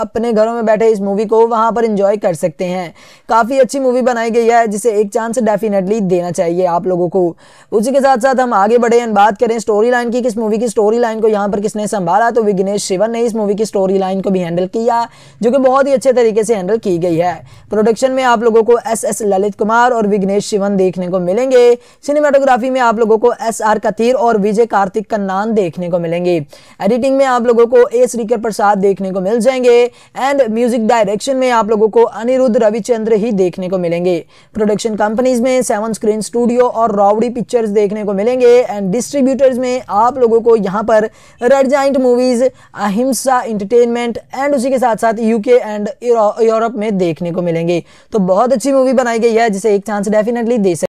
अब अपने घरों में बैठे इस मूवी को वहां पर इंजॉय कर सकते हैं काफ़ी अच्छी मूवी बनाई गई है जिसे एक चांस डेफिनेटली देना चाहिए आप लोगों को उसी के साथ साथ हम आगे बढ़े बात करें स्टोरी लाइन की किस मूवी की स्टोरी लाइन को यहाँ पर किसने संभाला तो विघ्नेश शिवन ने इस मूवी की स्टोरी लाइन को भी हैंडल किया जो कि बहुत ही अच्छे तरीके से हैंडल की गई है प्रोडक्शन में आप लोगों को एस एस ललित कुमार और विघ्नेश शिवन देखने को मिलेंगे सिनेमाटोग्राफी में आप लोगों को एस आर कथीर और विजय कार्तिक कन्नान देखने को मिलेंगे एडिटिंग में आप लोगों को ए श्रीकर प्रसाद देखने को मिल जाएंगे एंड म्यूजिक डायरेक्शन में आप लोगों को अनिरुद्ध रविचंद्र ही देखने को मिलेंगे प्रोडक्शन कंपनीज में सेवन स्क्रीन स्टूडियो और रावड़ी पिक्चर्स देखने को मिलेंगे एंड डिस्ट्रीब्यूटर्स में आप लोगों को यहाँ पर Red Giant Movies Ahimsa Entertainment and उसी के साथ साथ यूके एंड यूरोप में देखने को मिलेंगे तो बहुत अच्छी मूवी बनाई गई है जिसे एक चांस डेफिनेटली दे सकते